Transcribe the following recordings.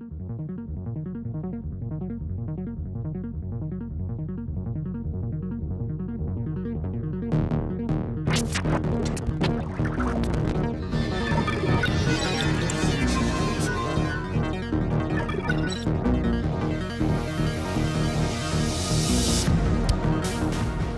Thank you.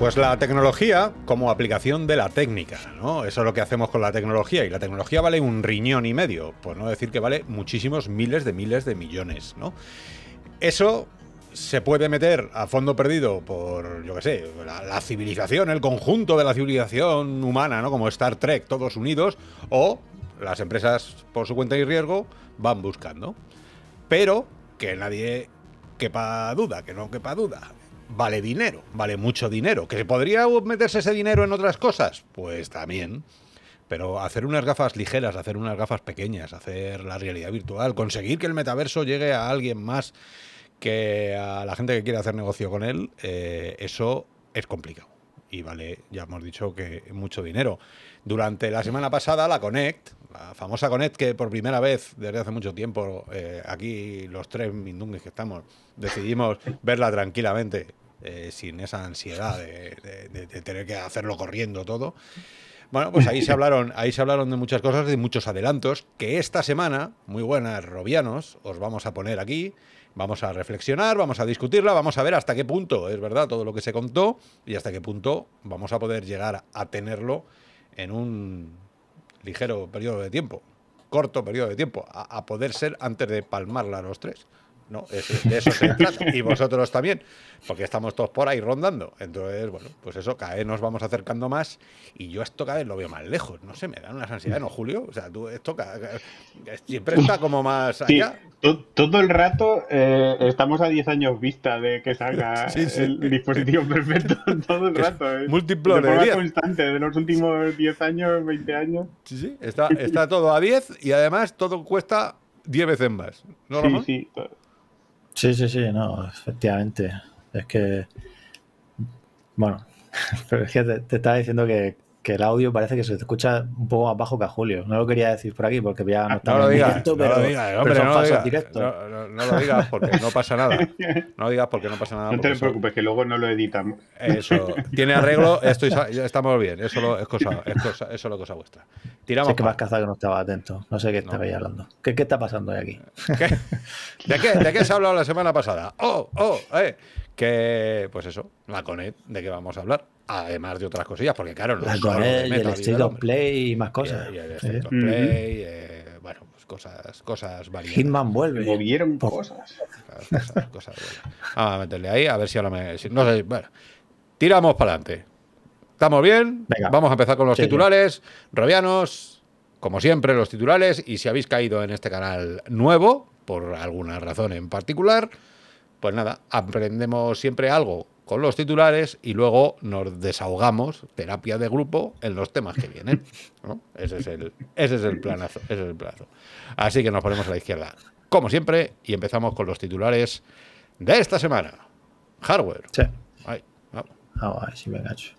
Pues la tecnología como aplicación de la técnica, ¿no? Eso es lo que hacemos con la tecnología y la tecnología vale un riñón y medio, por no decir que vale muchísimos miles de miles de millones, ¿no? Eso se puede meter a fondo perdido por, yo qué sé, la, civilización, el conjunto de la civilización humana, ¿no? Como Star Trek, todos unidos, o las empresas por su cuenta y riesgo van buscando. Pero que nadie quepa duda, que no quepa duda vale dinero, vale mucho dinero. ¿Que podría meterse ese dinero en otras cosas? Pues también. Pero hacer unas gafas ligeras, hacer unas gafas pequeñas, hacer la realidad virtual, conseguir que el metaverso llegue a alguien más que a la gente que quiere hacer negocio con él, eh, eso es complicado. Y vale, ya hemos dicho que mucho dinero. Durante la semana pasada, la Connect, la famosa Connect que por primera vez desde hace mucho tiempo, eh, aquí los tres mindungues que estamos, decidimos verla tranquilamente eh, sin esa ansiedad de, tener que hacerlo corriendo todo. Bueno, pues ahí se hablaron, ahí se hablaron de muchas cosas, de muchos adelantos, que esta semana, muy buenas, Robianos, os vamos a poner aquí. Vamos a reflexionar, vamos a discutirla, vamos a ver hasta qué punto es verdad todo lo que se contó y hasta qué punto vamos a poder llegar a tenerlo en un ligero periodo de tiempo, corto periodo de tiempo, a poder ser antes de palmarla a los tres. ¿no? eso Y vosotros también, porque estamos todos por ahí rondando. Entonces, bueno, pues eso, cada nos vamos acercando más y yo esto cada vez lo veo más lejos. No sé, me dan unas ansiedades, ¿no, Julio? O sea, tú esto siempre está como más allá. todo el rato eh, estamos a 10 años vista de que salga el dispositivo perfecto todo el rato. Eh. de constante, de los últimos 10 años, 20 años. Sí, sí, está, está todo a 10 y además todo cuesta 10 veces más. ¿No, sí, sí, Sí, sí, sí, no, efectivamente. Es que, bueno, te estaba diciendo que que el audio parece que se escucha un poco más bajo que a Julio. No lo quería decir por aquí porque ya ah, no estaba directo, pero, no, son falsos directos. No, lo digas porque no pasa nada. No lo digas porque no pasa nada. No te preocupes, que luego no lo editan. Eso. Tiene arreglo, estamos bien. Eso es cosa, cosa, cosa vuestra. Tiramos. que más cazado que no estaba atento. No sé qué estabais hablando. ¿Qué, está pasando hoy aquí? ¿Qué? ¿De, ¿De qué se ha hablado la semana pasada? ¡Oh, oh! Eh, que, pues eso, la Conet, de qué vamos a hablar. Además de otras cosillas, porque claro, la Conet, el State Play y más cosas. Y, el Play, eh, bueno, pues cosas, cosas variadas. Hitman vuelve. Movieron pues cosas. Cosas, Vamos a meterle ahí, a ver si ahora me. no sé, bueno. Tiramos para adelante. ¿Estamos bien? Vamos a empezar con los titulares. Robianos, como siempre, los titulares. Y si habéis caído en este canal nuevo, por alguna razón en particular, pues nada, aprendemos siempre algo con los titulares y luego nos desahogamos, terapia de grupo, en los temas que vienen. Ese, es el, ese es el planazo, es el plazo. Así que nos ponemos a la izquierda, como siempre, y empezamos con los titulares de esta semana. Hardware. Sí. Ahí, vamos. Ah, sí me cacho.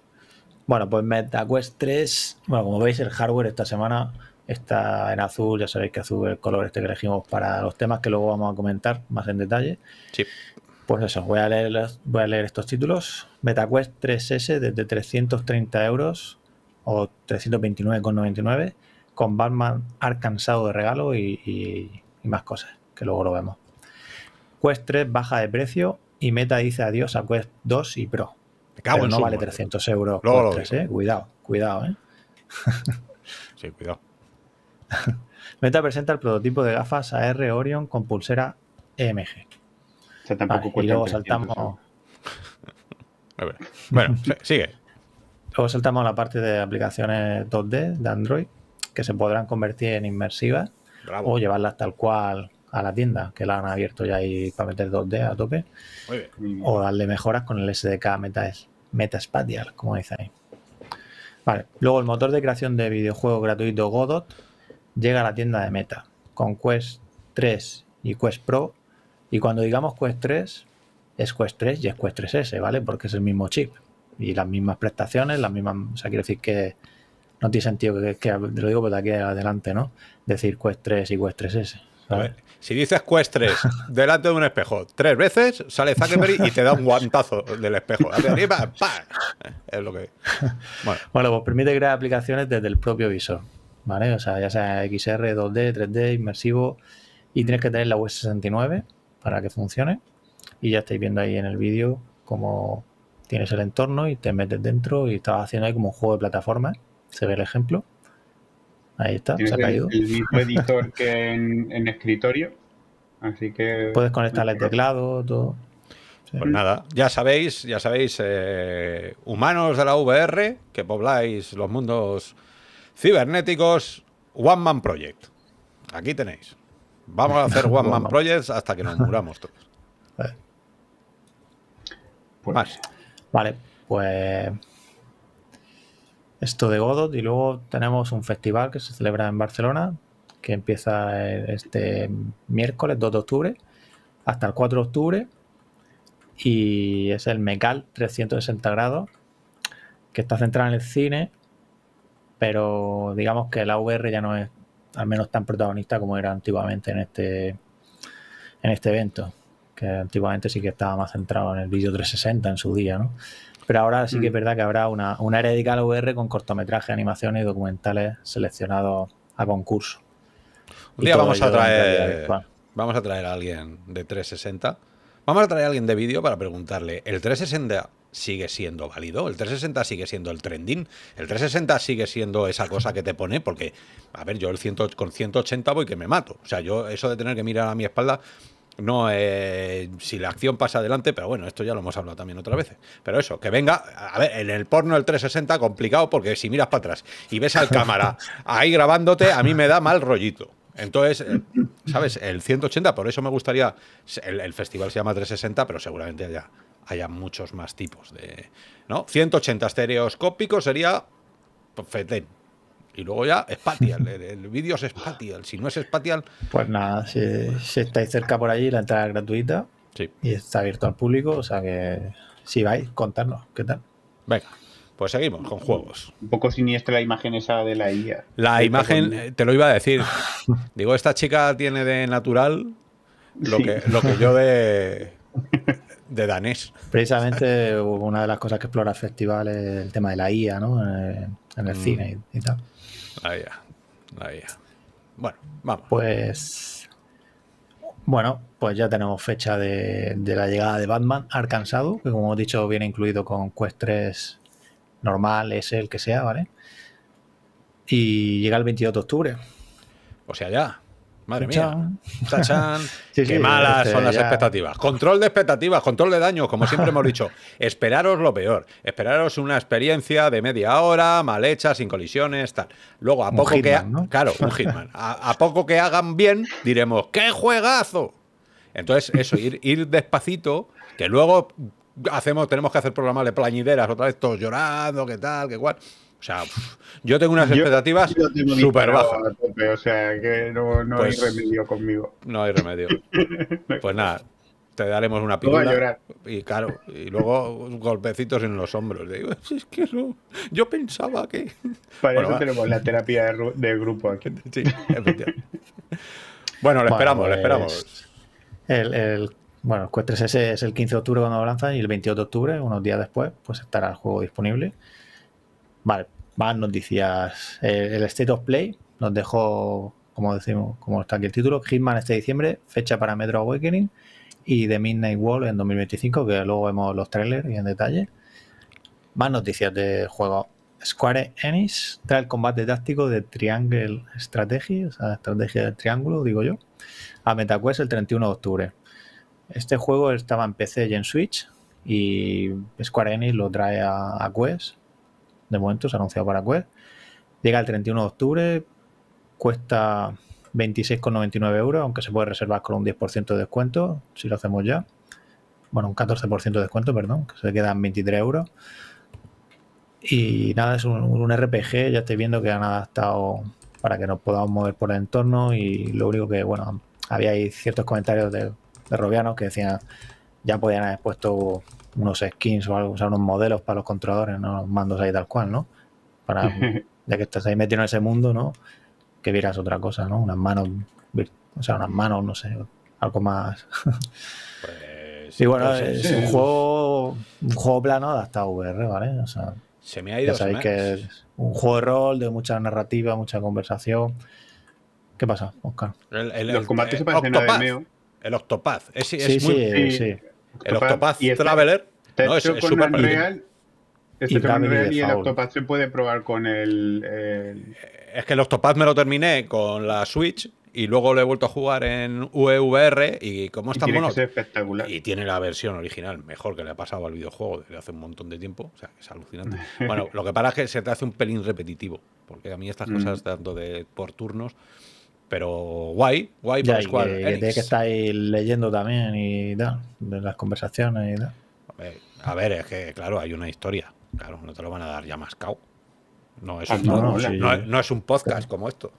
Bueno, pues MetaQuest 3, bueno, como veis, el hardware esta semana está en azul, ya sabéis que azul es el color este que elegimos para los temas que luego vamos a comentar más en detalle. Sí. Pues eso, voy a leer, estos títulos. MetaQuest 3S desde 330 euros o 329,99 con Batman alcanzado de regalo y, más cosas, que luego lo vemos. Quest 3 baja de precio y Meta dice adiós a Quest 2 y Pro. no vale 300 euros ¿eh? Cuidado, cuidado, ¿eh? sí, cuidado. Meta presenta el prototipo de gafas AR Orion con pulsera EMG y luego saltamos. Bueno, sigue. Luego saltamos a la parte de aplicaciones 2D de Android que se podrán convertir en inmersivas o llevarlas tal cual a la tienda, que la han abierto ya ahí para meter 2D a tope. Muy bien. O darle mejoras con el SDK Meta Metaspatial, como dice ahí. Vale. Luego el motor de creación de videojuegos gratuito Godot llega a la tienda de Meta. Con Quest 3 y Quest Pro y cuando digamos Quest 3, es Quest 3 y es Quest 3S, ¿vale? Porque es el mismo chip y las mismas prestaciones, las mismas. O sea, quiero decir que no tiene sentido que, te lo digo por aquí adelante, ¿no? Decir Quest 3 y Quest 3S. A ver, si dices Quest 3 delante de un espejo tres veces, sale Zuckerberg y te da un guantazo del espejo. Arriba, es lo que. Bueno. bueno, pues permite crear aplicaciones desde el propio visor, ¿vale? O sea, ya sea XR, 2D, 3D, inmersivo, y tienes que tener la web 69 para que funcione. Y ya estáis viendo ahí en el vídeo cómo tienes el entorno y te metes dentro y estás haciendo ahí como un juego de plataformas. Se ve el ejemplo. Ahí está, se ha caído. El, mismo editor que en, escritorio. Así que. Puedes conectarle el teclado, todo. Pues nada, ya sabéis, ya sabéis, eh, humanos de la VR, que pobláis los mundos cibernéticos, One Man Project. Aquí tenéis. Vamos a hacer One Man Projects hasta que nos muramos todos. Vale. Eh. Pues, Vale, pues esto de Godot y luego tenemos un festival que se celebra en Barcelona que empieza e-, este miércoles 2 de octubre hasta el 4 de octubre y es el Mecal 360 grados que está centrado en el cine pero digamos que la VR ya no es al menos tan protagonista como era antiguamente en este, en este evento. Que antiguamente sí que estaba más centrado en el vídeo 360 en su día, ¿no? Pero ahora sí que es mm. verdad que habrá una, una área dedicada VR con cortometrajes, animaciones y documentales seleccionados a concurso. Un día vamos a traer. Vamos a traer a alguien de 360. Vamos a traer a alguien de vídeo para preguntarle, ¿el 360 sigue siendo válido. El 360 sigue siendo el trending. El 360 sigue siendo esa cosa que te pone, porque, a ver, yo el 100, con 180 voy que me mato. O sea, yo eso de tener que mirar a mi espalda, no eh, si la acción pasa adelante, pero bueno, esto ya lo hemos hablado también otras veces. Pero eso, que venga, a ver, en el porno el 360 complicado porque si miras para atrás y ves al cámara ahí grabándote, a mí me da mal rollito. Entonces, eh, ¿sabes? El 180, por eso me gustaría. El, festival se llama 360, pero seguramente ya haya muchos más tipos de... ¿no? 180 estereoscópicos sería Y luego ya espacial el, vídeo es espacial Si no es espacial Pues nada, si, estáis cerca por allí, la entrada es gratuita. Sí. Y está abierto al público, o sea que si vais, contadnos, ¿qué tal? Venga, pues seguimos con juegos. Un poco siniestra la imagen esa de la IA. La imagen, te lo iba a decir. Digo, esta chica tiene de natural lo, que, lo que yo de de danés. Precisamente una de las cosas que explora el festival es el tema de la IA, ¿no? En el, mm. cine y, tal. La IA, la IA. Bueno, vamos. Pues. Bueno, pues ya tenemos fecha de, la llegada de Batman Arcansado, que como hemos dicho viene incluido con Quest 3 normal, es el que sea, ¿vale? Y llega el 22 de octubre. O sea, ya. Madre mía. Chachán. Qué malas son las expectativas. Control de expectativas, control de daño como siempre hemos dicho. Esperaros lo peor. Esperaros una experiencia de media hora, mal hecha, sin colisiones, tal. Luego, a poco que. Claro, un A, poco que hagan bien, diremos, ¡qué juegazo! Entonces, eso, ir, ir despacito, que luego hacemos, tenemos que hacer programas de plañideras, otra vez todos llorando, qué tal, qué cual. O sea, yo tengo unas expectativas súper bajas. O sea, que no, hay pues, remedio conmigo. No hay remedio. pues nada, te daremos una píldora. Y claro, y luego golpecitos en los hombros. Digo, es que yo pensaba que. Para bueno, eso tenemos la terapia de, grupo Sí, bueno, lo esperamos, lo pues, esperamos. El, bueno, el Quest 3S es el 15 de octubre cuando lo lanzan y el 28 de octubre, unos días después, pues estará el juego disponible. Vale, más noticias. Eh, el, State of Play nos dejó, como decimos, como está aquí el título, Hitman este diciembre, fecha para Metro Awakening y The Midnight Wall en 2025, que luego vemos los trailers y en detalle. Más noticias de juego. Square Enix trae el combate táctico de Triangle Strategy, o sea, estrategia del triángulo, digo yo, a MetaQuest el 31 de octubre. Este juego estaba en PC y en Switch y Square Enix lo trae a Quest de momento, se ha anunciado para Quest. Llega el 31 de octubre, cuesta 26,99 euros, aunque se puede reservar con un 10% de descuento, si lo hacemos ya. Bueno, un 14% de descuento, perdón, que se quedan 23 euros. Y nada, es un, RPG, ya estoy viendo que han adaptado para que nos podamos mover por el entorno y lo único que, bueno, había ciertos comentarios de, de Robianos que decían ya podían haber puesto unos skins o algo, o sea, unos modelos para los controladores, no los mandos ahí tal cual, ¿no? Para, ya que estás ahí metido en ese mundo, ¿no? Que vieras otra cosa, ¿no? Unas manos, o sea, unas manos, no sé, algo más. Pues, y bueno, pues, es un juego, un juego plano adaptado a VR, ¿vale? O sea, se Ya sabéis que es un juego de rol, de mucha narrativa, mucha conversación. ¿Qué pasa, Oscar? El, el, Los se El Octopath. Es, es sí, sí, sí el Octopath este Traveler no, es, un este y, el Octopath se puede probar con el, eh, Es que el Octopath me lo terminé con la Switch y luego lo he vuelto a jugar en UEVR y como está mono. espectacular. Y tiene la versión original, mejor que le ha pasado al videojuego desde hace un montón de tiempo. O sea, es alucinante. bueno, lo que pasa es que se te hace un pelín repetitivo, porque a mí estas mm. cosas, dando de por turnos, pero guay, guay ya, Pascual. Es que, que, estáis leyendo también y tal, de las conversaciones y tal. A ver, es que claro, hay una historia. Claro, no te lo van a dar ya más cao. No, es ah, un, no, es un podcast como esto.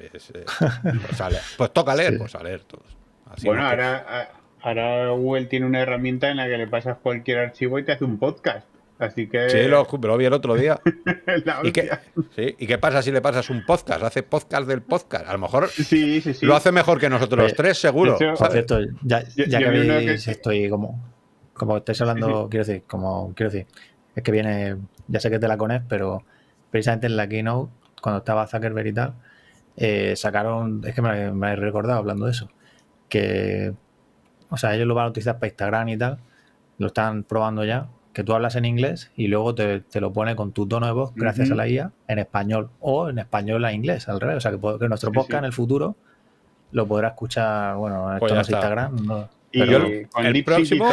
Eh, pues, pues, toca leer, pues a leer todos. bueno, ahora, ahora Google tiene una herramienta en la que le pasas cualquier archivo y te hace un podcast. Así que. Sí, lo, vi el otro día. ¿Y, qué, pasa si le pasas un podcast? Hace podcast del podcast. A lo mejor sí, lo hace mejor que nosotros los eh, tres, seguro. ya, que, veis, estoy como. Como estáis hablando, quiero decir, como quiero decir, es que viene. Ya sé que te la conoces pero precisamente en la Keynote, cuando estaba Zuckerberg y tal, eh, sacaron. Es que me, me he recordado hablando de eso. Que. O sea, ellos lo van a utilizar para Instagram y tal. Lo están probando ya que tú hablas en inglés y luego te, lo pone con tu tono de voz, gracias a la IA, en español o en español a inglés, al revés. O sea, que, nuestro podcast en el futuro lo podrá escuchar, bueno, en pues Instagram. No el próximo,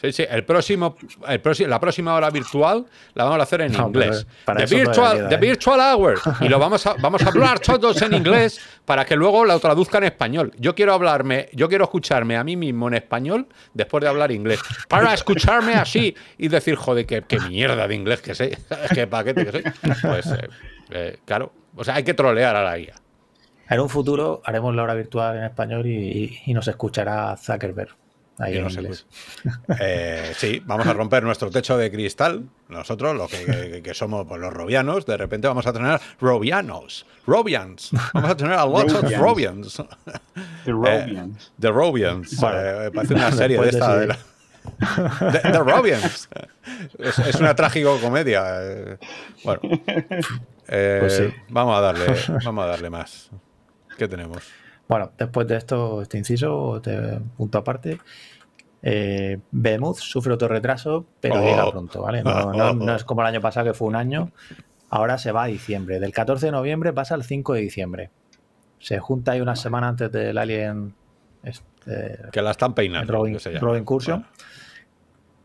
Sí, sí, el próximo, la próxima hora virtual la vamos a hacer en inglés. the, virtual, hours ¿eh? Hour. Y lo vamos a, vamos a hablar todos en inglés para que luego la traduzcan en español. Yo quiero hablarme, yo quiero escucharme a mí mismo en español después de hablar inglés. Para escucharme así y decir, joder, qué, mierda de inglés que sé, qué paquete que soy Pues, eh, eh, claro, o sea, hay que trolear a la guía. En un futuro haremos la hora virtual en español y, nos escuchará Zuckerberg. Ahí en no inglés. Eh, sí, vamos a romper nuestro techo de cristal. Nosotros, los que, somos pues, los robianos, de repente vamos a tener robianos. Robians. Vamos a tener a lots of robians. The eh, Robians. the Robians. Eh, parece una serie de esta. The, Robians. Es, una trágico comedia. Eh, bueno. Pues sí. Vamos a darle, vamos a darle más. ¿Qué tenemos? Bueno, después de esto, este inciso, punto aparte, eh, sufre otro retraso, pero llega oh. pronto, ¿vale? No, es como el año pasado que fue un año, ahora se va a diciembre. Del 14 de noviembre pasa al 5 de diciembre. Se junta ahí una semana antes del Alien. Este, que la están peinando.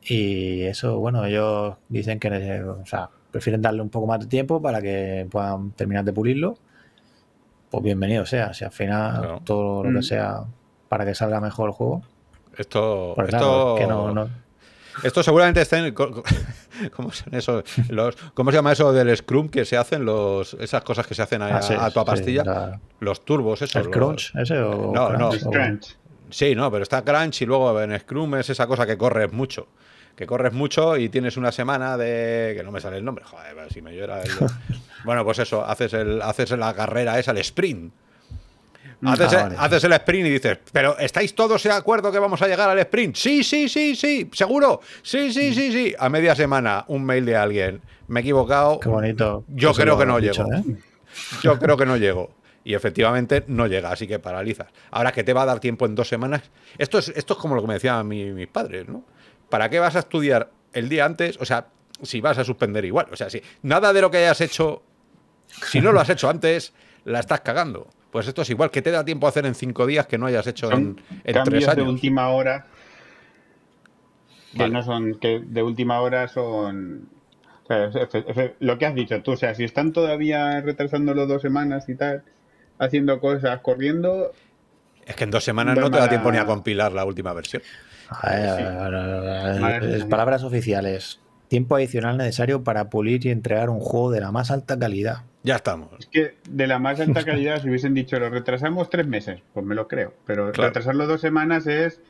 Y eso, bueno, ellos dicen que prefieren darle un poco más de tiempo para que puedan terminar de pulirlo pues bienvenido sea. Si al final todo lo que mm. sea para que salga mejor el juego. Esto, pues esto... Esto seguramente está en. ¿cómo, ¿Cómo se llama eso del Scrum que se hacen? los Esas cosas que se hacen a, ah, tu pastilla. los turbos, eso. ¿El Crunch? ¿Ese o.? No, crunch, Sí, no, pero está Crunch y luego en Scrum es esa cosa que corres mucho que corres mucho y tienes una semana de. que no me sale el nombre, joder, si me llora. bueno, pues eso, haces, el, la carrera esa, el sprint. Mm, ah, haces, el sprint y dices, pero ¿estáis todos de acuerdo que vamos a llegar al sprint? Sí, sí, sí, sí, seguro. Sí, sí, mm. sí, sí. A media semana, un mail de alguien. Me he equivocado. Qué bonito. Yo creo que no llego. ¿eh? Yo creo que no llego. Y efectivamente no llega, así que paralizas. Ahora que te va a dar tiempo en dos semanas. Esto es, esto es como lo que me decían mis padres, ¿no? ¿para qué vas a estudiar el día antes? O sea, si vas a suspender igual. O sea, si nada de lo que hayas hecho, si no lo has hecho antes, la estás cagando. Pues esto es igual, que te da tiempo a hacer en cinco días que no hayas hecho en, en años? de última hora que no son que de última hora son lo que has dicho tú, o sea, si están todavía retrasándolo dos semanas y tal, haciendo cosas, corriendo. Es que en dos semanas no te da tiempo ni a compilar la última versión. Palabras oficiales. Tiempo adicional necesario para pulir y entregar un juego de la más alta calidad. Ya estamos. que de la más alta calidad, si hubiesen dicho lo retrasamos tres meses, pues me lo creo. Pero retrasarlo dos semanas es.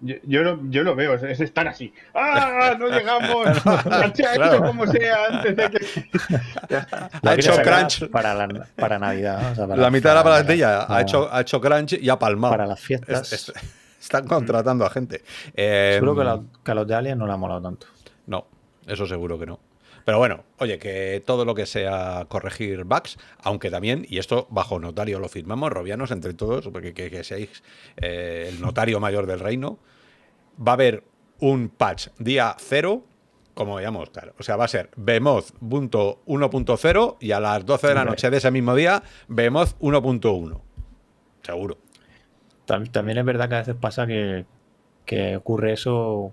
yo, lo, veo, es estar así. ¡Ah! ¡No llegamos! ha hecho como sea antes ha hecho crunch. Para, para Navidad. la mitad para de la plantilla ha, hecho, ha hecho crunch y ha palmado. Para las fiestas. Están contratando a gente. seguro em, que, a los de Alien no le ha molado tanto. No, eso seguro que no. Pero bueno, oye, que todo lo que sea corregir bugs, aunque también, y esto bajo notario lo firmamos, robianos entre todos, porque que, seáis eh, el notario mayor del reino, va a haber un patch día cero como veamos, claro. O sea, va a ser Bemoz 1.0 y a las 12 de la noche de ese mismo día, vemos 1.1. Seguro también es verdad que a veces pasa que, ocurre eso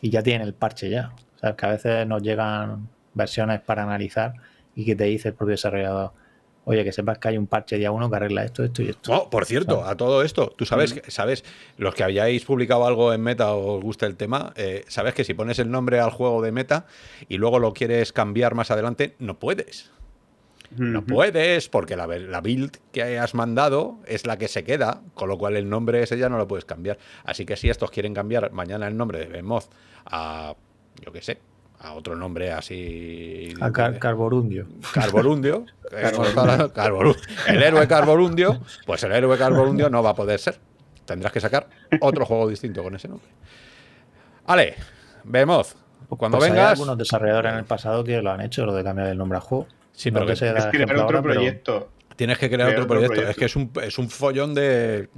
y ya tienen el parche ya. O sea, que a veces nos llegan versiones para analizar y que te dice el propio desarrollador, oye, que sepas que hay un parche día uno que arregla esto, esto y esto. Oh, por cierto, a todo esto, tú sabes, mm. sabes, los que habíais publicado algo en Meta o os gusta el tema, eh, sabes que si pones el nombre al juego de Meta y luego lo quieres cambiar más adelante, no puedes. No puedes, porque la, build que has mandado es la que se queda, con lo cual el nombre ese ya no lo puedes cambiar. Así que si estos quieren cambiar mañana el nombre de Bemoz a, yo qué sé, a otro nombre así... A Carborundio. Carborundio, El héroe Carborundio, pues el héroe Carborundio no va a poder ser. Tendrás que sacar otro juego distinto con ese nombre. vale Bemoz, cuando pues vengas... algunos desarrolladores en el pasado que lo han hecho, lo de cambiar el nombre a juego. Sí, que sea otro proyecto. Tienes que crear, otro, proyecto. Es que es un, follón de,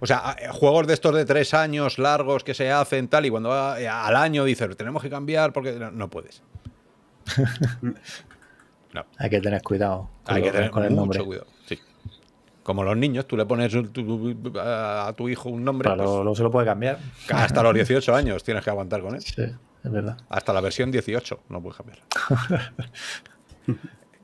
O sea, eh, juegos de estos de tres años largos que se hacen tal, y cuando eh, al año dices, tenemos que cambiar porque no, puedes. Hay que tener cuidado. Hay que tener con el mucho cuidado. Sí. Como los niños, tú le pones a tu hijo un nombre. no pues se lo puede cambiar. Hasta los 18 años tienes que aguantar con él. Sí, es verdad. Hasta la versión 18 no puedes cambiar.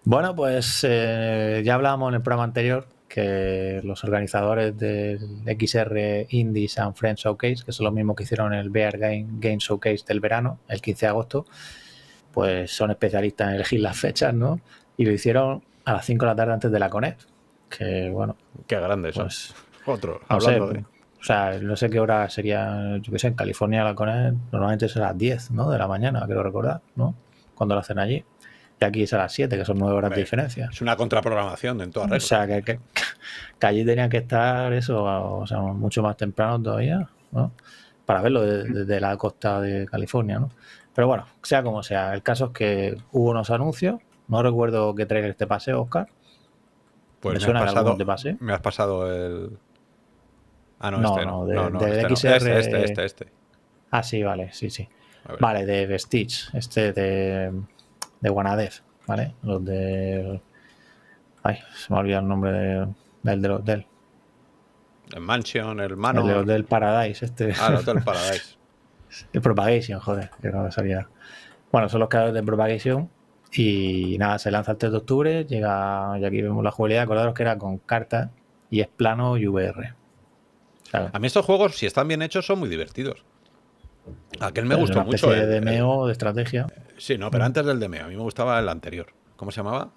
Bueno, pues eh, ya hablábamos en el programa anterior que los organizadores del XR Indies and Friends Showcase, que es lo mismo que hicieron el VR Game, Game Showcase del verano, el 15 de agosto, pues son especialistas en elegir las fechas, ¿no? Y lo hicieron a las 5 de la tarde antes de la Conet, que bueno. Qué grande eso. Pues, Otro, no O sea, no sé qué hora sería, yo qué sé, en California la Conet normalmente es a las 10, ¿no? De la mañana, creo recordar, ¿no? Cuando lo hacen allí de aquí es a las 7, que son 9 horas de diferencia. Es una contraprogramación en toda regla. O sea, que, allí tenía que estar eso, o sea, mucho más temprano todavía, ¿no? Para verlo desde la costa de California, ¿no? Pero bueno, sea como sea, el caso es que hubo unos anuncios, no recuerdo qué trailer este pasé, Oscar. Pues me, me has pasado, Me has pasado el... Ah, no, este no. no, de, no, este este, este, este, este. Ah, sí, vale, sí, sí. Vale, de Vestige, este de de Guanadev, ¿vale? Los de Ay, se me ha olvidado el nombre de, del del El Mansion, el Mano. El del Paradise, este. Ah, el Hotel Paradise. el Propagation, joder, que no me Bueno, son los creadores de Propagation. Y nada, se lanza el 3 de octubre, llega, y aquí vemos la jugabilidad, acordaros que era con cartas y es plano y VR. A mí estos juegos, si están bien hechos, son muy divertidos. Aquel me es gustó una mucho. De MEO de estrategia. Sí, no, pero antes del dme A mí me gustaba el anterior. ¿Cómo se llamaba?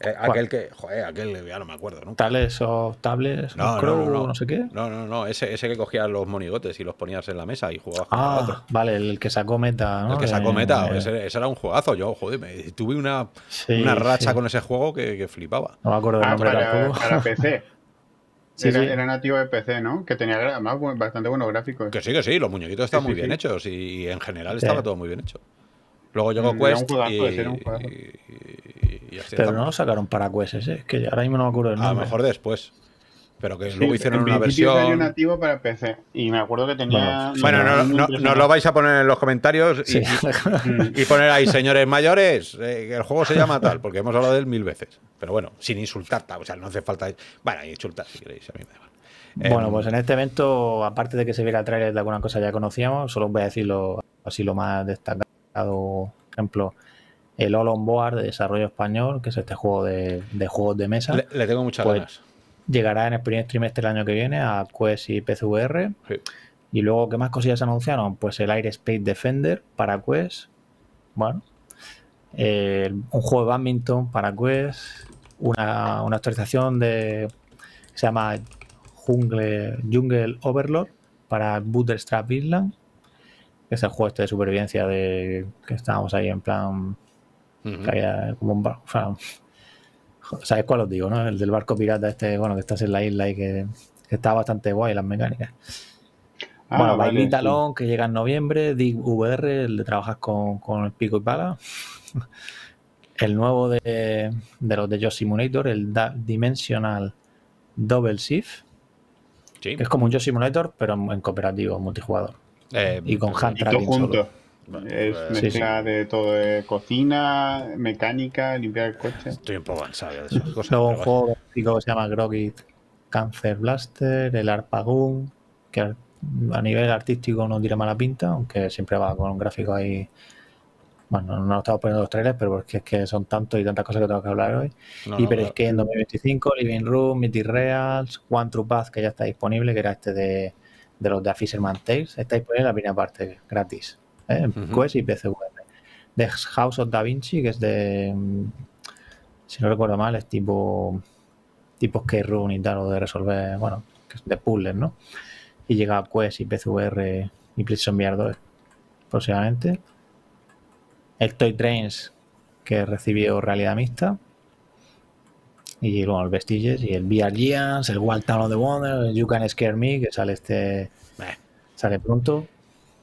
Eh, aquel que, joder, aquel ya no me acuerdo no Tales o Tablets? no, no, no, sé qué. No, no, no, ese, ese que cogía los monigotes y los ponías en la mesa y jugabas con ah, Vale, el que sacó meta, ¿no? El que sacó meta, ese, era un juegazo. Yo, joder, me, tuve una, una racha con ese juego que, flipaba. No me acuerdo el ah, nombre del juego. Para PC. Sí, era, nativo de PC, ¿no? Que tenía además bastante buenos gráficos. Que sí, que sí, los muñequitos estaban muy bien hechos y en general estaba todo muy bien hecho. Luego llegó Quest. Pero no lo sacaron para Quest que ahora mismo no me acuerdo el nombre. A lo mejor después. Pero que luego hicieron una versión. nativo para PC. Y me acuerdo que tenía. Bueno, no, no, lo vais a poner en los comentarios y, poner ahí, señores mayores, que eh, el juego se llama tal, porque hemos hablado de él mil veces. Pero bueno, sin insultar, o sea, no hace falta. Bueno, insultar si queréis, a mí eh, bueno, pues en este evento, aparte de que se viera el trailer de alguna cosa ya conocíamos, solo os voy a decirlo así lo más destacado por ejemplo, el All on Board de desarrollo español, que es este juego de, juegos de mesa. Le, tengo muchas pues, ganas. Llegará en el primer trimestre del año que viene a Quest y PCVR. Y luego, ¿qué más cosillas anunciaron? Pues el Air Space Defender para Quest. Bueno. un juego de badminton para Quest. Una, actualización de. se llama Jungle, Jungle Overlord para Bootstrap Island es el juego este de supervivencia de que estábamos ahí en plan. ¿Sabes cuál os digo, no? El del barco pirata, este, bueno, que estás en la isla y que, está bastante guay las mecánicas. Ah, bueno, Bailita que llega en noviembre, Dig VR, el de trabajas con, el pico y pala. el nuevo de, los de Joe Simulator, el Dimensional Double Shift. Que es como un Joe Simulator, pero en cooperativo, multijugador. Eh, y con hand todo es de todo, de cocina, mecánica, limpiar el coche. Estoy un poco avanzado de esas cosas. un juego gráfico que se llama Grogit Cancer Blaster, el Arpagoon, que a nivel artístico no tiene mala pinta, aunque siempre va con un gráfico ahí. Bueno, no estamos poniendo los trailers, pero es que son tantos y tantas cosas que tengo que hablar hoy. y pero es que en 2025, Living Room, Mitty Reals, One True Path, que ya está disponible, que era este de de los de Fisherman Tales, está disponible en la primera parte, gratis, ¿eh? en Quest y PCVR The House of Da Vinci, que es de, mm, si no recuerdo mal, es tipo, tipo Run y tal, o de resolver, bueno, de puzzles, ¿no? Y llega a Quest y PCVR y PlayStation VR 2 próximamente. El Toy Trains, que recibió realidad mixta. Y luego los Vestiges y el VR el Wild Town of the Wonder, el You Can Scare Me, que sale este. Sale pronto.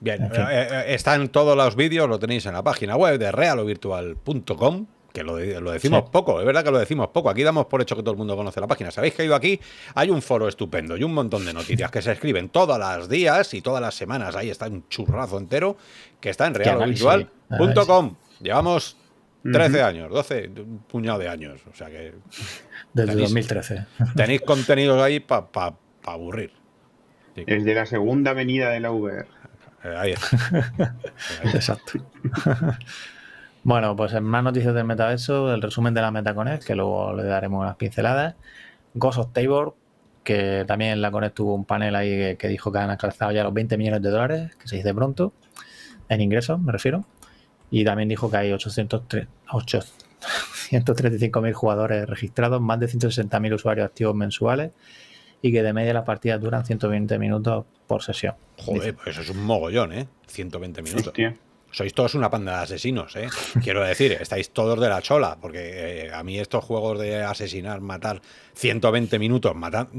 Bien, en eh, eh, todos los vídeos, lo tenéis en la página web de realovirtual.com que lo, decimos poco, es verdad que lo decimos poco. Aquí damos por hecho que todo el mundo conoce la página. Sabéis que ido aquí hay un foro estupendo y un montón de noticias que se escriben todas las días y todas las semanas. Ahí está un churrazo entero que está en realovirtual.com. Llevamos 13 años, 12, un puñado de años. O sea que. Desde 2013. Tenéis contenidos ahí para pa, aburrir. Desde la segunda avenida de la VR. E eh, ahí está. Exacto. bueno, pues en más noticias del metaverso, el resumen de la MetaConnect, que luego le daremos unas pinceladas. Ghost of Tabor, que también la Connect tuvo un panel ahí que, dijo que han alcanzado ya los 20 millones de dólares, que se dice pronto, en ingresos, me refiero. Y también dijo que hay 835.000 jugadores registrados, más de 160.000 usuarios activos mensuales y que de media las partidas duran 120 minutos por sesión. Joder, pues eso es un mogollón, ¿eh? 120 minutos. Sois todos una panda de asesinos, ¿eh? Quiero decir, estáis todos de la chola, porque eh, a mí estos juegos de asesinar, matar 120 minutos, matar...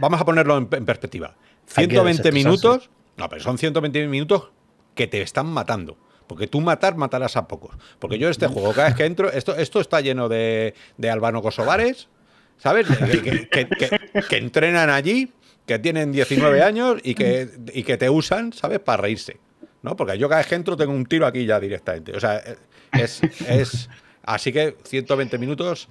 Vamos a ponerlo en, en perspectiva. 120 minutos... No, pero son 120 minutos que te están matando. Porque tú matar, matarás a pocos. Porque yo este juego, cada vez que entro, esto, esto está lleno de, de albano ¿sabes? Que, entrenan allí, que tienen 19 años y que, que te usan, ¿sabes? Para reírse. ¿no? Porque yo cada vez que entro tengo un tiro aquí ya directamente. O sea, es, es Así que 120 minutos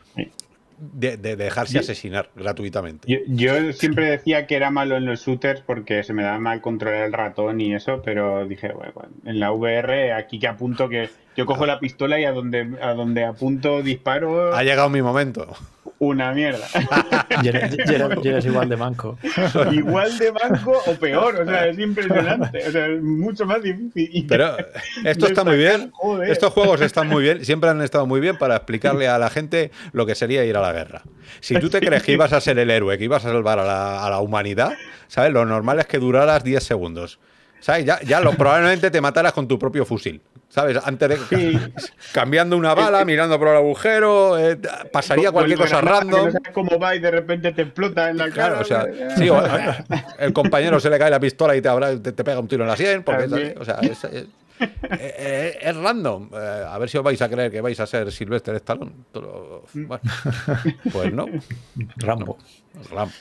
de, dejarse asesinar gratuitamente. yo, siempre decía que era malo en los shooters porque se me daba mal controlar el ratón y eso, pero dije, bueno, en la VR aquí que apunto que yo cojo la pistola y a donde, a donde apunto disparo. Ha llegado mi momento. Una mierda. igual de manco. igual de manco o peor. O sea, es impresionante. O sea, es mucho más difícil. Pero esto está muy bien. Estos juegos están muy bien. Siempre han estado muy bien para explicarle a la gente lo que sería ir a la guerra. Si tú te crees que ibas a ser el héroe, que ibas a salvar a la, humanidad, ¿sabes? Lo normal es que duraras 10 segundos. ¿Sabes? Ya, lo, probablemente te mataras con tu propio fusil. ¿Sabes? Antes de cambiando una bala, mirando por el agujero, eh, pasaría cualquier cosa random. como sabes va y de repente te explota en la O sea, eh, el compañero se le cae la pistola y te, te, pega un tiro en la sien. o sea, es, eh, random. a ver si os vais a creer que vais a ser Sylvester Stallone. pues no. Rambo. Rambo.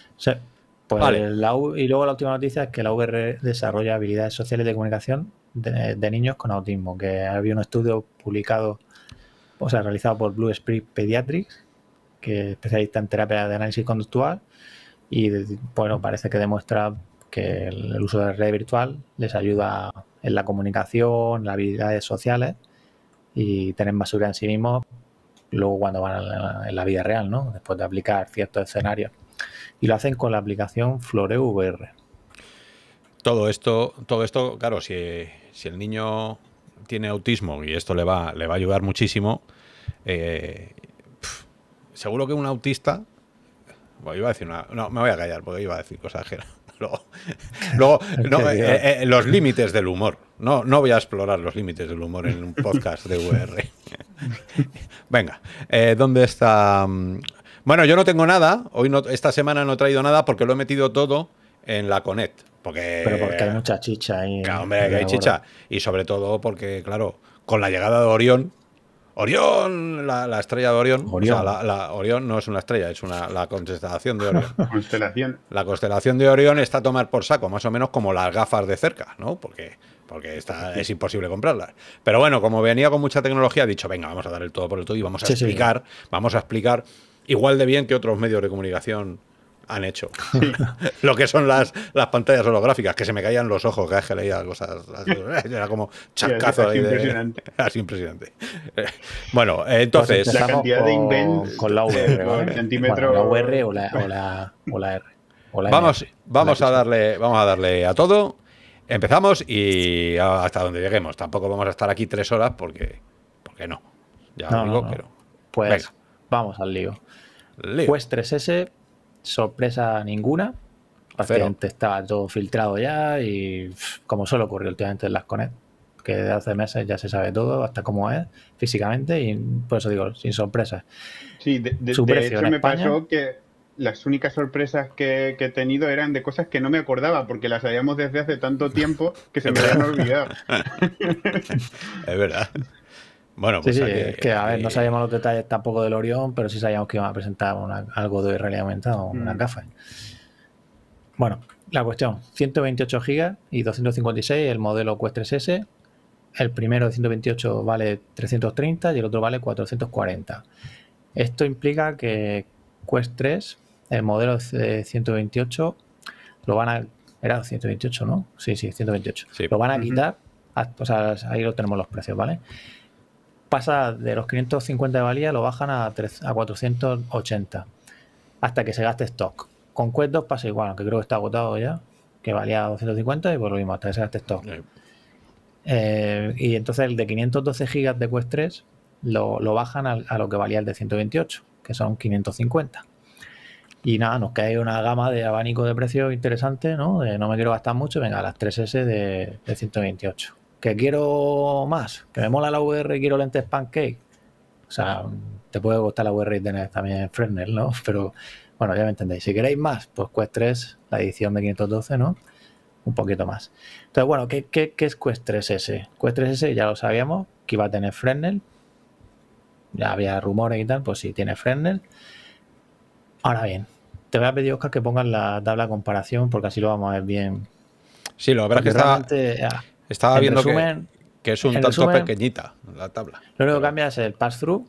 Pues y luego la última noticia es que la VR desarrolla habilidades sociales de comunicación de, niños con autismo, que había un estudio publicado, o sea, realizado por Blue Spirit Pediatrics, que es especialista en terapia de análisis conductual, y bueno, parece que demuestra que el, uso de la red virtual les ayuda en la comunicación, las habilidades sociales y tener más seguridad en sí mismos luego cuando van en la vida real, ¿no? Después de aplicar ciertos escenarios y lo hacen con la aplicación Floreo VR. Todo esto, todo esto, claro, si, el niño tiene autismo y esto le va, le va a ayudar muchísimo, eh, seguro que un autista, bueno, a decir no, me voy a callar porque iba a decir cosas ajenas. Luego, luego eh, eh, los límites del humor. No, no voy a explorar los límites del humor en un podcast de VR. Venga, ¿dónde está mm, bueno, yo no tengo nada. Hoy no, esta semana no he traído nada porque lo he metido todo en la Conet. Porque, Pero porque hay mucha chicha ahí. Claro, hombre, hay chicha. Y sobre todo porque, claro, con la llegada de Orión. Orión, la, estrella de Orión. Orión. O sea, la, Orión no es una estrella, es una, la constelación de Orión. La constelación de Orión está a tomar por saco, más o menos como las gafas de cerca, ¿no? Porque porque está, es imposible comprarlas. Pero bueno, como venía con mucha tecnología, he dicho, venga, vamos a dar el todo por el todo y vamos a explicar, vamos a explicar igual de bien que otros medios de comunicación han hecho. lo que son las, las pantallas holográficas, que se me caían los ojos cada vez que leía cosas. Era como chacazo. impresionante. impresionante. Eh, bueno, entonces. Pues la cantidad de invent con la VR. o la, R. vamos vamos a, darle, vamos a darle a todo. Empezamos y hasta donde lleguemos. Tampoco vamos a estar aquí tres horas porque, porque no. Ya no, digo, pero. Pues. Vamos al lío. pues 3S, sorpresa ninguna. Prácticamente estaba todo filtrado ya y como solo ocurrió últimamente en las conet que desde hace meses ya se sabe todo, hasta cómo es físicamente y por eso digo, sin sorpresas. Sí, de, hecho me pasó que las únicas sorpresas que, he tenido eran de cosas que no me acordaba, porque las habíamos desde hace tanto tiempo que se me habían olvidado. es verdad. Bueno, pues sí, que, a ver, no sabíamos los detalles tampoco del Orión, pero sí sabíamos que iban a presentar algo de realidad aumentada, una mm. gafa Bueno, la cuestión, 128 GB y 256, el modelo Quest 3S, el primero de 128 vale 330 y el otro vale 440. Esto implica que Quest 3, el modelo de 128, lo van a... Era 128, ¿no? Sí, sí, 128. Lo van a quitar, o sea, ahí lo tenemos los precios, ¿vale? pasa de los 550 de valía, lo bajan a, 3, a 480 hasta que se gaste stock. Con Quest 2 pasa igual, aunque creo que está agotado ya, que valía 250 y por lo mismo, hasta que se gaste stock. Eh, y entonces el de 512 gigas de Quest 3 lo, bajan a, lo que valía el de 128, que son 550. Y nada, nos cae una gama de abanico de precios interesante, ¿no? De no me quiero gastar mucho, venga, las 3S de, de 128 que quiero más, que me mola la VR y quiero lentes pancake. O sea, te puede gustar la VR y tener también Fresnel, ¿no? Pero bueno, ya me entendéis. Si queréis más, pues Quest 3, la edición de 512, ¿no? Un poquito más. Entonces, bueno, ¿qué, qué, qué es Quest 3S? Quest 3S ya lo sabíamos que iba a tener Fresnel. Ya había rumores y tal, pues sí, tiene Fresnel. Ahora bien, te voy a pedir, Oscar, que pongas la tabla de comparación porque así lo vamos a ver bien. Sí, lo habrá que está... Estaba viendo que, es un tanto pequeñita la tabla. Lo único que cambia es el pass-through,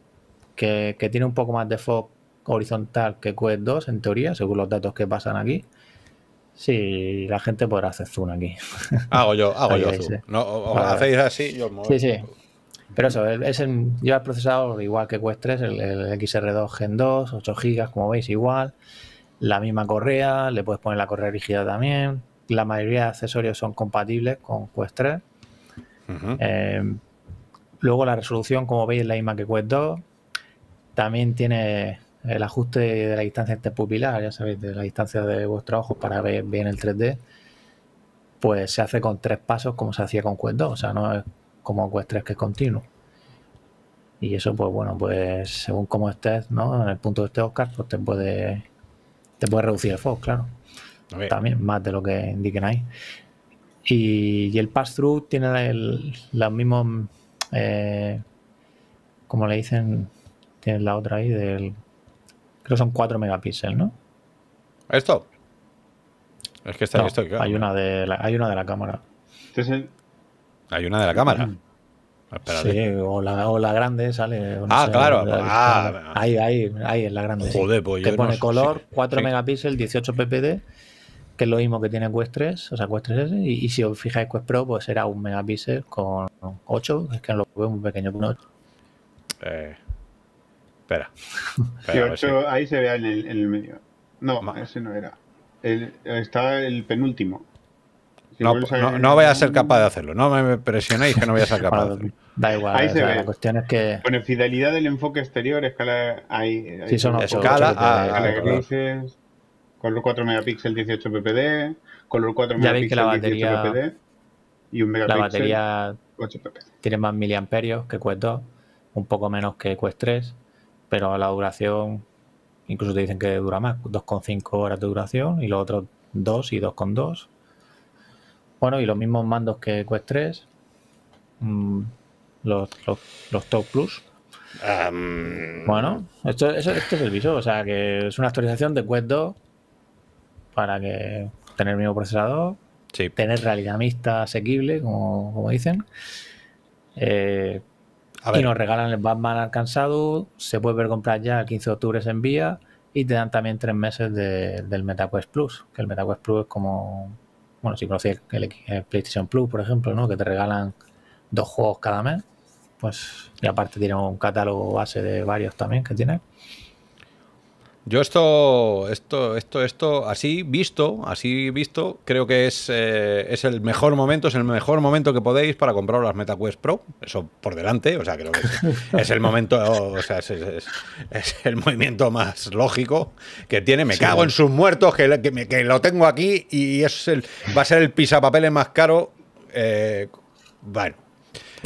que, tiene un poco más de foco horizontal que Quest 2, en teoría, según los datos que pasan aquí. Sí, la gente podrá hacer zoom aquí. Hago yo, hago yo zoom. Eh. No, hacéis así, yo muevo. Sí, sí. Pero eso, es el, lleva el procesador igual que Quest 3, el, XR2 Gen 2, 8 GB, como veis, igual. La misma correa, le puedes poner la correa rígida también la mayoría de accesorios son compatibles con Quest 3. Eh, luego la resolución, como veis, es la misma que Quest 2. También tiene el ajuste de la distancia interpupilar, ya sabéis, de la distancia de vuestro ojo para ver bien el 3D. Pues se hace con tres pasos como se hacía con Quest 2, o sea, no es como Quest 3 que es continuo. Y eso, pues bueno, pues según cómo estés, ¿no? En el punto de este Oscar, pues te puede, te puede reducir el foco, claro también más de lo que indiquen ahí. Y, el pass-through tiene el, los mismos, eh, como le dicen, tiene la otra ahí, del, creo que son 4 megapíxeles, ¿no? ¿Esto? Es que está, esto, hay, una de la, hay una de la cámara. Este hay una de la cámara. Mm. Ah, sí, o la, grande sale. ah, claro. Ah, ahí, ahí, ahí, la grande. Joder, pues Te pone color, 4 megapíxeles, 18 ppd que es lo mismo que tiene Quest 3, o sea, Quest 3S, y, si os fijáis Quest Pro, pues será un megapíxel con 8, es que no lo veo muy pequeño con 8. Eh, espera. ahí se ve en el, en el medio. No, ese no era. El, está el penúltimo. no, no, voy a ser capaz de hacerlo. No me presionéis que no voy a ser capaz de hacerlo. Da igual. Ahí se ve. La cuestión es que. Bueno, fidelidad del enfoque exterior, escala. Ahí, sí, son escala. a, a, grises Color 4 megapíxel 18 ppd, color 4 megapíxel 18 ppd y un megapíxel la batería 8 ppd. Tiene más miliamperios que Quest 2, un poco menos que Quest 3, pero la duración, incluso te dicen que dura más, 2,5 horas de duración y los otros 2 y 2,2. Bueno, y los mismos mandos que Quest 3, mm, los, los, Top Plus. Bueno, esto, es el visor, o sea que es una actualización de Quest 2 para que tener el mismo procesador, tener realidad mixta asequible, como, dicen. Eh, y nos regalan el Batman alcanzado, se puede ver comprar ya el 15 de octubre se envía y te dan también tres meses del MetaQuest Plus, que el MetaQuest Plus es como, bueno, si conocías el, PlayStation Plus, por ejemplo, ¿no? que te regalan dos juegos cada mes, pues y aparte tiene un catálogo base de varios también que tiene. Yo esto, esto, esto, esto, así visto, así visto, creo que es, eh, es el mejor momento, es el mejor momento que podéis para comprar las MetaQuest Pro. Eso por delante, o sea, creo que es, el momento, o sea, es, el movimiento más lógico que tiene. Me cago en sus muertos, que, que, lo tengo aquí y es el, va a ser el pisapapeles más caro. Eh, bueno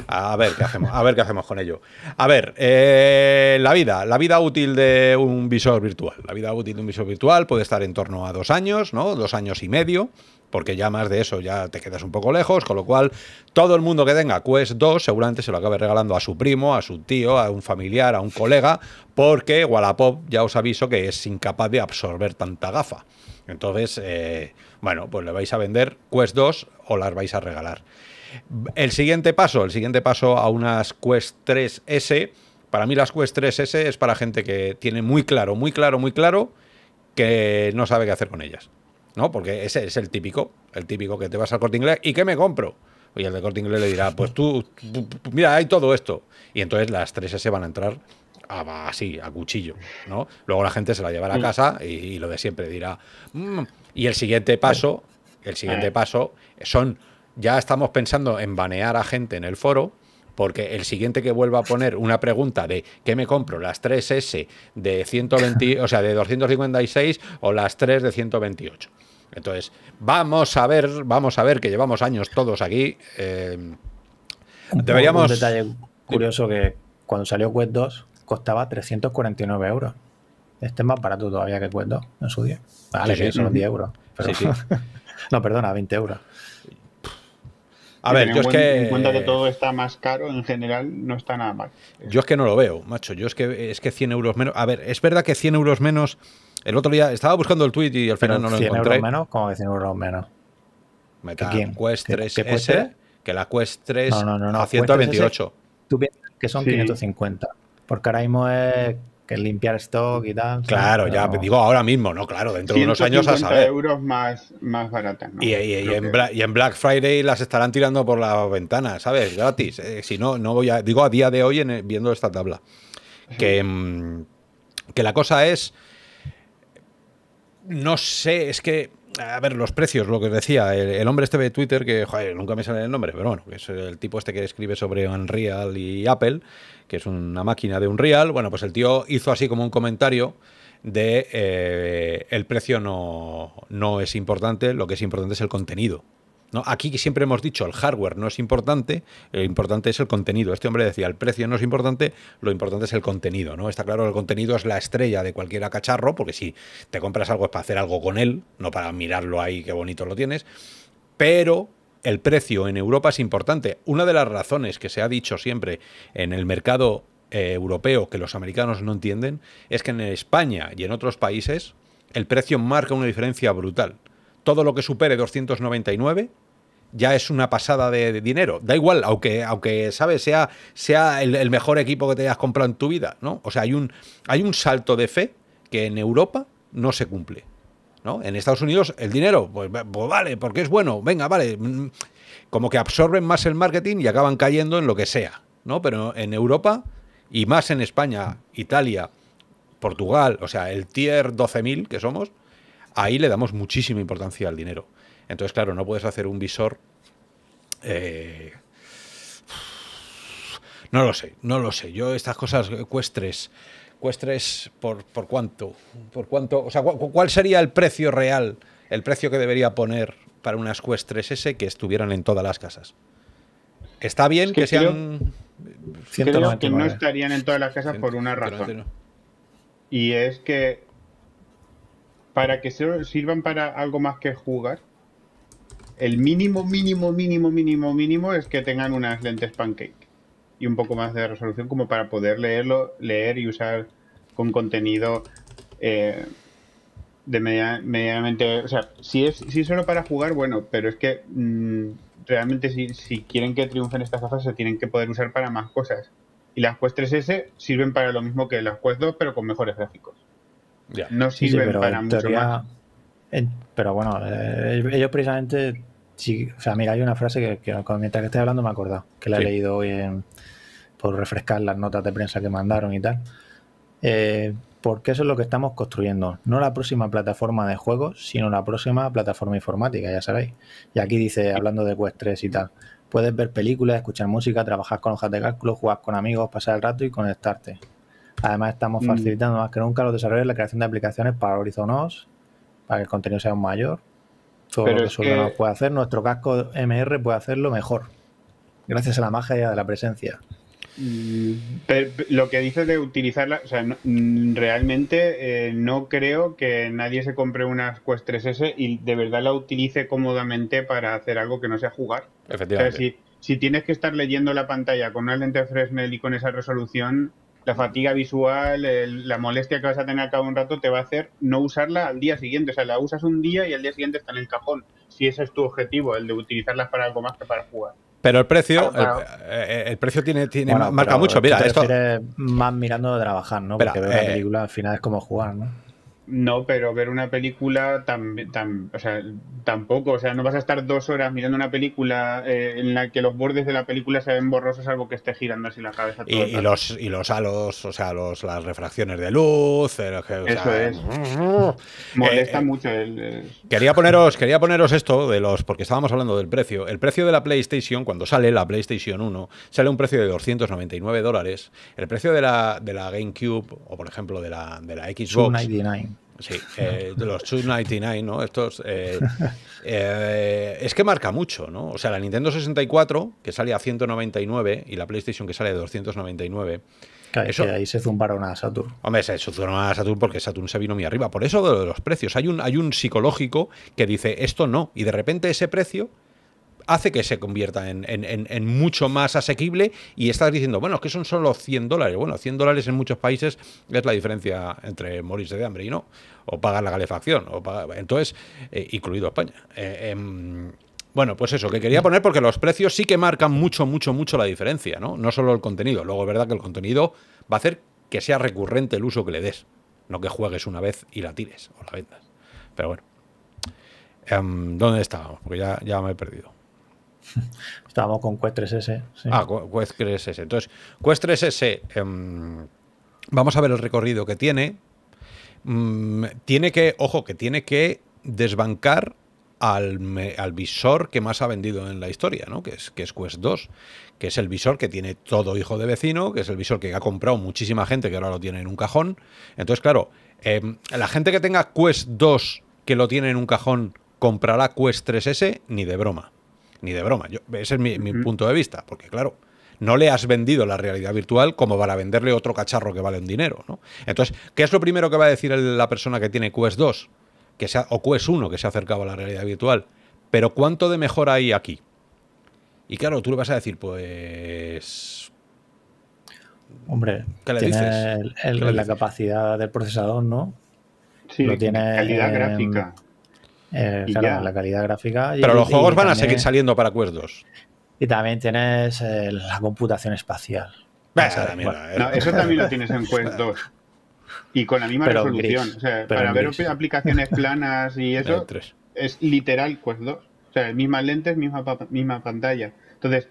a ver qué hacemos, a ver qué hacemos con ello. A ver, eh, la vida, la vida útil de un visor virtual. La vida útil de un visor virtual puede estar en torno a dos años, ¿no? Dos años y medio, porque ya más de eso ya te quedas un poco lejos, con lo cual todo el mundo que tenga Quest 2 seguramente se lo acabe regalando a su primo, a su tío, a un familiar, a un colega, porque Wallapop ya os aviso que es incapaz de absorber tanta gafa. Entonces, eh, bueno, pues le vais a vender Quest 2 o las vais a regalar. El siguiente paso, el siguiente paso a unas Quest 3S. Para mí las Quest 3S es para gente que tiene muy claro, muy claro, muy claro que no sabe qué hacer con ellas. ¿No? Porque ese es el típico, el típico que te vas al corte inglés y que me compro? Y el de corte inglés le dirá, pues tú, mira, hay todo esto. Y entonces las 3S van a entrar así, a cuchillo, ¿no? Luego la gente se la llevará a mm. casa y, lo de siempre dirá. Mm". Y el siguiente paso, el siguiente mm. paso son ya estamos pensando en banear a gente en el foro, porque el siguiente que vuelva a poner una pregunta de ¿qué me compro? ¿Las 3S de 120, o sea, de 256 o las 3 de 128? Entonces, vamos a ver, vamos a ver que llevamos años todos aquí. Eh, deberíamos. Un detalle curioso que cuando salió Quest 2 costaba 349 euros. Este es más barato todavía que Quest 2 en su día. Vale, sí, son 10 euros. no, perdona, 20 euros. A ver, yo es que. En cuenta que todo está más caro, en general no está nada mal. Yo es que no lo veo, macho. Yo es que, es que 100 euros menos. A ver, es verdad que 100 euros menos. El otro día estaba buscando el tweet y al final no lo 100 euros menos? ¿Cómo que 100 euros menos? Meta Quest 3 que la Quest 3 a 128. Tú piensas que son 550, porque ahora mismo es limpiar stock y tal. Claro, ya digo ahora mismo, ¿no? Claro, dentro de unos años a saber. euros más, más baratas, Y, en Black, Friday las estarán tirando por la ventana, ¿sabes? Gratis. Eh, si no, no voy a. Digo a día de hoy viendo esta tabla. Que, mm, que la cosa es. No sé, es que a ver, los precios, lo que os decía, el, hombre este de Twitter, que joder, nunca me sale el nombre, pero bueno, es el tipo este que escribe sobre Unreal y Apple, que es una máquina de Unreal, bueno, pues el tío hizo así como un comentario de eh, el precio no, no es importante, lo que es importante es el contenido. ¿no? Aquí siempre hemos dicho, el hardware no es importante, lo eh, importante es el contenido. Este hombre decía, el precio no es importante, lo importante es el contenido. ¿no? Está claro, el contenido es la estrella de cualquier cacharro, porque si te compras algo es para hacer algo con él, no para mirarlo ahí, qué bonito lo tienes. Pero el precio en Europa es importante. Una de las razones que se ha dicho siempre en el mercado eh, europeo que los americanos no entienden es que en España y en otros países el precio marca una diferencia brutal. Todo lo que supere 299 ya es una pasada de, dinero. Da igual, aunque, aunque ¿sabes? Sea, sea el, mejor equipo que te hayas comprado en tu vida, ¿no? O sea, hay un, hay un salto de fe que en Europa no se cumple. ¿no? En Estados Unidos el dinero, pues, pues, vale, porque es bueno, venga, vale. Como que absorben más el marketing y acaban cayendo en lo que sea, ¿no? Pero en Europa y más en España, Italia, Portugal, o sea, el tier 12.000 que somos, ahí le damos muchísima importancia al dinero. Entonces, claro, no puedes hacer un visor... Eh, no lo sé, no lo sé. Yo estas cosas eh, cuestres, cuestres por, por cuánto, por cuánto, o sea, ¿cuál sería el precio real, el precio que debería poner para unas cuestres ese que estuvieran en todas las casas? Está bien que, sean creo, que no estarían en todas las casas por una razón. Y es que para que sirvan para algo más que jugar, el mínimo, mínimo, mínimo, mínimo, mínimo es que tengan unas lentes pancake y un poco más de resolución como para poder leerlo, leer y usar con contenido eh, de media, medianamente... O sea, si es si solo para jugar, bueno, pero es que mm, realmente si, quieren que triunfen estas gafas se tienen que poder usar para más cosas. Y las Quest 3S sirven para lo mismo que las Quest 2, pero con mejores gráficos. No sirven para mucho más pero bueno, eh, ellos precisamente, o sea, mira, hay una frase que, mientras que estoy hablando me he acordado, que la he leído hoy por refrescar las notas de prensa que mandaron y tal. Eh, porque eso es lo que estamos construyendo. No la próxima plataforma de juegos, sino la próxima plataforma informática, ya sabéis. Y aquí dice, hablando de Quest 3 y tal, puedes ver películas, escuchar música, trabajar con hojas de cálculo, jugar con amigos, pasar el rato y conectarte. Además, estamos mm. facilitando más que nunca los desarrollos la creación de aplicaciones para Horizon OS, para que el contenido sea mayor. Todo Pero lo que puede hacer, nuestro casco MR puede hacerlo mejor, gracias a la magia de la presencia. Mm, lo que dices de utilizarla, o sea, mm, realmente eh, no creo que nadie se compre una Quest 3S y de verdad la utilice cómodamente para hacer algo que no sea jugar. Efectivamente. O si, si, tienes que estar leyendo la pantalla con una lente Fresnel y con esa resolución, la fatiga visual, la molestia que vas a tener a cabo un rato te va a hacer no usarla al día siguiente. O sea, la usas un día y al día siguiente está en el cajón. Si ese es tu objetivo, el de utilizarlas para algo más que para jugar. Pero el precio, eh, El, precio tiene, tiene marca mucho. Mira, esto más mirando de trabajar, ¿no? Porque pero, ver eh, película al final es como jugar, ¿no? No, pero ver una película tan, tampoco, o sea, no vas a estar dos horas mirando una película eh, en la que los bordes de la película se ven borrosos, algo que esté girando así la cabeza. y, los y los halos, o sea, los, las refracciones de luz. Eso es. Molesta eh, eh, mucho. El, Quería poneros, quería poneros esto de los, porque estábamos hablando del precio. El precio de la PlayStation cuando sale la PlayStation 1 sale un precio de 299 dólares. El precio de la de la GameCube o por ejemplo de la de la Xbox. Sí, eh, de los 299, ¿no? Estos. Eh, eh, es que marca mucho, ¿no? O sea, la Nintendo 64, que sale a 199, y la PlayStation, que sale a 299. Claro, eso, ahí se zumbaron a Saturn. Hombre, se zumbaron a Saturn porque Saturn se vino muy arriba. Por eso de los precios. Hay un, hay un psicológico que dice esto no, y de repente ese precio hace que se convierta en, mucho más asequible y estás diciendo, bueno, es que son solo 100 dólares. Bueno, 100 dólares en muchos países es la diferencia entre morirse de hambre y no, o pagar la calefacción, o entonces, eh, incluido España. Eh, em, bueno, pues eso, que quería poner porque los precios sí que marcan mucho, mucho, mucho la diferencia, ¿no? No solo el contenido. Luego es verdad que el contenido va a hacer que sea recurrente el uso que le des, no que juegues una vez y la tires o la vendas. Pero bueno. Em, ¿Dónde estábamos? Porque ya me he perdido. Estábamos con Quest 3S. Ah, Quest 3S. Entonces, Quest 3S, em, vamos a ver el recorrido que tiene. Mm, tiene que, ojo, que tiene que desbancar al, visor que más ha vendido en la historia, ¿no? Que es, que es Quest 2, que es el visor que tiene todo hijo de vecino, que es el visor que ha comprado muchísima gente que ahora lo tiene en un cajón. Entonces, claro, em, la gente que tenga Quest 2 que lo tiene en un cajón comprará Quest 3S ni de broma ni de broma. Yo, ese es mi, punto de vista, porque claro, no le has vendido la realidad virtual como para venderle otro cacharro que vale un dinero. ¿no? Entonces, ¿qué es lo primero que va a decir la persona que tiene Quest 2 que sea, o Quest 1 que se ha acercado a la realidad virtual? Pero ¿cuánto de mejor hay aquí? Y claro, tú le vas a decir, pues... Hombre, ¿qué le tiene dices? la capacidad del procesador, ¿no? Sí, lo tiene calidad gráfica. Eh, la calidad gráfica. Pero los juegos van a seguir saliendo para Quest 2. Y también tienes eh, la computación espacial. eso también lo tienes en Quest 2. Y con la misma resolución. O sea, para ver aplicaciones planas y eso, es literal Quest 2. O sea, mismas lentes, misma, pantalla. Entonces,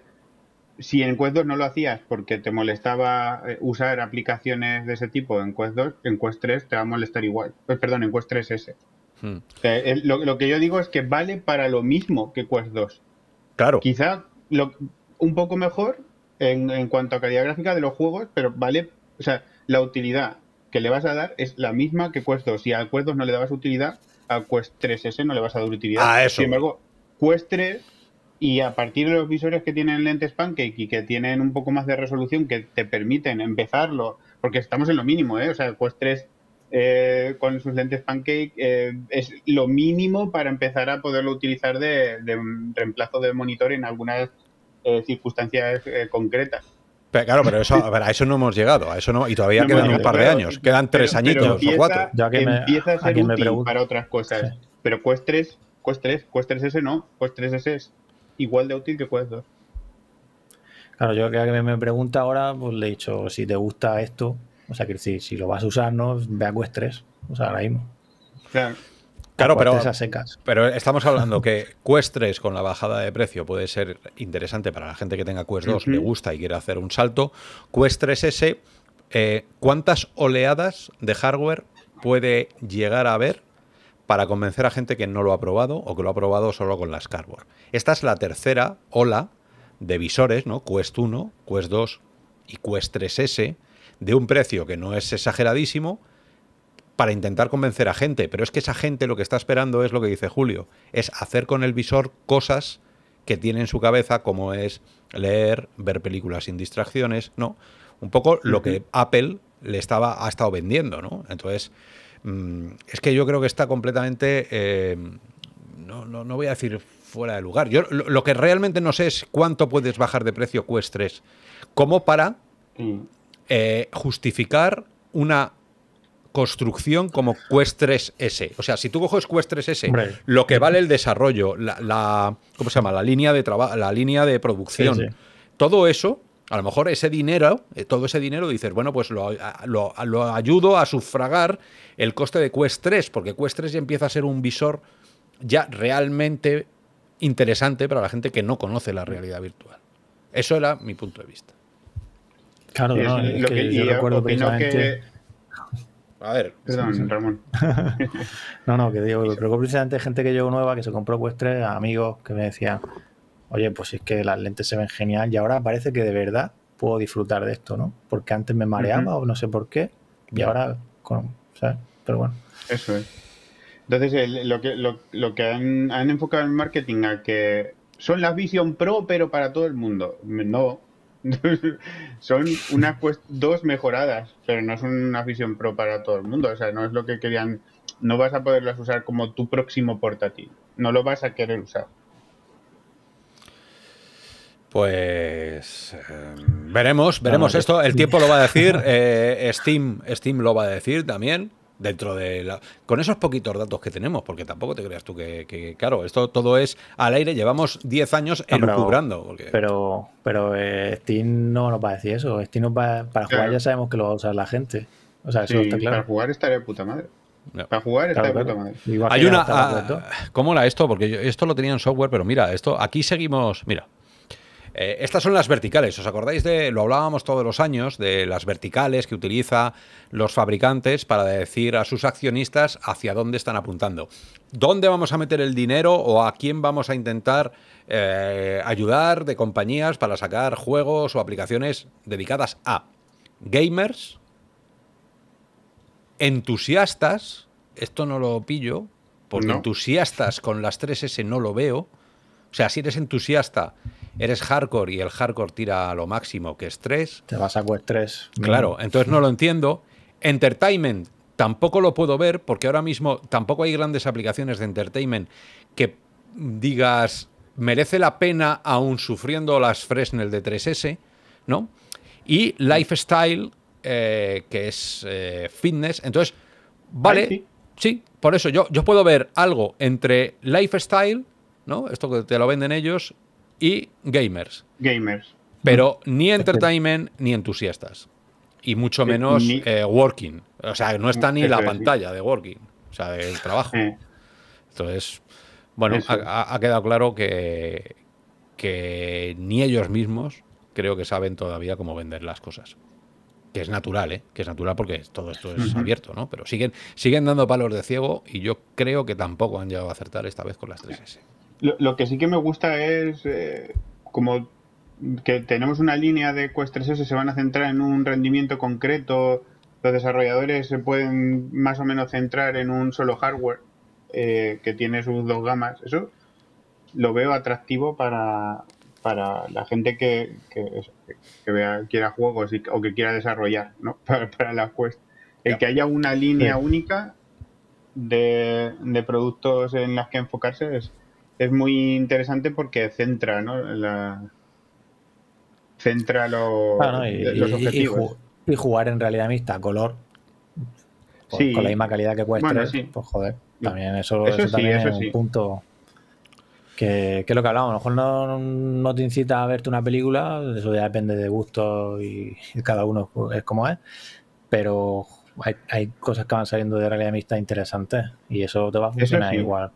si en Quest 2 no lo hacías porque te molestaba eh, usar aplicaciones de ese tipo en Quest 2, en Quest 3 te va a molestar igual. Pues, perdón, en Quest 3S. Mm. lo, que yo digo es que vale para lo mismo que Quest 2. Claro. Quizá un poco mejor en, cuanto a calidad gráfica de los juegos, pero vale, o sea, la utilidad que le vas a dar es la misma que Quest 2. Si a Quest 2 no le dabas utilidad, a Quest 3S no le vas a dar utilidad. Ah, Sin embargo, Quest 3 y a partir de los visores que tienen lentes Pancake y que tienen un poco más de resolución que te permiten empezarlo, porque estamos en lo mínimo, ¿eh? O sea, Quest 3 eh, con sus lentes pancake eh, es lo mínimo para empezar a poderlo utilizar de, reemplazo de monitor en algunas eh, circunstancias concretas. claro, pero eso, a, eso no hemos llegado, a eso no, y todavía quedan un par de años, quedan tres añitos o cuatro. Ya que me, empieza a ser útil para otras cosas, pero pues 3, pues 3, Quest 3S no, pues 3S es igual de útil que Quest 2. Claro, yo que me pregunta ahora, pues le he dicho, si te gusta esto, o sea, que si, lo vas a usar, no ve a Quest 3. O sea, ahora mismo. Claro. pero, secas. pero estamos hablando que Quest 3 con la bajada de precio puede ser interesante para la gente que tenga Quest 2, le gusta y quiere hacer un salto. Quest 3S, eh, ¿cuántas oleadas de hardware puede llegar a haber para convencer a gente que no lo ha probado o que lo ha probado solo con las Cardboard? Esta es la tercera ola de visores, ¿no? Quest 1, Quest 2 y Quest 3S de un precio que no es exageradísimo para intentar convencer a gente. Pero es que esa gente lo que está esperando es lo que dice Julio, es hacer con el visor cosas que tiene en su cabeza, como es leer, ver películas sin distracciones, ¿no? Un poco lo que Apple le estaba, ha estado vendiendo, ¿no? Entonces, mm, es que yo creo que está completamente, eh, no, voy a decir fuera de lugar. Yo lo, que realmente no sé es cuánto puedes bajar de precio Quest 3, como para... Eh, justificar una construcción como Quest 3S. O sea, si tú coges Quest 3S, lo que vale el desarrollo, la, ¿cómo se llama? La línea de trabajo, la línea de producción, todo eso, a lo mejor ese dinero, eh, todo ese dinero dices, bueno, pues lo, lo, lo, ayudo a sufragar el coste de Quest 3, porque Quest 3 ya empieza a ser un visor ya realmente interesante para la gente que no conoce la realidad virtual. Eso era mi punto de vista. Claro, no, que, yo recuerdo precisamente... A ver, perdón, Ramón. no, no, que digo, me precisamente gente que llegó nueva, que se compró Quest 3, amigos que me decían, oye, pues es que las lentes se ven genial y ahora parece que de verdad puedo disfrutar de esto, ¿no? Porque antes me mareaba o no sé por qué y ahora, ¿sabes? Pero bueno. Eso es. Entonces, lo que, que han, han enfocado en marketing a que son las Vision Pro, pero para todo el mundo. No, Son dos mejoradas, pero no es una afición Pro para todo el mundo. O sea, no es lo que querían. No vas a poderlas usar como tu próximo portátil. No lo vas a querer usar. Pues em, veremos, veremos esto. El tiempo lo va a decir. Eh, Steam, Steam lo va a decir también dentro de la... Con esos poquitos datos que tenemos, porque tampoco te creas tú que, claro, esto todo es al aire, llevamos 10 años ah, Pero, pero eh, Steam no nos va a decir eso, Steam para jugar ya sabemos que lo va a usar la gente. O sea, eso está claro. Para jugar estaría de puta madre. Para jugar está de puta madre. Hay una... Ah, ¿Cómo era esto? Porque esto lo tenía en software, pero mira, esto aquí seguimos... Mira. Eh, estas son las verticales, ¿os acordáis de, lo hablábamos todos los años, de las verticales que utiliza los fabricantes para decir a sus accionistas hacia dónde están apuntando? ¿Dónde vamos a meter el dinero o a quién vamos a intentar eh, ayudar de compañías para sacar juegos o aplicaciones dedicadas a gamers, entusiastas, esto no lo pillo, porque entusiastas con las 3S no lo veo. O sea, si eres entusiasta eres hardcore y el hardcore tira a lo máximo, que es 3. Te vas a coger Claro, entonces no lo entiendo. Entertainment tampoco lo puedo ver porque ahora mismo tampoco hay grandes aplicaciones de entertainment que digas merece la pena aún sufriendo las Fresnel de 3S, ¿no? Y lifestyle, eh, que es eh, fitness. Entonces, vale, sí. por eso yo, yo puedo ver algo entre lifestyle, ¿no? Esto que te lo venden ellos, y gamers. Gamers. Pero mm. ni entertainment ni entusiastas. Y mucho eh, menos eh, working. O sea, no está ni la pantalla de working. O sea, del trabajo. Entonces, bueno, ha, quedado claro que, que ni ellos mismos creo que saben todavía cómo vender las cosas. Que es natural, ¿eh? Que es natural porque todo esto es abierto, ¿no? Pero siguen, siguen dando palos de ciego y yo creo que tampoco han llegado a acertar esta vez con las 3S. Lo, que sí que me gusta es eh, como que tenemos una línea de Quest 3S, se van a centrar en un rendimiento concreto, los desarrolladores se pueden más o menos centrar en un solo hardware eh, que tiene sus dos gamas, eso lo veo atractivo para, la gente que, vea, quiera juegos o que quiera desarrollar ¿no? para, para la Quest. El que haya una línea única de, de productos en las que enfocarse es, es muy interesante porque centra, ¿no? La, centra los, objetivos. Y, jugar en realidad mixta, color. Pues, con, la misma calidad que cuesta pues joder, también eso, eso, también es un punto que, es lo que hablamos, a lo mejor no, te incita a verte una película, eso ya depende de gusto y, cada uno es como es, pero hay, hay cosas que van saliendo de realidad mixta interesantes y eso te va a funcionar igual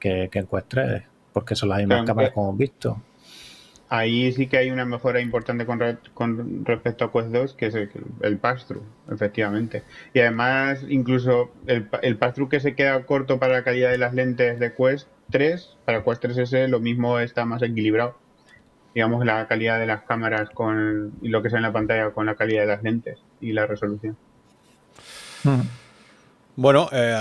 que, que 3 porque son las mismas cámaras como eh, hemos visto. Ahí sí que hay una mejora importante con, respecto a Quest 2, que es el, pass-through, efectivamente. Y además, incluso el, el pass-through que se queda corto para la calidad de las lentes de Quest 3, para Quest 3S lo mismo está más equilibrado. Digamos, la calidad de las cámaras con y lo que sea en la pantalla con la calidad de las lentes y la resolución. Mm. Bueno, eh,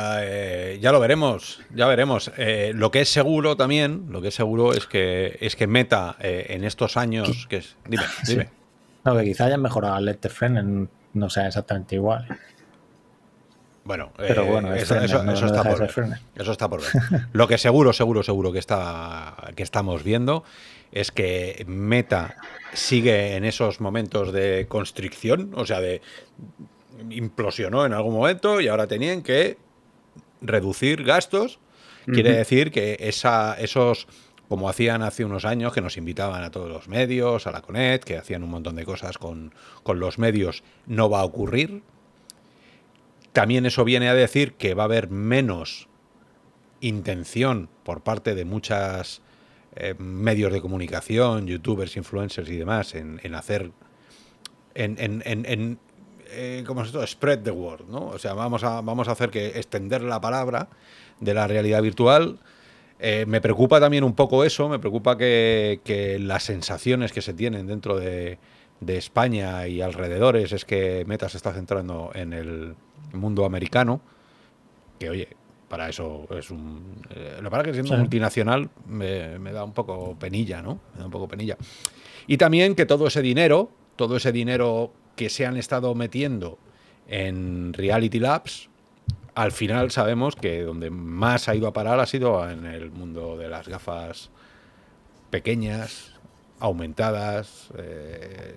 eh, ya lo veremos, ya veremos. Eh, lo que es seguro también, lo que es seguro es que es que Meta en estos años, que es, dime, dime. No, que quizá hayan mejorado a no sea exactamente igual. Bueno, Pero bueno eso, está por, ver. eso, está por, ver. Lo que seguro, seguro, seguro que está que estamos viendo es que Meta sigue en esos momentos de constricción, o sea, de implosionó en algún momento y ahora tenían que reducir gastos. Quiere decir que esa, esos, como hacían hace unos años, que nos invitaban a todos los medios, a la Conet, que hacían un montón de cosas con, los medios, no va a ocurrir. También eso viene a decir que va a haber menos intención por parte de muchas eh, medios de comunicación, youtubers, influencers y demás, en, hacer, en, eh, como es esto? Spread the word, ¿no? O sea, vamos a, vamos a hacer que extender la palabra de la realidad virtual. Eh, me preocupa también un poco eso, me preocupa que, las sensaciones que se tienen dentro de, España y alrededores es que Meta se está centrando en el mundo americano, que oye, para eso es un... Eh, lo para que siendo multinacional me, me da un poco penilla, ¿no? Me da un poco penilla. Y también que todo ese dinero, todo ese dinero que se han estado metiendo en Reality Labs, al final sabemos que donde más ha ido a parar ha sido en el mundo de las gafas pequeñas, aumentadas. Eh,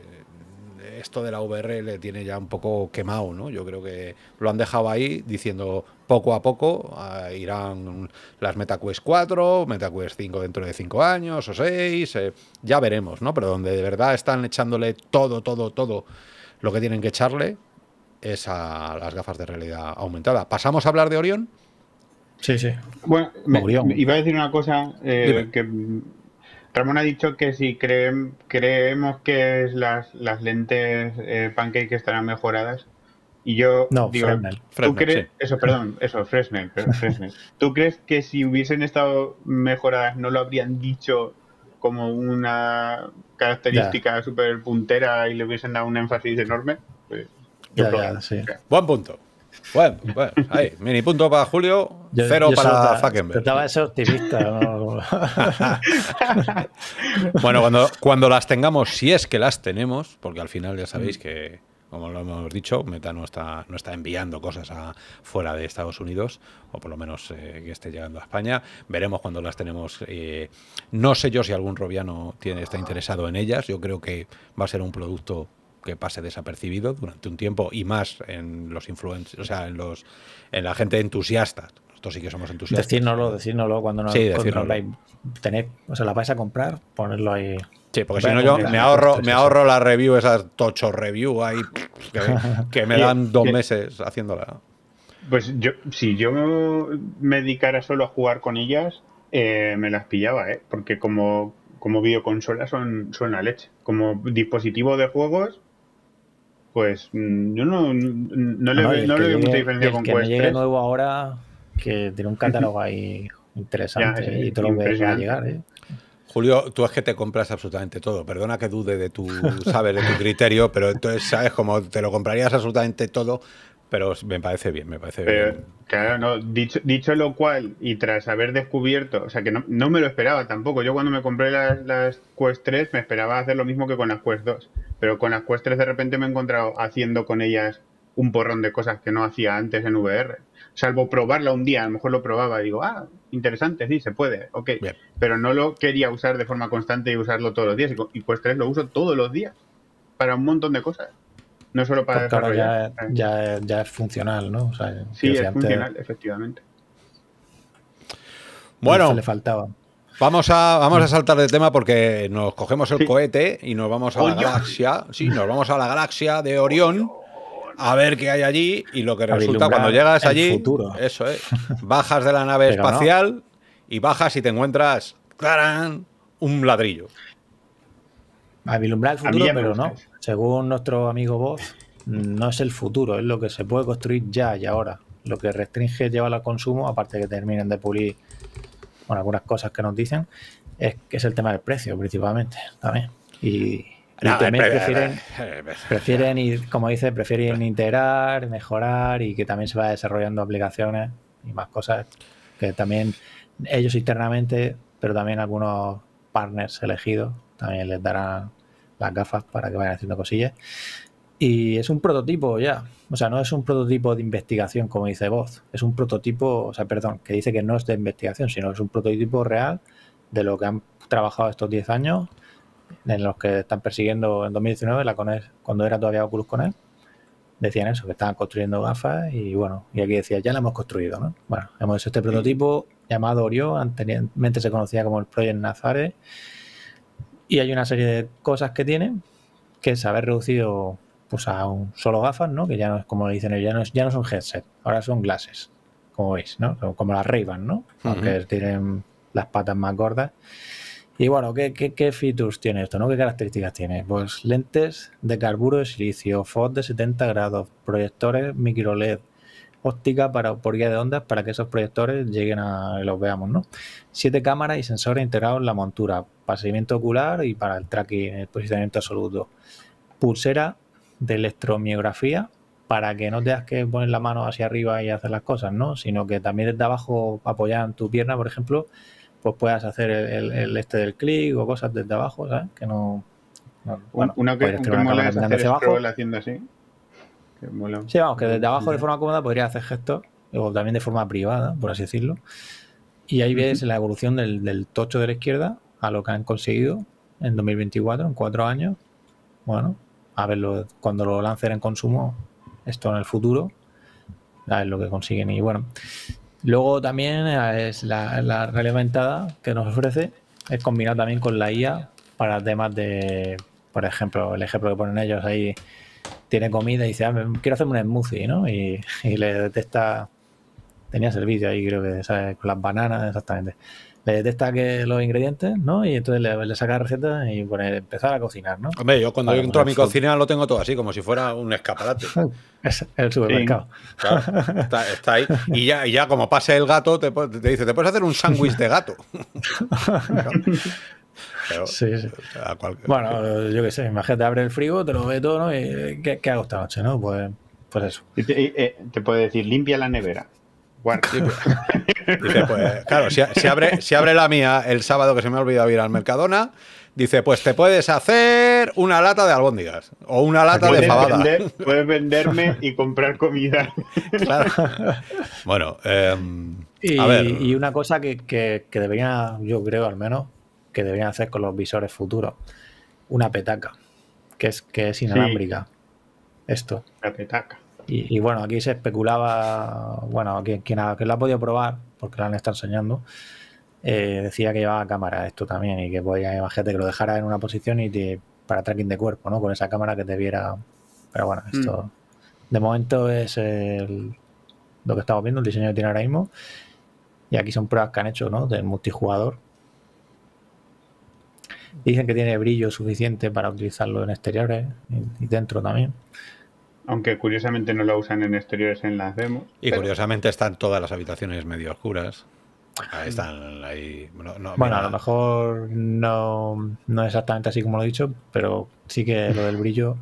esto de la VR le tiene ya un poco quemado, ¿no? Yo creo que lo han dejado ahí diciendo poco a poco ah, irán las MetaQuest 4, MetaQuest 5 dentro de 5 años o 6, eh, ya veremos, ¿no? Pero donde de verdad están echándole todo, todo, todo lo que tienen que echarle es a las gafas de realidad aumentada. ¿Pasamos a hablar de Orión? Sí, sí. Bueno, iba a decir una cosa eh, Ramón ha dicho que si creemos que las, lentes eh, pancake estarán mejoradas, y yo digo, Fresnel, eso, perdón, eso, Fresnel. ¿Tú crees que si hubiesen estado mejoradas no lo habrían dicho como una característica súper puntera y le hubiesen dado un énfasis enorme, pues, Buen punto. bueno, ahí, mini punto para Julio, cero para Fackenberg. estaba optimista. bueno, cuando, cuando las tengamos, si es que las tenemos, porque al final ya sabéis que, como lo hemos dicho, Meta no está, no está enviando cosas a, fuera de Estados Unidos, o por lo menos eh, que esté llegando a España. Veremos cuando las tenemos. Eh, no sé yo si algún robiano tiene, está interesado en ellas. Yo creo que va a ser un producto que pase desapercibido durante un tiempo y más en los influencers, o sea, en los en la gente entusiasta. Nosotros sí que somos entusiastas. Decírnoslo, decírnoslo cuando no, sí, cuando o sea, la vais a comprar, ponerlo ahí Sí, porque si no yo me ahorro, me ahorro la review, esas tocho review ahí que, me dan dos meses haciéndola. Pues yo, si yo me dedicara solo a jugar con ellas, eh, me las pillaba, ¿eh? Porque como, como videoconsola son, son la leche. Como dispositivo de juegos, pues mm, yo no, le, veo mucha diferencia con que Quest nuevo ahora, que tiene un catálogo ahí interesante y todo lo que va a llegar, ¿eh? Julio, tú es que te compras absolutamente todo. Perdona que dude de tu, sabes, de tu criterio, pero entonces sabes cómo te lo comprarías absolutamente todo, pero me parece bien, me parece bien. Claro, no, dicho, dicho, lo cual, y tras haber descubierto, o sea que no, me lo esperaba tampoco. Yo cuando me compré las, las, Quest 3 me esperaba hacer lo mismo que con las Quest 2. Pero con las Quest 3 de repente me he encontrado haciendo con ellas un porrón de cosas que no hacía antes en VR salvo probarla un día, a lo mejor lo probaba y digo, ah, interesante, sí, se puede, ok, pero no lo quería usar de forma constante y usarlo todos los días, y, pues tres, lo uso todos los días, para un montón de cosas, no solo para... Pues eh. ya, es funcional, ¿no? sí, es funcional, efectivamente. Bueno, le faltaba. Vamos a, vamos a saltar de tema porque nos cogemos el cohete y nos vamos a la galaxia. Sí, nos vamos a la galaxia de Orión a ver qué hay allí y lo que resulta cuando llegas allí, futuro. eso es, bajas de la nave espacial y bajas y te encuentras un ladrillo. A vislumbrar el futuro, pero no. Según nuestro amigo Voz, no es el futuro, es lo que se puede construir ya y ahora. Lo que restringe llevar al consumo, aparte que terminen de pulir con algunas cosas que nos dicen, es, que es el tema del precio principalmente también. Y, prefieren, ir, como dice, prefieren integrar, mejorar y que también se va desarrollando aplicaciones y más cosas que también ellos internamente, pero también algunos partners elegidos también les darán las gafas para que vayan haciendo cosillas. Y es un prototipo ya. O sea, no es un prototipo de investigación, como dice Voz. Es un prototipo, o sea, perdón, que dice que no es de investigación, sino es un prototipo real de lo que han trabajado estos 10 años en los que están persiguiendo en 2019, la cuando era todavía Oculus él decían eso, que estaban construyendo gafas y bueno, y aquí decía, ya la hemos construido, ¿no? Bueno, hemos hecho este prototipo llamado orio anteriormente se conocía como el Project Nazare, y hay una serie de cosas que tiene, que es haber reducido pues a un solo gafas, ¿no? Que ya no es como dicen ya no, ya no son headset, ahora son glasses, como veis, ¿no? Como las ray ¿no? Aunque tienen las patas más gordas. Y bueno, ¿qué, qué, qué features tiene esto? ¿no? ¿Qué características tiene? Pues lentes de carburo de silicio, FOD de 70 grados, proyectores micro led óptica para, por guía de ondas para que esos proyectores lleguen a los veamos, ¿no? Siete cámaras y sensores integrados en la montura, para seguimiento ocular y para el tracking, el posicionamiento absoluto. Pulsera de electromiografía para que no tengas que poner la mano hacia arriba y hacer las cosas, ¿no? Sino que también desde abajo apoyar en tu pierna, por ejemplo, pues puedas hacer el, este del clic o cosas desde abajo, ¿sabes? Que no. bueno, una que, pues que mola es hacer haciendo así. Que Sí, vamos, que desde abajo de forma cómoda podría hacer gestos, o también de forma privada, por así decirlo. Y ahí ves la evolución del, del tocho de la izquierda a lo que han conseguido en 2024, en cuatro años. Bueno, a verlo cuando lo lancen en consumo, esto en el futuro, a ver lo que consiguen. Y bueno, Luego también eh, es la, la que nos ofrece es combinada también con la IA para temas de, por ejemplo, el ejemplo que ponen ellos ahí, tiene comida y dice, ah, quiero hacerme un smoothie, ¿no? Y, y le detecta, tenía servicio ahí creo que, Con las bananas, exactamente le destaque los ingredientes, ¿no? Y entonces le, saca la receta y bueno, pues, empezar a cocinar, ¿no? Hombre, yo cuando entro a mi cocina lo tengo todo así, como si fuera un escaparate. Es el supermercado. claro, está, ahí. Y ya, y ya como pase el gato, te, te dice, te puedes hacer un sándwich de gato. sí, sí. Bueno, yo qué sé, imagínate, abre el frigo, te lo ve todo, ¿no? Y, ¿qué, hago esta noche, no? Pues, pues eso. y, te eh, puede decir, limpia la nevera. Pues, claro, si, abre, la mía el sábado que se me ha olvidado ir al Mercadona, dice, pues te puedes hacer una lata de albóndigas o una lata de fabada. puedes venderme y comprar comida. Claro. Bueno, em, y, una cosa que, que, yo creo al menos, que deberían hacer con los visores futuros, una petaca, que es, que es inalámbrica. Esto. La petaca. Y, bueno, aquí se especulaba, bueno, que quien, lo ha podido probar, porque la han estado enseñando, eh, decía que llevaba cámara esto también y que podía, imagínate, que lo dejara en una posición y para tracking de cuerpo, ¿no? Con esa cámara que te viera. Pero bueno, esto mm. de momento es lo que estamos viendo, el diseño que tiene ahora mismo. Y aquí son pruebas que han hecho, ¿no? Del multijugador. Dicen que tiene brillo suficiente para utilizarlo en exteriores y dentro también. Aunque curiosamente no la usan en exteriores en las demos. Y curiosamente están todas las habitaciones medio oscuras. Ahí están ahí. bueno, a lo mejor no, no exactamente así como lo he dicho, pero sí que lo del brillo.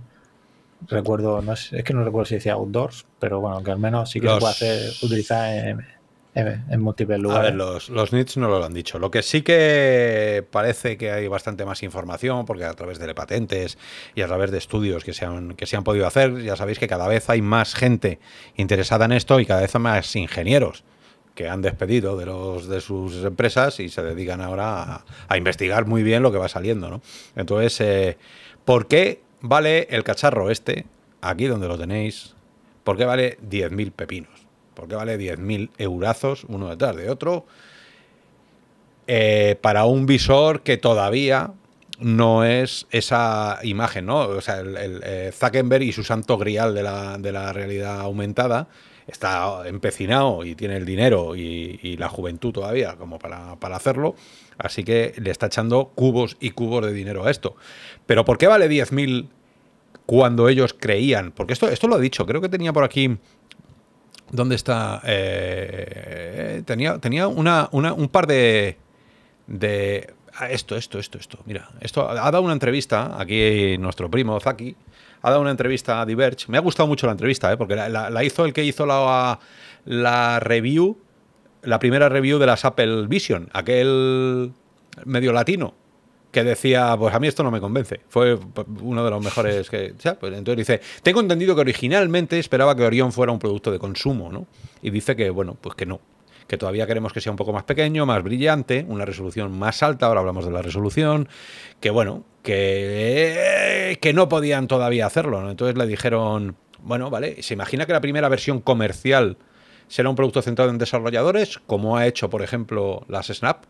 recuerdo, no es, que no recuerdo si decía outdoors, pero bueno, que al menos sí que lo se puede hacer, utilizar en, en, múltiples lugares. A ver, ¿eh? los, NITs no lo han dicho. Lo que sí que parece que hay bastante más información, porque a través de patentes y a través de estudios que se, han, que se han podido hacer, ya sabéis que cada vez hay más gente interesada en esto y cada vez hay más ingenieros que han despedido de los de sus empresas y se dedican ahora a, investigar muy bien lo que va saliendo, ¿no? Entonces, eh, ¿por qué vale el cacharro este, aquí donde lo tenéis, por qué vale 10.000 pepinos? porque vale 10.000 eurazos uno detrás de otro, eh, para un visor que todavía no es esa imagen, ¿no? O sea, el, eh, Zuckerberg y su santo grial de la, realidad aumentada está empecinado y tiene el dinero y, la juventud todavía como para, hacerlo, así que le está echando cubos y cubos de dinero a esto. Pero ¿por qué vale 10.000 cuando ellos creían? Porque esto, esto lo ha dicho, creo que tenía por aquí ¿Dónde está? Eh, tenía tenía una, un par de, de ah, esto, esto, esto, esto. Mira, esto ha dado una entrevista, aquí nuestro primo Zaki, ha dado una entrevista a Diverge. Me ha gustado mucho la entrevista, ¿eh? porque la, hizo el que hizo la, la review, la primera review de las Apple Vision, aquel medio latino que decía, pues a mí esto no me convence. Fue uno de los mejores que... Pues entonces dice, tengo entendido que originalmente esperaba que Orión fuera un producto de consumo, ¿no? Y dice que, bueno, pues que no. Que todavía queremos que sea un poco más pequeño, más brillante, una resolución más alta, ahora hablamos de la resolución, que bueno, que, que no podían todavía hacerlo, Entonces le dijeron, bueno, vale, se imagina que la primera versión comercial será un producto centrado en desarrolladores, como ha hecho, por ejemplo, las Snap,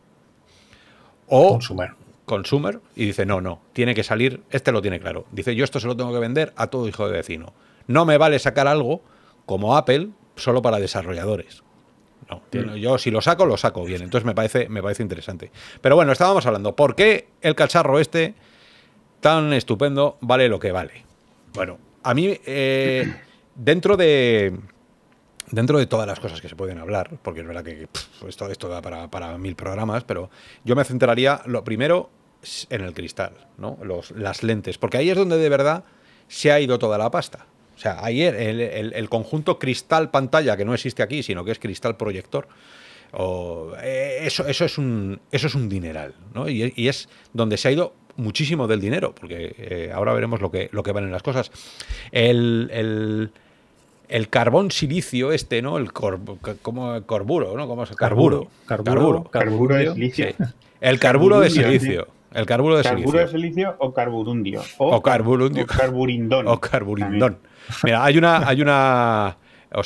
o... Consumer consumer y dice, no, no, tiene que salir, este lo tiene claro. Dice, yo esto se lo tengo que vender a todo hijo de vecino. No me vale sacar algo como Apple solo para desarrolladores. No, yo si lo saco, lo saco bien. Entonces me parece, me parece interesante. Pero bueno, estábamos hablando, ¿por qué el cacharro este tan estupendo vale lo que vale? Bueno, a mí, eh, dentro de dentro de todas las cosas que se pueden hablar, porque es verdad que esto, esto da para, para, mil programas, pero yo me centraría, lo primero, en el cristal, ¿no? Los, las lentes, porque ahí es donde de verdad se ha ido toda la pasta. O sea, ayer el, conjunto cristal pantalla, que no existe aquí, sino que es cristal proyector, eh, eso, eso, es un, eso es un dineral, ¿no? Y, es donde se ha ido muchísimo del dinero, porque eh, ahora veremos lo que, lo que valen las cosas. El, carbón silicio este, ¿no? El como carburo, ¿no? ¿Cómo es? Carburo. Carburo. Carburo, silicio. El carburo de silicio. El carburo de silicio. o carburundio. O, carburundio. O carburindón. O carburindón. Mira, hay una, hay una.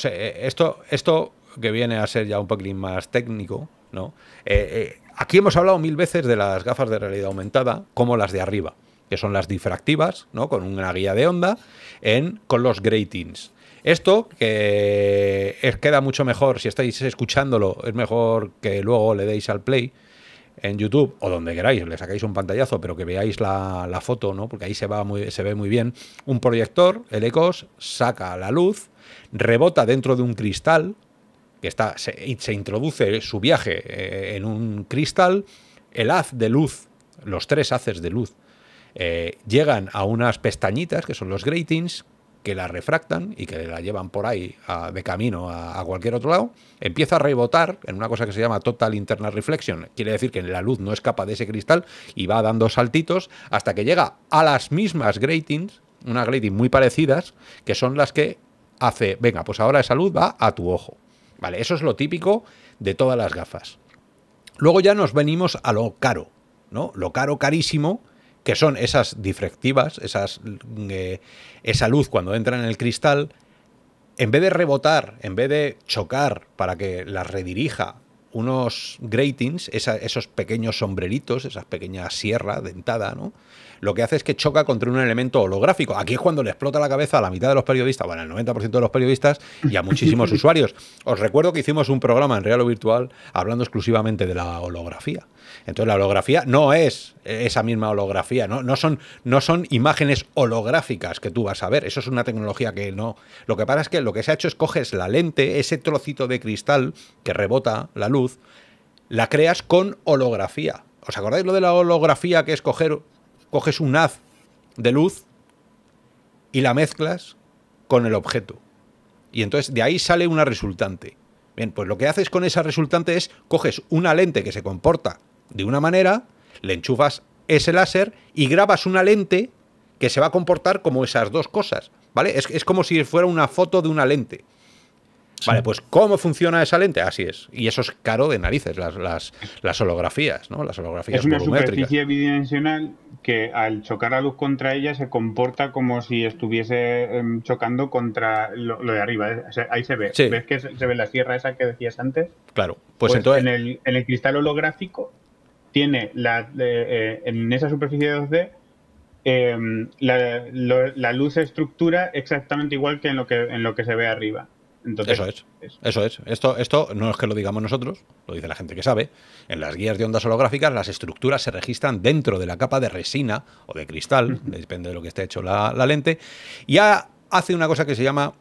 Eh, esto, esto que viene a ser ya un poquitín más técnico, ¿no? Eh, eh, aquí hemos hablado mil veces de las gafas de realidad aumentada, como las de arriba, que son las difractivas, ¿no? Con una guía de onda, en, con los gratings. Esto, que es, queda mucho mejor, si estáis escuchándolo, es mejor que luego le deis al play, en YouTube o donde queráis, le sacáis un pantallazo, pero que veáis la, foto, ¿no? Porque ahí se, va muy, se ve muy bien. Un proyector, el ECOS, saca la luz, rebota dentro de un cristal, que está, se, se introduce su viaje eh, en un cristal, el haz de luz, los tres haces de luz, eh, llegan a unas pestañitas, que son los gratings, que la refractan y que la llevan por ahí de camino a, cualquier otro lado, empieza a rebotar en una cosa que se llama total internal reflection. Quiere decir que la luz no escapa de ese cristal y va dando saltitos hasta que llega a las mismas gratings, unas gratings muy parecidas, que son las que hace, venga, pues ahora esa luz va a tu ojo. Vale, eso es lo típico de todas las gafas. Luego ya nos venimos a lo caro, ¿no? Lo caro, carísimo, que son esas difractivas, esas, eh, esa luz cuando entra en el cristal, en vez de rebotar, en vez de chocar para que las redirija unos gratings, esos pequeños sombreritos, esas pequeñas sierra dentada, ¿no? Lo que hace es que choca contra un elemento holográfico. Aquí es cuando le explota la cabeza a la mitad de los periodistas, bueno, al 90% de los periodistas y a muchísimos usuarios. Os recuerdo que hicimos un programa en Real o Virtual hablando exclusivamente de la holografía. Entonces la holografía no es esa misma holografía, ¿no? No, son, no son imágenes holográficas que tú vas a ver, eso es una tecnología que no... Lo que pasa es que lo que se ha hecho es coges la lente, ese trocito de cristal que rebota la luz, la creas con holografía. ¿Os acordáis lo de la holografía que es coger, coges un haz de luz y la mezclas con el objeto? Y entonces de ahí sale una resultante. Bien, pues lo que haces con esa resultante es coges una lente que se comporta de una manera, le enchufas ese láser y grabas una lente que se va a comportar como esas dos cosas, ¿vale? Es, como si fuera una foto de una lente. Vale, pues ¿cómo funciona esa lente? Así es. Y eso es caro de narices, las, las, holografías, ¿no? Las holografías Es una superficie bidimensional que al chocar la luz contra ella se comporta como si estuviese em, chocando contra lo, de arriba. ¿eh? ahí se ve. ¿Ves que se, ve la sierra esa que decías antes? Claro. Pues, pues entonces... En el, en el cristal holográfico tiene la, eh, eh, en esa superficie de 2D eh, la, luz estructura exactamente igual que en lo que, en lo que se ve arriba. Entonces, eso es, Eso es. Esto, esto no es que lo digamos nosotros, lo dice la gente que sabe. En las guías de ondas holográficas, las estructuras se registran dentro de la capa de resina o de cristal, depende de lo que esté hecho la, lente. Y hace una cosa que se llama.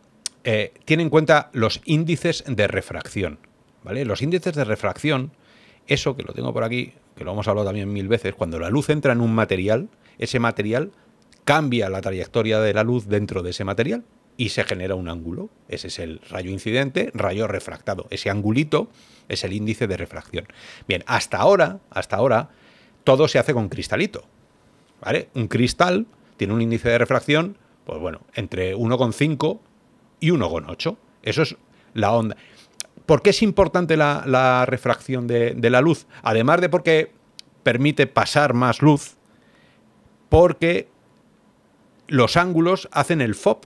tiene en cuenta los índices de refracción. ¿vale? Los índices de refracción eso que lo tengo por aquí, que lo hemos hablado también mil veces, cuando la luz entra en un material, ese material cambia la trayectoria de la luz dentro de ese material y se genera un ángulo. Ese es el rayo incidente, rayo refractado. Ese angulito es el índice de refracción. Bien, hasta ahora, hasta ahora, todo se hace con cristalito. ¿Vale? Un cristal tiene un índice de refracción, pues bueno, entre 1,5 y 1,8. Eso es la onda. ¿Por qué es importante la, refracción de, la luz? Además de porque permite pasar más luz, porque los ángulos hacen el FOP.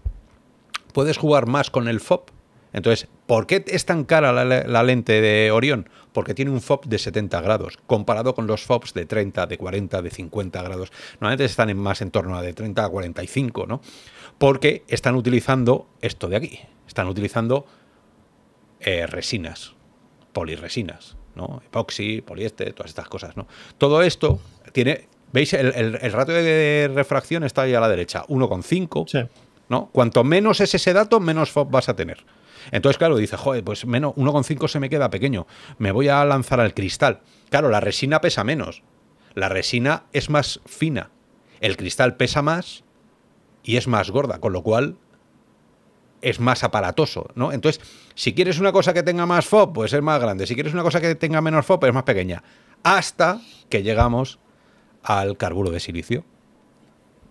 Puedes jugar más con el FOP. Entonces, ¿por qué es tan cara la, lente de Orión? Porque tiene un FOP de 70 grados, comparado con los FOPS de 30, de 40, de 50 grados. Normalmente están en más en torno a de 30 a 45, ¿no? Porque están utilizando esto de aquí. Están utilizando eh, resinas, poliresinas, ¿no? Epoxi, poliéster, todas estas cosas, ¿no? Todo esto tiene. ¿Veis? El, ratio de refracción está ahí a la derecha, 1,5. ¿no? Cuanto menos es ese dato, menos vas a tener. Entonces, claro, dice, joder, pues menos 1,5 se me queda pequeño. Me voy a lanzar al cristal. Claro, la resina pesa menos. La resina es más fina. El cristal pesa más y es más gorda, con lo cual es más aparatoso, ¿no? Entonces, si quieres una cosa que tenga más FOB, pues es más grande. Si quieres una cosa que tenga menos FOB, es más pequeña. Hasta que llegamos al carburo de silicio.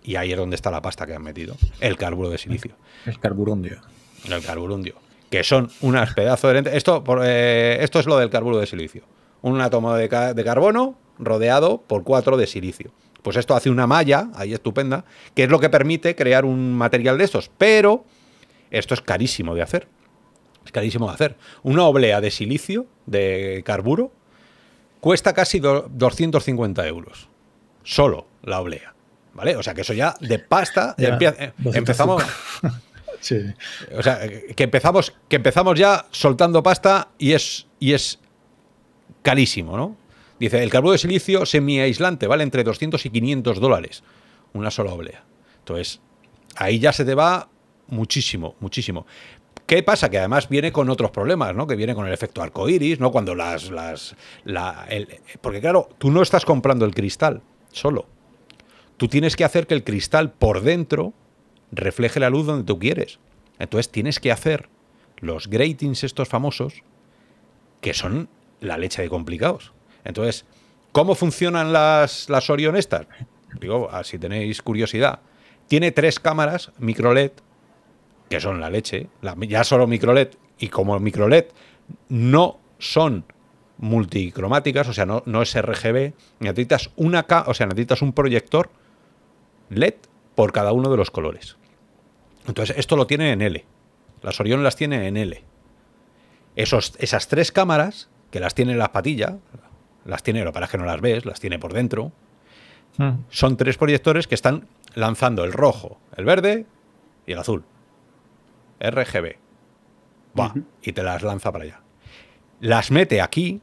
Y ahí es donde está la pasta que han metido. El carburo de silicio. El carburundio. El carburundio. Que son unas pedazos de... Esto, eh, esto es lo del carburo de silicio. Un átomo de, de carbono rodeado por cuatro de silicio. Pues esto hace una malla ahí estupenda, que es lo que permite crear un material de estos. Pero esto es carísimo de hacer. Es carísimo de hacer. Una oblea de silicio, de carburo, cuesta casi 250 euros. Solo la oblea. ¿Vale? O sea que eso ya de pasta eh, empezamos. sí. O sea, que empezamos, que empezamos ya soltando pasta y es, y es carísimo, ¿no? Dice, el carburo de silicio semiaislante vale entre 200 y 500 dólares. Una sola oblea. Entonces, ahí ya se te va muchísimo, muchísimo. ¿Qué pasa? Que además viene con otros problemas, ¿no? Que viene con el efecto arcoiris, ¿no? Cuando las. las la, porque, claro, tú no estás comprando el cristal solo. Tú tienes que hacer que el cristal por dentro refleje la luz donde tú quieres. Entonces tienes que hacer los gratings estos famosos, que son la leche de complicados. Entonces, ¿cómo funcionan las, las Orion estas? Digo, ah, si tenéis curiosidad. Tiene tres cámaras micro que son la leche, ya solo microLED y como microLED no son multicromáticas, o sea, no, es RGB, necesitas una o sea, necesitas un proyector LED por cada uno de los colores. Entonces, esto lo tiene en L. Las Orion las tiene en L. Esos, esas tres cámaras, que las tiene la patilla, las tiene, lo para que no las ves, las tiene por dentro, hmm. son tres proyectores que están lanzando el rojo, el verde y el azul. RGB. Va, Y te las lanza para allá. Las mete aquí,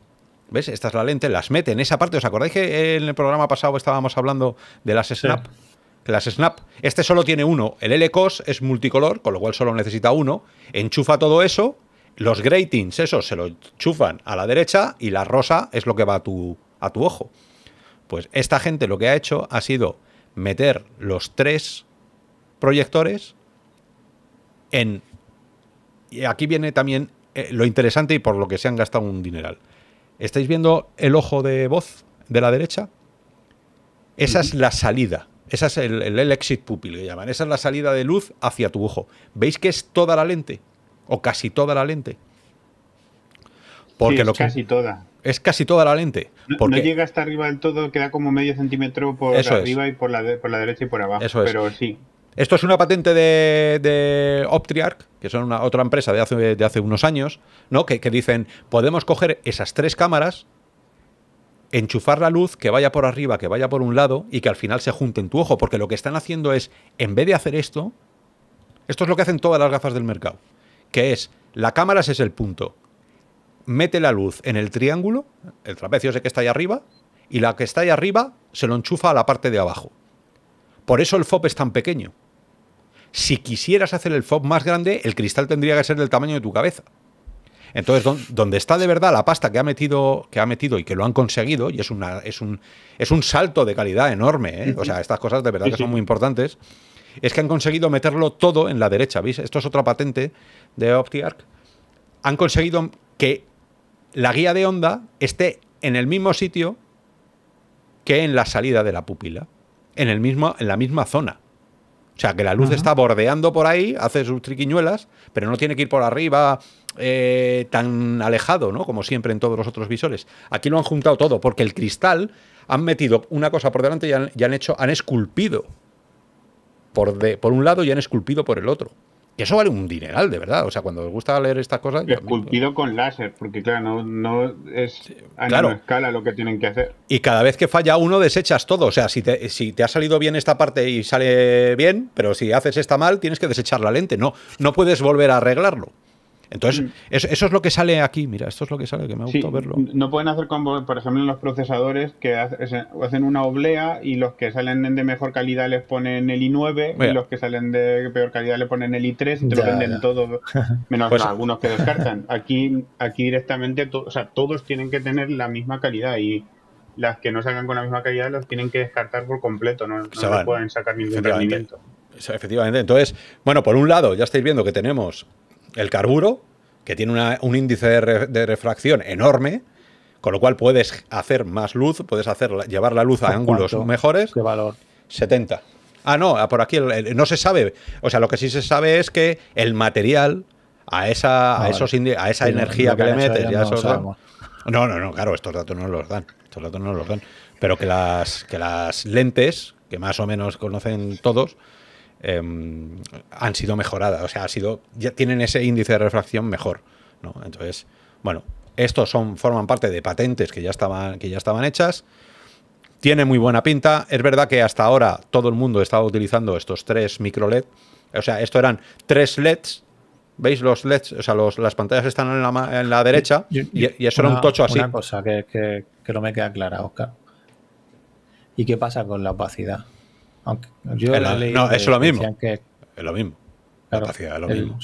¿ves? Esta es la lente, las mete en esa parte. ¿Os acordáis que en el programa pasado estábamos hablando de las snap? las snap, este solo tiene uno. El LCOS es multicolor, con lo cual solo necesita uno. Enchufa todo eso. Los gratings, esos se lo chufan a la derecha y la rosa es lo que va a a tu ojo. Pues esta gente lo que ha hecho ha sido meter los tres proyectores y aquí viene también eh, lo interesante y por lo que se han gastado un dineral. ¿Estáis viendo el ojo de voz de la derecha? Esa es la salida. Esa es el, exit pupil le llaman. Esa es la salida de luz hacia tu ojo. ¿Veis que es toda la lente? O casi toda la lente. Porque es casi toda. Es casi toda la lente. Porque, no, llega hasta arriba del todo, queda como medio centímetro por arriba y por la, por la derecha y por abajo. Eso pero sí. Esto es una patente de, Optriarch, que son una, otra empresa de hace, unos años, ¿no? Que, dicen, podemos coger esas tres cámaras, enchufar la luz, que vaya por arriba, que vaya por un lado, y que al final se junte en tu ojo, porque lo que están haciendo es, en vez de hacer esto, esto es lo que hacen todas las gafas del mercado, que es, la cámara es el punto, mete la luz en el triángulo, el trapecio ese que está ahí arriba, y la que está ahí arriba se lo enchufa a la parte de abajo. Por eso el FOP es tan pequeño, si quisieras hacer el FOB más grande, el cristal tendría que ser del tamaño de tu cabeza. Entonces, donde está de verdad la pasta que ha metido, que ha metido y que lo han conseguido, y es, una, es, un, es un salto de calidad enorme, ¿eh? o sea, estas cosas de verdad que son muy importantes, es que han conseguido meterlo todo en la derecha, ¿veis? Esto es otra patente de OptiArc. Han conseguido que la guía de onda esté en el mismo sitio que en la salida de la pupila, en, el mismo, en la misma zona. O sea, que la luz está bordeando por ahí, hace sus triquiñuelas, pero no tiene que ir por arriba eh, tan alejado, ¿no? Como siempre en todos los otros visores. Aquí lo han juntado todo, porque el cristal han metido una cosa por delante y han, han hecho, han esculpido por, de, por un lado y han esculpido por el otro. Y eso vale un dineral, de verdad. O sea, cuando os gusta leer estas cosas. Esculpido con láser, porque claro, no, es a escala lo que tienen que hacer. Y cada vez que falla uno, desechas todo. O sea, si te, si te ha salido bien esta parte y sale bien, pero si haces esta mal, tienes que desechar la lente. No, no puedes volver a arreglarlo. Entonces, mm. eso, es lo que sale aquí, mira, esto es lo que sale, que me ha gustado verlo. No pueden hacer como, por ejemplo, en los procesadores que hacen una oblea y los que salen de mejor calidad les ponen el i9 y los que salen de peor calidad le ponen el i3 y te lo venden todo, menos pues algunos que descartan. Aquí, aquí directamente, o sea, todos tienen que tener la misma calidad y las que no salgan con la misma calidad las tienen que descartar por completo, no, pueden sacar ningún rendimiento. Efectivamente, entonces, bueno, por un lado, ya estáis viendo que tenemos el carburo, que tiene un índice de, refracción enorme, con lo cual puedes hacer más luz, puedes hacer, llevar la luz a ángulos mejores. ¿Qué valor? 70. Ah, no, ah, por aquí no se sabe. O sea, lo que sí se sabe es que el material a esa, esos a esa energía que, le metes, no, no, no, claro, estos datos no los dan. Estos datos no los dan. Pero que las, que las lentes, que más o menos conocen todos, Em, han sido mejoradas, o sea, ha sido, ya tienen ese índice de refracción mejor. ¿no? Entonces, bueno, estos son, forman parte de patentes que ya estaban, que ya estaban hechas. Tiene muy buena pinta. Es verdad que hasta ahora todo el mundo estaba utilizando estos tres micro O sea, esto eran tres LEDs. ¿Veis los LEDs? O sea, las pantallas están en la, derecha y, eso era un tocho así. Una cosa que no me queda clara, Oscar. ¿Y qué pasa con la opacidad? no, es lo mismo. es lo mismo. es lo mismo.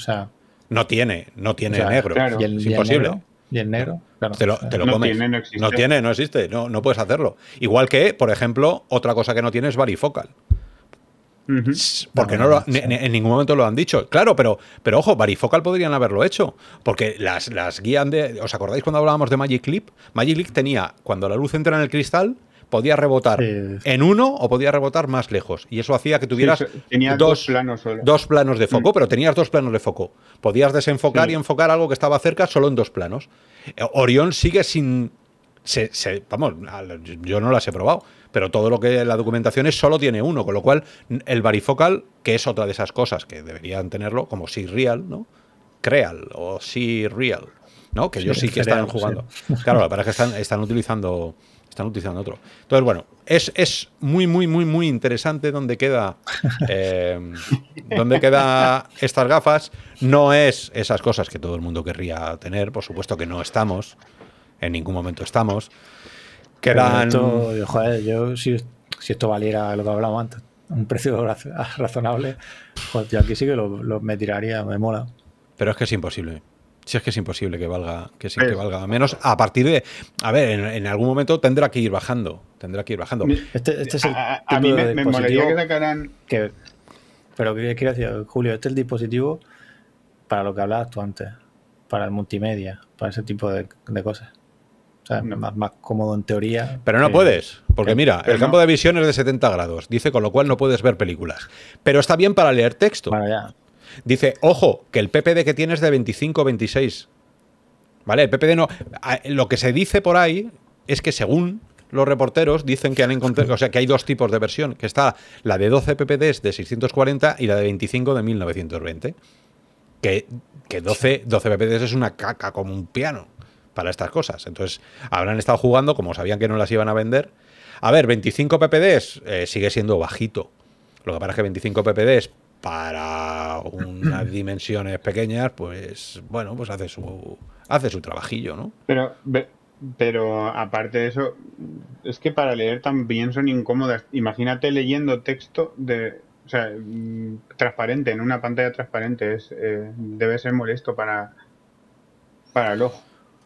no tiene, no tiene negro. es imposible. y el negro. te lo, no Tiene, no, existe. no no puedes hacerlo. Igual que, por ejemplo, otra cosa que no tiene es varifocal. Porque no, en ningún momento lo han dicho. Claro, pero, pero ojo, varifocal podrían haberlo hecho. Porque las, las guían de. ¿Os acordáis cuando hablábamos de Magic Clip? Magic Clip tenía, cuando la luz entra en el cristal, podía rebotar en uno o podía rebotar más lejos. Y eso hacía que tuvieras tenía dos, planos dos planos de foco, mm. pero tenías dos planos de foco. Podías desenfocar y enfocar algo que estaba cerca solo en dos planos. Eh, Orión sigue sin... vamos, yo no las he probado, pero todo lo que la documentación es solo tiene uno, con lo cual el varifocal, que es otra de esas cosas que deberían tenerlo, como si real, ¿no? Creal o si real. ¿no? Que ellos sí, que están jugando. Claro, la verdad es que están, están utilizando utilizando otro. Entonces, bueno, es, es muy, muy, muy, muy interesante donde queda, eh, dónde queda estas gafas. No es esas cosas que todo el mundo querría tener, por supuesto que no estamos, en ningún momento estamos. Quedan... joder, yo, si, esto valiera lo que hablábamos antes, un precio razonable, pues yo aquí sí que lo, lo, me tiraría, me mola. Pero es que es imposible. Si es que es imposible que valga, que sí, que valga menos. A partir de. A ver, en, algún momento tendrá que ir bajando. Tendrá que ir bajando. Este, este, es el a, mí me, que pero quiero decir, Julio, este es el dispositivo para lo que hablabas tú antes, para el multimedia, para ese tipo de, cosas. O sea, más, cómodo en teoría. Pero no puedes, porque mira, el campo de visión es de 70 grados, dice, con lo cual no puedes ver películas. Pero está bien para leer texto. Bueno, ya. Dice, ojo, que el PPD que tienes de 25 26. ¿Vale? El PPD no. Ah, lo que se dice por ahí es que según los reporteros dicen que han encontrado, o sea, que hay dos tipos de versión, que está la de 12 PPDs de 640 y la de 25 de 1920. Que, que 12, 12 PPDs es una caca como un piano para estas cosas. Entonces, habrán estado jugando como sabían que no las iban a vender. A ver, 25 PPDs eh, sigue siendo bajito. Lo que pasa es que 25 PPDs para unas dimensiones pequeñas, pues bueno, pues hace su hace su trabajillo, ¿no? Pero pero aparte de eso, es que para leer también son incómodas. Imagínate leyendo texto de mm, transparente, en una pantalla transparente eh, debe ser molesto para para el ojo.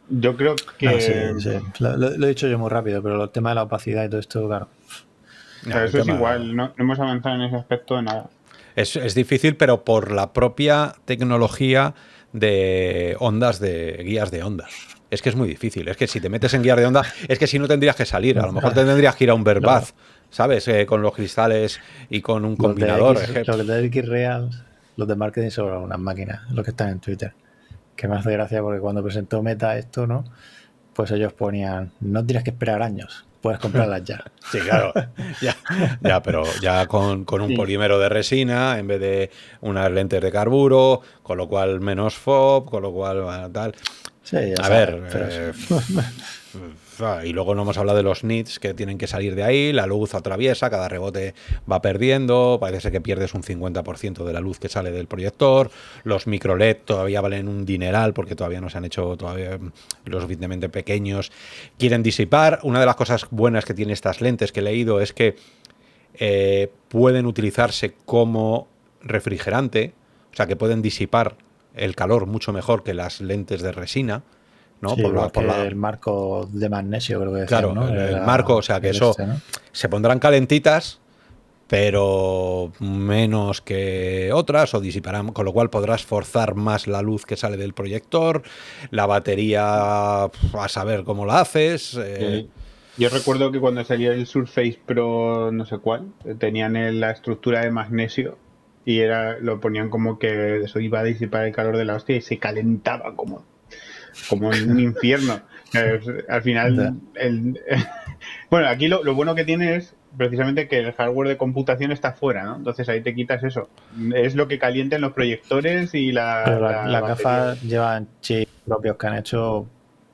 Yo creo que ah, Lo, he dicho yo muy rápido, pero el tema de la opacidad y todo esto, claro. eso es igual, no hemos avanzado en ese aspecto de nada. Es, difícil, pero por la propia tecnología de ondas, de guías de ondas. Es que es muy difícil. Es que si te metes en guías de onda, es que si no tendrías que salir. A lo mejor tendrías que ir a un verbaz, ¿sabes? Eh, con los cristales y con un combinador. los de los de marketing son unas máquinas, los que están en Twitter. Que me hace gracia porque cuando presentó Meta esto, ¿no? Pues ellos ponían, no tienes que esperar años puedes comprarlas ya. Sí, claro. Ya, pero ya con, un polímero de resina en vez de unas lentes de carburo, con lo cual menos FOB, con lo cual tal a ver, eh, ah, y luego no hemos hablado de los nits que tienen que salir de ahí, la luz atraviesa, cada rebote va perdiendo, parece que pierdes un 50% de la luz que sale del proyector, los microled todavía valen un dineral porque todavía no se han hecho todavía mm, lo suficientemente pequeños, quieren disipar. Una de las cosas buenas que tienen estas lentes que he leído es que eh, pueden utilizarse como refrigerante, o sea que pueden disipar el calor mucho mejor que las lentes de resina. ¿no? por la, por El marco de magnesio, creo que Claro, ¿no? el, marco, o sea que eso este, se pondrán calentitas, pero menos que otras, o disiparán, con lo cual podrás forzar más la luz que sale del proyector, la batería a saber cómo la haces. Eh. Yo recuerdo que cuando salía el Surface Pro, no sé cuál, tenían la estructura de magnesio y era lo ponían como que eso iba a disipar el calor de la hostia y se calentaba como, como un infierno. Al final, bueno, aquí lo, bueno que tiene es precisamente que el hardware de computación está fuera, ¿no? Entonces ahí te quitas eso. Es lo que calientan los proyectores y la... Pero la, caja llevan chips propios que han hecho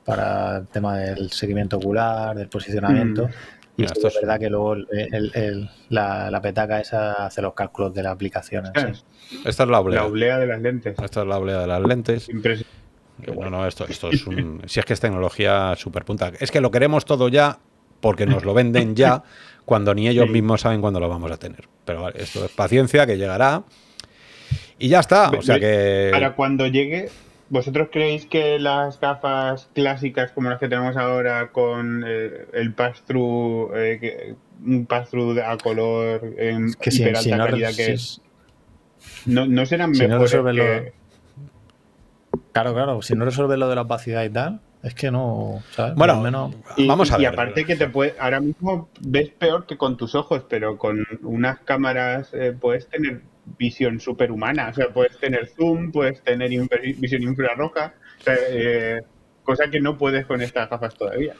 para el tema del seguimiento ocular, del posicionamiento. Mm es verdad que luego la, petaca esa hace los cálculos de la aplicación. Esta es la oblea. La de las lentes. Esta es la oblea de las lentes. bueno No, esto, es un. si es que es tecnología súper punta. Es que lo queremos todo ya porque nos lo venden ya cuando ni ellos mismos saben cuándo lo vamos a tener. Pero vale, esto es paciencia que llegará. Y ya está. O sea que. Para cuando llegue, ¿Vosotros creéis que las gafas clásicas como las que tenemos ahora con eh, el pass-through, eh, un pass a color en que alta calidad que es, no, serán mejores Claro, claro, si no resuelves lo de la opacidad y tal, es que no. Bueno, menos. vamos a ver. Y aparte que te puede, ahora mismo ves peor que con tus ojos, pero con unas cámaras eh, puedes tener visión superhumana. O sea, puedes tener zoom, puedes tener visión infrarroja, eh, cosa que no puedes con estas gafas todavía.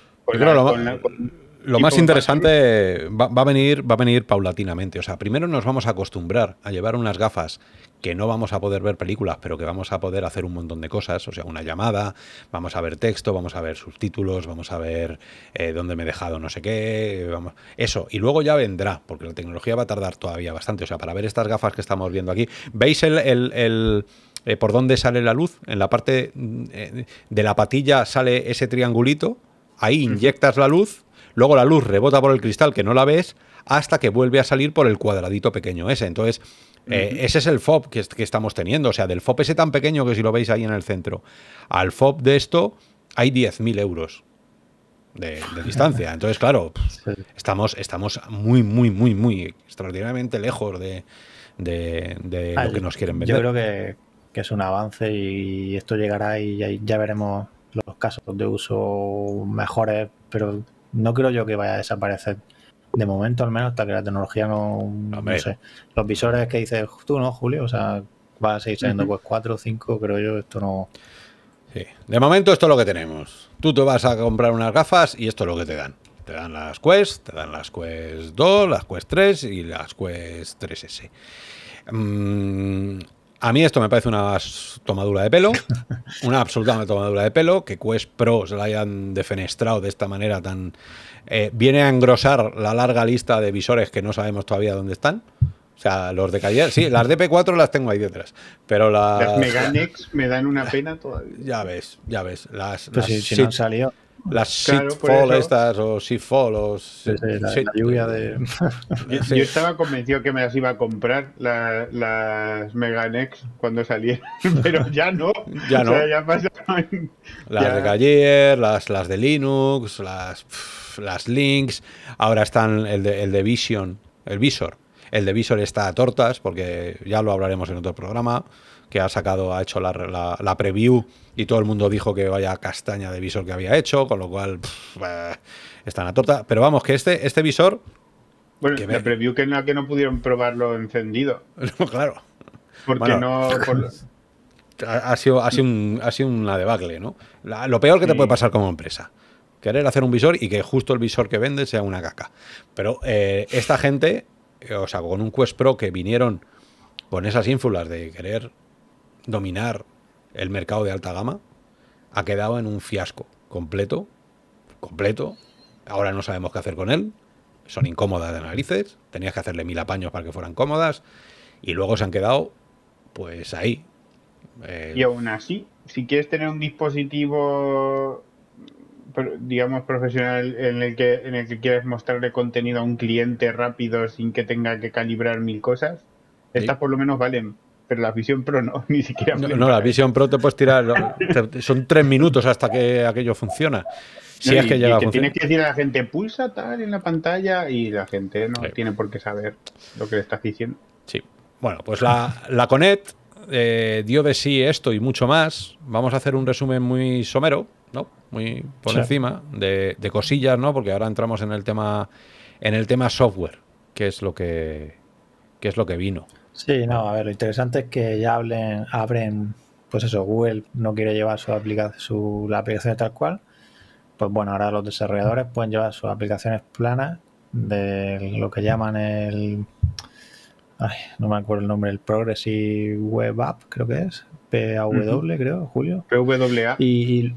lo, más interesante va, a venir, va a venir paulatinamente. O sea, primero nos vamos a acostumbrar a llevar unas gafas que no vamos a poder ver películas, pero que vamos a poder hacer un montón de cosas, o sea, una llamada, vamos a ver texto, vamos a ver subtítulos, vamos a ver eh, dónde me he dejado no sé qué, vamos, eso, y luego ya vendrá, porque la tecnología va a tardar todavía bastante, o sea, para ver estas gafas que estamos viendo aquí, ¿veis el, eh, por dónde sale la luz? En la parte mm, eh, de la patilla sale ese triangulito, ahí inyectas la luz, luego la luz rebota por el cristal que no la ves, hasta que vuelve a salir por el cuadradito pequeño ese, entonces eh, ese es el FOB que, que, estamos teniendo. O sea, del FOP ese tan pequeño que si lo veis ahí en el centro, al FOB de esto hay 10.000 euros de, distancia. Entonces, claro, estamos, estamos muy, muy, muy, muy extraordinariamente lejos de, lo que nos quieren vender. Yo creo que, es un avance y esto llegará y ya, ya veremos los casos de uso mejores, pero no creo yo que vaya a desaparecer. De momento, al menos, hasta que la tecnología no. no sé. Los visores que dices tú, ¿no, Julio? O sea, va a seguir saliendo pues 4 o 5, creo yo. Esto no. Sí. De momento, esto es lo que tenemos. Tú te vas a comprar unas gafas y esto es lo que te dan. Te dan las Quest, te dan las Quest 2, las Quest 3 y las Quest 3S. Mm, a mí esto me parece una tomadura de pelo, una absoluta tomadura de pelo, que Quest Pro se la hayan defenestrado de esta manera tan, eh, viene a engrosar la larga lista de visores que no sabemos todavía dónde están. O sea, los de calidad, sí, las DP4 las tengo ahí detrás, pero las... Meganex me dan una pena todavía. Ya ves, ya ves. Las, pues las claro, estas o shitfall o... Sí, la, lluvia de... yo, estaba convencido que me las iba a comprar las Meganex cuando salieron, pero ya no. ya no. Las de Galler, las, de Linux, las, Lynx, Links, ahora están el de, el de Vision, el Visor. El de Visor está a tortas porque ya lo hablaremos en otro programa que ha sacado, ha hecho la, preview y todo el mundo dijo que vaya castaña de visor que había hecho, con lo cual eh, está en la torta. Pero vamos, que este, este visor. Bueno, la me... preview que no, que no pudieron probarlo encendido. claro. Porque no. Ha, sido, ha, sido una debacle, ¿no? lo peor que te puede pasar como empresa. Querer hacer un visor y que justo el visor que vende sea una caca. Pero eh, esta gente, eh, o sea, con un Quest Pro que vinieron con esas ínfulas de querer dominar el mercado de alta gama, ha quedado en un fiasco completo, completo. Ahora no sabemos qué hacer con él. Son incómodas de narices. Tenías que hacerle mil apaños para que fueran cómodas. Y luego se han quedado, pues ahí. Eh, y aún así, si quieres tener un dispositivo, digamos, profesional en el que, en quieres mostrarle contenido a un cliente rápido sin que tenga que calibrar mil cosas, estas por lo menos valen pero la visión Pro no, ni siquiera. No, la visión Pro te puedes tirar. son tres minutos hasta que aquello funciona. Si es que llega que Tienes que decir a la gente, pulsa tal en la pantalla y la gente no tiene por qué saber lo que le estás diciendo. Sí. Bueno, pues la, la Conet eh, dio de sí esto y mucho más. Vamos a hacer un resumen muy somero, ¿no? Muy por encima de, de cosillas, ¿no? Porque ahora entramos en el tema en el tema software, que es lo que que es lo que vino. Sí, no, a ver, lo interesante es que ya hablen, abren, pues eso, Google no quiere llevar su aplicación, su, la aplicación tal cual. Pues bueno, ahora los desarrolladores pueden llevar sus aplicaciones planas de lo que llaman el. Ay, no me acuerdo el nombre, el Progressive Web App, creo que es. PAW, creo, Julio. PWA. Y, y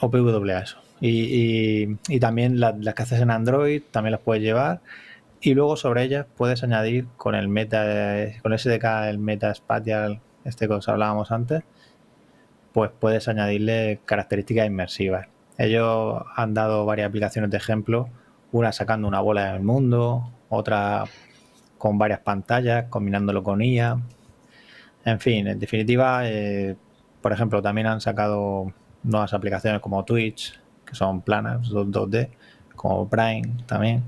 o PWA, eso. Y, y, y también las que haces en Android también las puedes llevar y luego sobre ellas puedes añadir con el meta, con SDK, el meta espacial este que os hablábamos antes, pues puedes añadirle características inmersivas. Ellos han dado varias aplicaciones de ejemplo, una sacando una bola en el mundo, otra con varias pantallas, combinándolo con IA. En fin, en definitiva, eh, por ejemplo, también han sacado nuevas aplicaciones como Twitch, que son planas, 2D, como Prime también.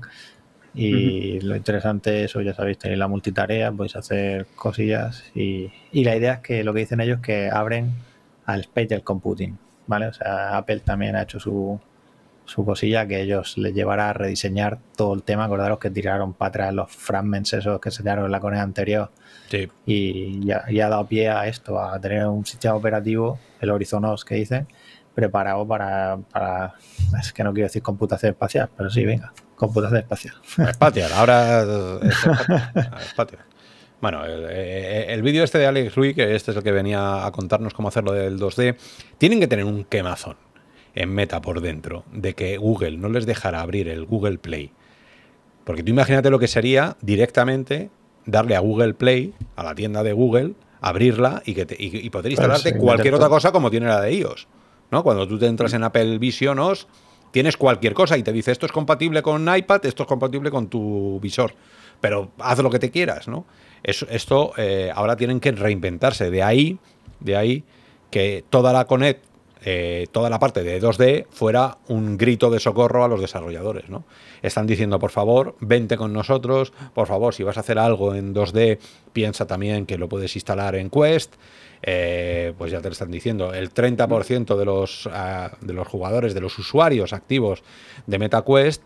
Y lo interesante es eso, ya sabéis, tenéis la multitarea, podéis hacer cosillas. Y, la idea es que lo que dicen ellos es que abren al del Computing, ¿vale? O sea, Apple también ha hecho su, su cosilla que ellos les llevará a rediseñar todo el tema. Acordaros que tiraron para atrás los fragments esos que se en la coneja anterior. Sí. Y ya, ha dado pie a esto, a tener un sistema operativo, el Horizon OS que dicen, preparado para, para, es que no quiero decir computación espacial, pero sí, venga computación espacial. Espacial, ahora es Bueno, el, vídeo este de Alex Rui, que este es el que venía a contarnos cómo hacerlo del 2D, tienen que tener un quemazón en meta por dentro de que Google no les dejara abrir el Google Play. Porque tú imagínate lo que sería directamente darle a Google Play, a la tienda de Google, abrirla y, que te, y, poder instalarte cualquier otra cosa como tiene la de ellos. ¿no? Cuando tú te entras en Apple Vision OS, tienes cualquier cosa y te dice esto es compatible con iPad, esto es compatible con tu visor, pero haz lo que te quieras, ¿no? esto eh, ahora tienen que reinventarse. De ahí, de ahí que toda la Connect, eh, toda la parte de 2D fuera un grito de socorro a los desarrolladores, ¿no? Están diciendo, por favor, vente con nosotros, por favor, si vas a hacer algo en 2D, piensa también que lo puedes instalar en Quest. Eh, pues ya te lo están diciendo, el 30% de los, ah, de los jugadores, de los usuarios activos de MetaQuest,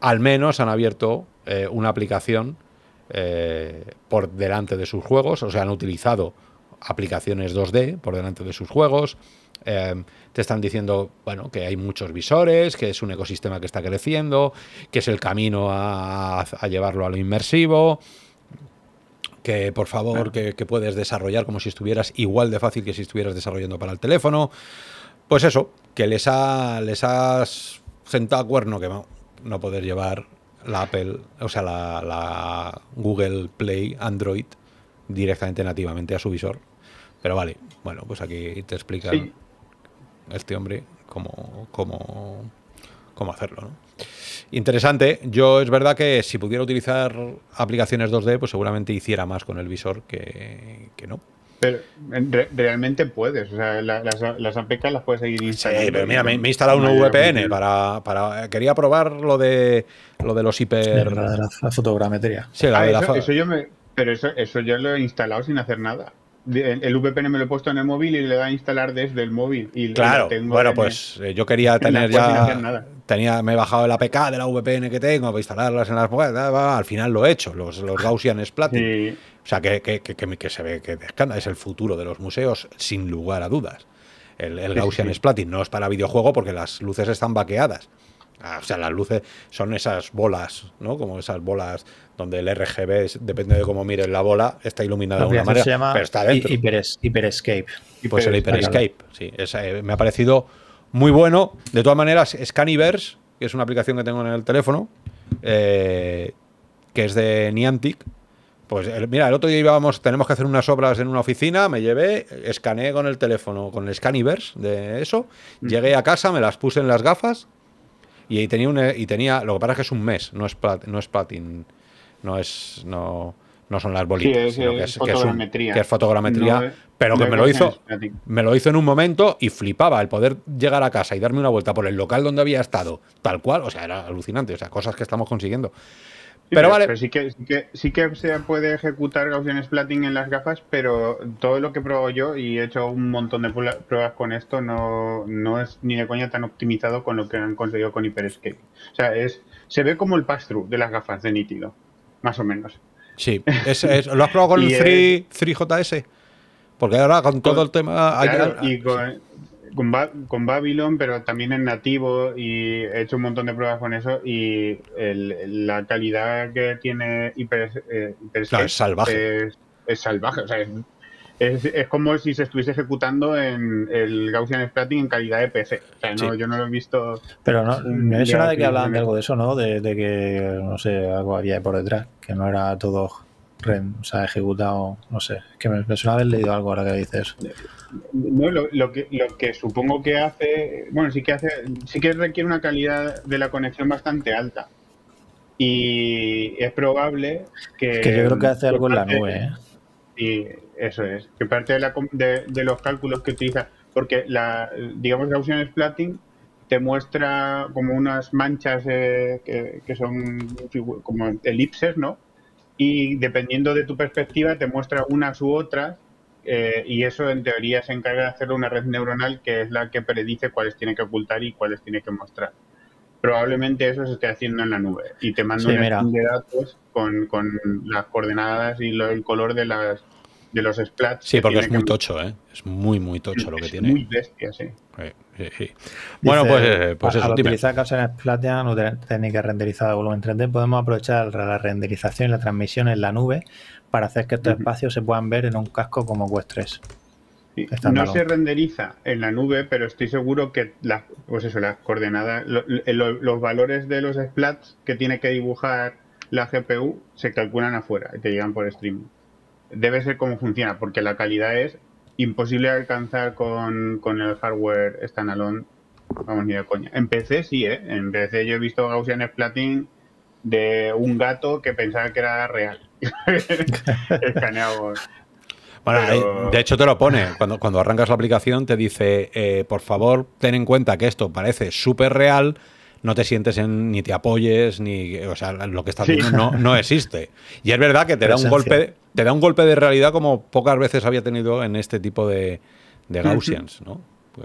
al menos han abierto eh, una aplicación eh, por delante de sus juegos, o sea, han utilizado aplicaciones 2D por delante de sus juegos. te están diciendo, bueno, que hay muchos visores, que es un ecosistema que está creciendo, que es el camino a llevarlo a lo inmersivo que por favor que, puedes desarrollar como si estuvieras igual de fácil que si estuvieras desarrollando para el teléfono. Pues eso, que les ha les has sentado cuerno que no, no poder llevar la Apple, o sea, la, Google Play Android directamente nativamente a su visor. Pero vale, bueno, pues aquí te explica este hombre cómo, cómo hacerlo, ¿no? Interesante. Yo es verdad que si pudiera utilizar aplicaciones 2D, pues seguramente hiciera más con el visor que, no. Pero realmente puedes, las, las, las puedes seguir instalando. Sí, pero mira, me, he instalado un VPN para, Quería probar lo de lo de los hiper. La, fotogrametría. Sí, ah, eso yo me, pero eso, eso yo lo he instalado sin hacer nada el VPN me lo he puesto en el móvil y le da a instalar desde el móvil. Y claro, bueno, pues eh, yo quería tener ya. Tenía, me he bajado la APK de la VPN que tengo para instalarlas en las mujeres, Al final lo he hecho, los, Gaussian Splatin. O sea, que, que, se ve que es el futuro de los museos, sin lugar a dudas. El, Gaussian Splatin no es para videojuego porque las luces están vaqueadas Ah, o sea, las luces son esas bolas, ¿no? Como esas bolas donde el RGB, depende de cómo mires la bola, está iluminada de una manera, se llama pero Hyper, Escape. Pues el Hyper Escape, sí. Eh, me ha parecido muy bueno. De todas maneras, Scaniverse, que es una aplicación que tengo en el teléfono, eh, que es de Niantic. Pues mira, el otro día íbamos, tenemos que hacer unas obras en una oficina, me llevé, escaneé con el teléfono, con el Scaniverse de eso, mm. llegué a casa, me las puse en las gafas y, tenía, una, y tenía, lo que pasa es que es un mes, no es, no es platin, no es, no, no son las bolitas, que es, fotogrametría, pero que me lo hizo, me lo hizo en un momento y flipaba el poder llegar a casa y darme una vuelta por el local donde había estado, tal cual, o sea, era alucinante, o sea, cosas que estamos consiguiendo pero, vale. sí, que, sí, que, sí que se puede ejecutar Gaussian Splatting en las gafas, pero todo lo que he probado yo, y he hecho un montón de pruebas con esto, no, es ni de coña tan optimizado con lo que han conseguido con HyperScape. O sea, es, se ve como el pass-through de las gafas de nítido, más o menos. Sí, ¿lo has probado con el 3, js Porque ahora con todo el tema... hay, con, con Babylon, pero también en nativo y he hecho un montón de pruebas con eso y la calidad que tiene Hyper, eh, es salvaje. Es, salvaje, o sea, es, es, como si se estuviese ejecutando en el Gaussian Splatting en calidad de PC. yo no lo he visto. Pero me suena de que hablaban de algo de eso, ¿no? De, que, no sé, algo había por detrás, que no era todo o sea, ejecutado, no sé. Que me, me suena haber leído algo ahora que dices. No, lo, que, lo que supongo que hace, bueno, sí que hace, sí que requiere una calidad de la conexión bastante alta. Y es probable que. que yo creo que hace algo en la nube. ¿eh? Sí, Y eso es. Que parte de, los cálculos que utiliza. Porque, la, digamos, Gaussian Splatting te muestra como unas manchas eh, que, que, son como elipses, ¿no? Y dependiendo de tu perspectiva, te muestra unas u otras eh, y eso en teoría se encarga de hacer una red neuronal que es la que predice cuáles tiene que ocultar y cuáles tiene que mostrar. Probablemente eso se esté haciendo en la nube y te mando un un de datos con, las coordenadas y el color de los splats. Sí, porque es muy tocho, ¿eh? Es muy, muy tocho lo que tiene. Es muy bestia, sí. bueno, pues, eh, pues eso, Al utilizar causas en ya no técnicas renderizadas de volumen 3D, podemos aprovechar la renderización y la transmisión en la nube para hacer que estos espacios se puedan ver en un casco como Quest 3. No se renderiza en la nube, pero estoy seguro que las, pues eso, las coordenadas, eh, los valores de los splats que tiene que dibujar la GPU se calculan afuera y te llegan por stream Debe ser como funciona, porque la calidad es imposible alcanzar con, con el hardware standalone. Vamos ni de coña. En PC sí, ¿eh? En PC yo he visto Gaussian Splatting de un gato que pensaba que era real. de hecho te lo pone. Cuando, cuando arrancas la aplicación te dice, eh, por favor, ten en cuenta que esto parece súper real, no te sientes en, ni te apoyes, ni, o sea, lo que estás viendo no, no, existe. Y es verdad que te da, un golpe, te da un golpe de realidad como pocas veces había tenido en este tipo de, de Gaussians, ¿no?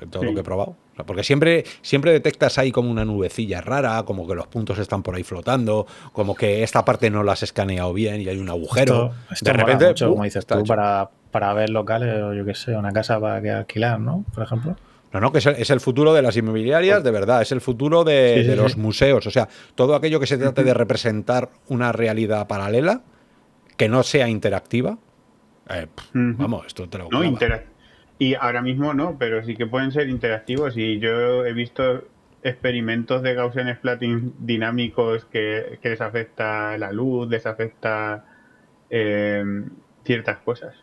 todo lo que he probado. porque siempre, siempre detectas ahí como una nubecilla rara, como que los puntos están por ahí flotando, como que esta parte no la has escaneado bien y hay un agujero. de repente, como uh, dices tú, para, para, ver locales o yo qué sé, una casa para que alquilar, ¿no? Por ejemplo. No, no, que es el, futuro de las inmobiliarias, oh. de verdad, es el futuro de, los museos. O sea, todo aquello que se trate de representar una realidad paralela, que no sea interactiva, eh, vamos, esto te lo no, interactiva. Y ahora mismo no, pero sí que pueden ser interactivos. Y yo he visto experimentos de Gaussian splatting dinámicos que, que les afecta la luz, les afecta eh, ciertas cosas.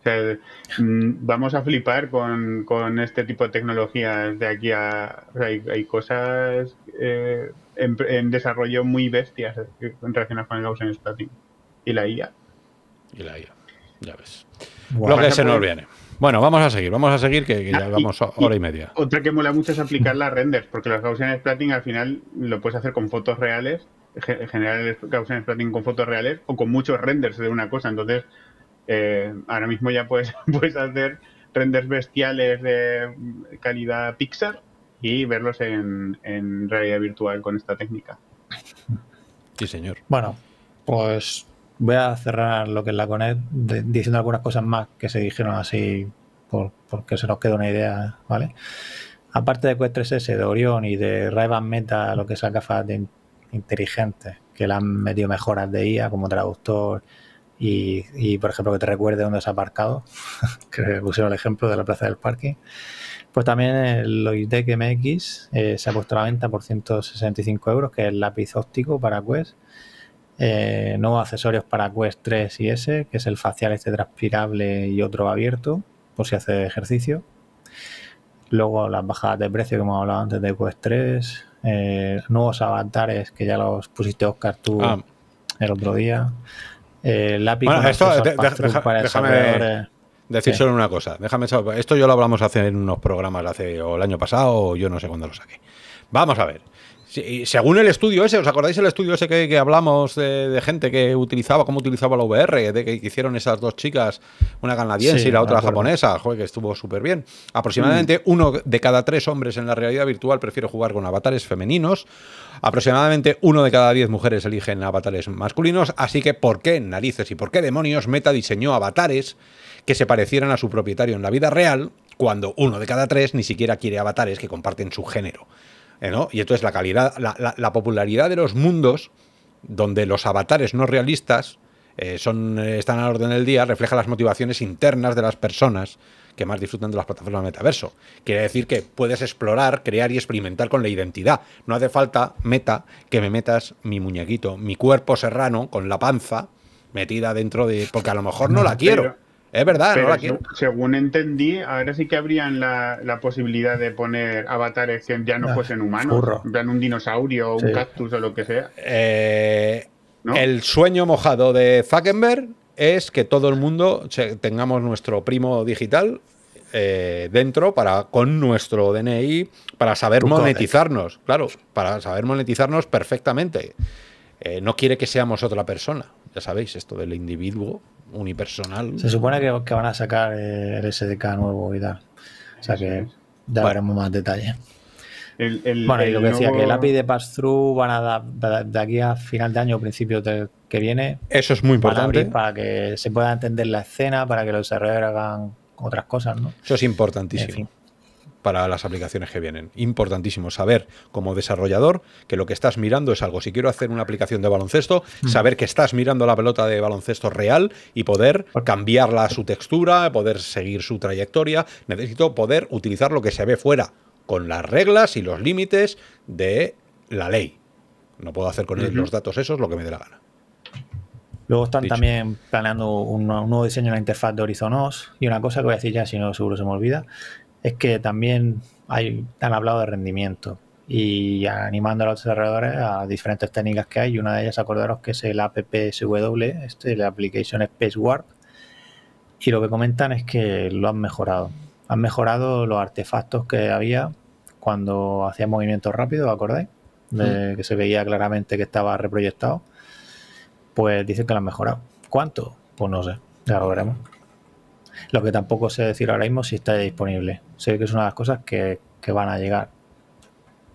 O sea, mm, vamos a flipar con, este tipo de tecnologías de aquí a... hay, cosas eh, en, desarrollo muy bestias relacionadas con el Gaussian Splatting y la IA. Y la IA, ya ves. Lo que se nos viene. Bueno, vamos a seguir, vamos a seguir, que, ya ah, vamos hora y media. Otra que mola mucho es aplicar las renders, porque las Gaussian Splatting al final lo puedes hacer con fotos reales, generar el Gaussian Splatting con fotos reales o con muchos renders de una cosa. Entonces, eh, ahora mismo ya puedes, puedes hacer renders bestiales de calidad Pixar y verlos en realidad virtual con esta técnica. Sí, señor. Bueno, pues Voy a cerrar lo que es la Conet diciendo algunas cosas más que se dijeron así por, porque se nos queda una idea, ¿vale? Aparte de Quest 3S, de Orion y de ray Meta, lo que es la gafas de inteligente que le han metido mejoras de IA como traductor y, por ejemplo, que te recuerde dónde has aparcado, que pusieron el ejemplo de la plaza del parking. Pues también el Logitech MX eh, se ha puesto a la venta por 165 euros, que es el lápiz óptico para Quest. Eh, nuevos accesorios para Quest 3 y S, que es el facial este transpirable y otro abierto, por si hace ejercicio. Luego las bajadas de precio que hemos hablado antes de Quest 3, eh, nuevos avatares que ya los pusiste Oscar tú ah. el otro día. el eh, lápiz esto, decir solo una cosa. Déjame esto yo lo hablamos hace en unos programas hace o el año pasado o yo no sé cuándo lo saqué. Vamos a ver según el estudio ese, ¿os acordáis el estudio ese que, hablamos de, gente que utilizaba, cómo utilizaba la VR, de que hicieron esas dos chicas, una canadiense y la otra japonesa? Joder, que estuvo súper bien. Aproximadamente mm. uno de cada tres hombres en la realidad virtual prefiere jugar con avatares femeninos. Aproximadamente uno de cada diez mujeres eligen avatares masculinos. Así que, ¿por qué narices y por qué demonios Meta diseñó avatares que se parecieran a su propietario en la vida real cuando uno de cada tres ni siquiera quiere avatares que comparten su género? ¿eh, y entonces la calidad, la, popularidad de los mundos donde los avatares no realistas eh, son, eh, están al orden del día, refleja las motivaciones internas de las personas que más disfrutan de las plataformas metaverso. Quiere decir que puedes explorar, crear y experimentar con la identidad. No hace falta, meta, que me metas mi muñequito, mi cuerpo serrano con la panza metida dentro de... porque a lo mejor no la quiero. Es verdad, Según entendí, ahora sí que habrían la, posibilidad de poner avatares que ya no pues fuesen humanos, vean un dinosaurio, un cactus o lo que sea. Eh, el sueño mojado de Zuckerberg es que todo el mundo tengamos nuestro primo digital eh, dentro para con nuestro DNI para saber monetizarnos, claro, para saber monetizarnos perfectamente. Eh, no quiere que seamos otra persona, ya sabéis esto del individuo unipersonal. Se supone que, van a sacar eh, el SDK nuevo y tal. O sea que ya veremos más detalles. bueno, y lo que decía, que el API de pass-through van a dar de aquí a final de año o principio de, que viene. Eso es muy importante. para que se pueda entender la escena, para que los desarrolladores hagan otras cosas, Eso es importantísimo para las aplicaciones que vienen. Importantísimo saber como desarrollador que lo que estás mirando es algo. Si quiero hacer una aplicación de baloncesto, mm. saber que estás mirando la pelota de baloncesto real y poder cambiarla a su textura, poder seguir su trayectoria. Necesito poder utilizar lo que se ve fuera, con las reglas y los límites de la ley. No puedo hacer con los datos esos lo que me dé la gana. Luego están también planeando un, nuevo diseño en la interfaz de Horizon OS y una cosa que voy a decir ya, si no seguro se me olvida, es que también han hablado de rendimiento y animando a los desarrolladores a diferentes técnicas que hay. una de ellas, acordaros que es el APPSW, este, la Application Space Warp. Y lo que comentan es que lo han mejorado. Han mejorado los artefactos que había cuando hacía movimientos rápidos, acordáis? Que se veía claramente que estaba reproyectado. Pues dicen que lo han mejorado. ¿Cuánto? Pues no sé. Ya lo veremos. Lo que tampoco sé decir ahora mismo si está disponible. Sé que es una de las cosas que, van a llegar.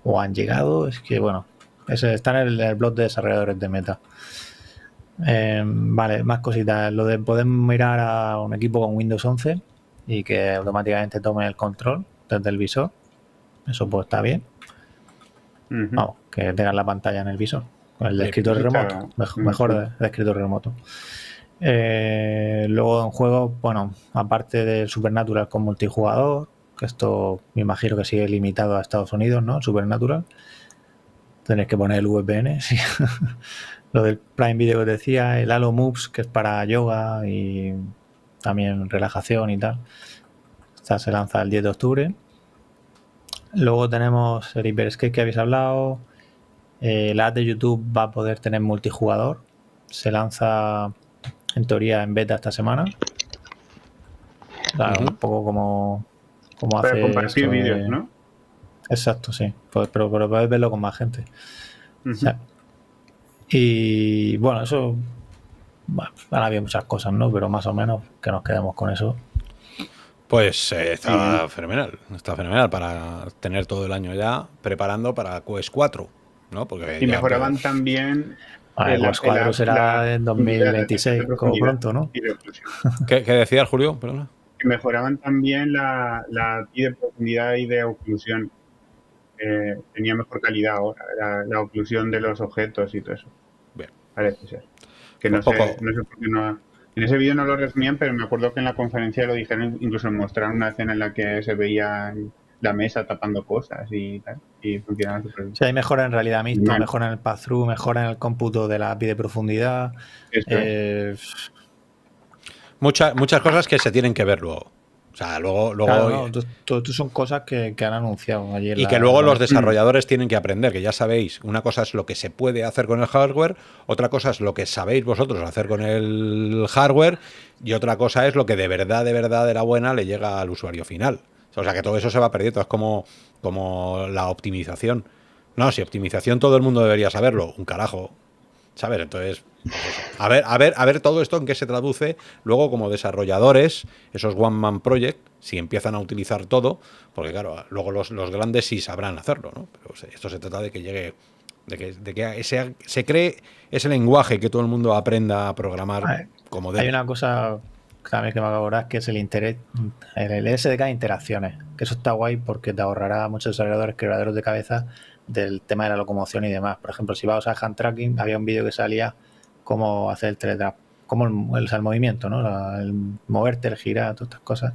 O han llegado, es que bueno, ese está en el, blog de desarrolladores de Meta. Em, vale, más cositas. Lo de poder mirar a un equipo con Windows 11 y que automáticamente tome el control desde el visor. Eso pues está bien. Vamos, que tengan la pantalla en el visor. Con el de escritorio remoto. Mejor, de, escritorio remoto. Eh, luego en juego, bueno, aparte del Supernatural con multijugador, que esto me imagino que sigue limitado a Estados Unidos, ¿no? Supernatural. Tenéis que poner el VPN, Lo del Prime Video que decía, el Halo Moves, que es para yoga y también relajación y tal. Esta se lanza el 10 de octubre. Luego tenemos el Hyperscape que habéis hablado. Eh, la de YouTube va a poder tener multijugador. Se lanza en teoría en beta esta semana. Claro, un poco como, como Para compartir vídeos, ¿no? Exacto, sí. Pues, pero, para verlo con más gente. y bueno, eso. Bueno, han habido muchas cosas, ¿no? Pero más o menos que nos quedemos con eso. Pues eh, está fenomenal, está fenomenal para tener todo el año ya preparando para Quest 4, Porque y mejoraban pues también Ah, los cuadros será en 2026, como pronto, ¿no? ¿Qué, ¿Qué, decías, Julio? Que mejoraban también la, la de profundidad y de oclusión. Eh, tenía mejor calidad ahora, la, oclusión de los objetos y todo eso. Bien. Parece ser. Que no, sé, no sé, por qué no. En ese vídeo no lo resumían, pero me acuerdo que en la conferencia lo dijeron, incluso mostraron una escena en la que se veían la mesa tapando cosas y tal. Y hay mejora en realidad mixta, mejor mejora en el path through mejora en el cómputo de la API de profundidad. Eh, muchas muchas cosas que se tienen que ver luego. O sea, luego. luego todo son cosas que, han anunciado ayer. Y que luego los desarrolladores tienen que aprender, que ya sabéis, una cosa es lo que se puede hacer con el hardware, otra cosa es lo que sabéis vosotros hacer con el hardware, y otra cosa es lo que de verdad, de verdad, era buena le llega al usuario final. O sea que todo eso se va perdiendo, es como, como la optimización. No, si optimización todo el mundo debería saberlo, un carajo. ¿Sabes? Entonces, pues a ver, a ver, a ver todo esto en qué se traduce luego como desarrolladores, esos one man project, si empiezan a utilizar todo, porque claro, luego los, grandes sí sabrán hacerlo, ¿no? esto se trata de que llegue de que, de se, cree ese lenguaje que todo el mundo aprenda a programar como debe. Hay una cosa también que me acordás que es el interés, el SDK de interacciones, que eso está guay porque te ahorrará a muchos desarrolladores quebraderos de cabeza del tema de la locomoción y demás. Por ejemplo, si vas a hand tracking, había un vídeo que salía cómo hacer el teletrap, cómo el, el, movimiento, ¿no? el moverte, el girar, todas estas cosas.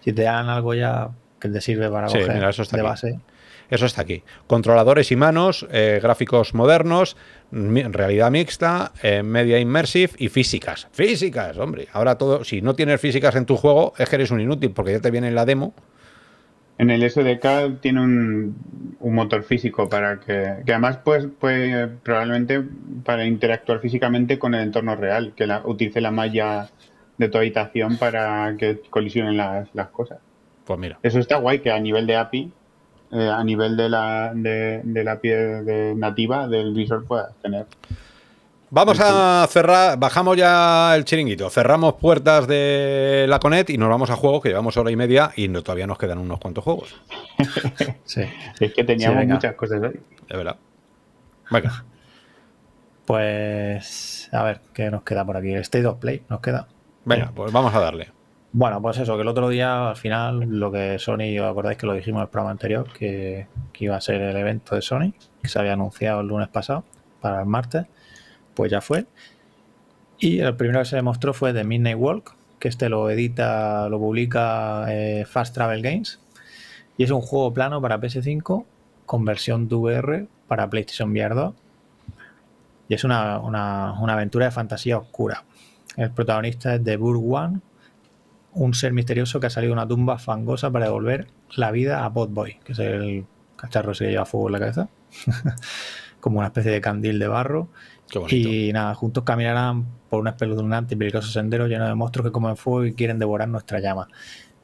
Si te dan algo ya que te sirve para sí, coger de base. Eso está aquí. Controladores y manos, eh, gráficos modernos, realidad mixta, eh, media immersive y físicas. Físicas, hombre. Ahora todo, si no tienes físicas en tu juego, es que eres un inútil porque ya te viene la demo. En el SDK tiene un, motor físico para que, que además pues, pues, probablemente para interactuar físicamente con el entorno real, que utilice la malla de tu habitación para que colisionen las, las cosas. Pues mira. Eso está guay, que a nivel de API eh, a nivel de la, de, la piel nativa del visor pueda tener. Vamos a cerrar, bajamos ya el chiringuito, cerramos puertas de la Conet y nos vamos a juegos que llevamos hora y media y todavía nos quedan unos cuantos juegos. sí. Es que teníamos muchas cosas De verdad. Venga. Pues a ver, ¿qué nos queda por aquí? El State of Play nos queda. Venga, pues vamos a darle. Bueno, pues eso, que el otro día al final lo que Sony, os acordáis que lo dijimos en el programa anterior, que, iba a ser el evento de Sony, que se había anunciado el lunes pasado para el martes, pues ya fue. Y el primero que se demostró fue The Midnight Walk, que este lo edita, lo publica eh, Fast Travel Games. Y es un juego plano para PS5 con versión VR para PlayStation VR 2. Y es una, aventura de fantasía oscura. El protagonista es The Burg One, un ser misterioso que ha salido de una tumba fangosa para devolver la vida a Botboy, que es el cacharro que lleva fuego en la cabeza, como una especie de candil de barro. Y nada, juntos caminarán por un espeluznante y peligroso sendero lleno de monstruos que comen fuego y quieren devorar nuestra llama.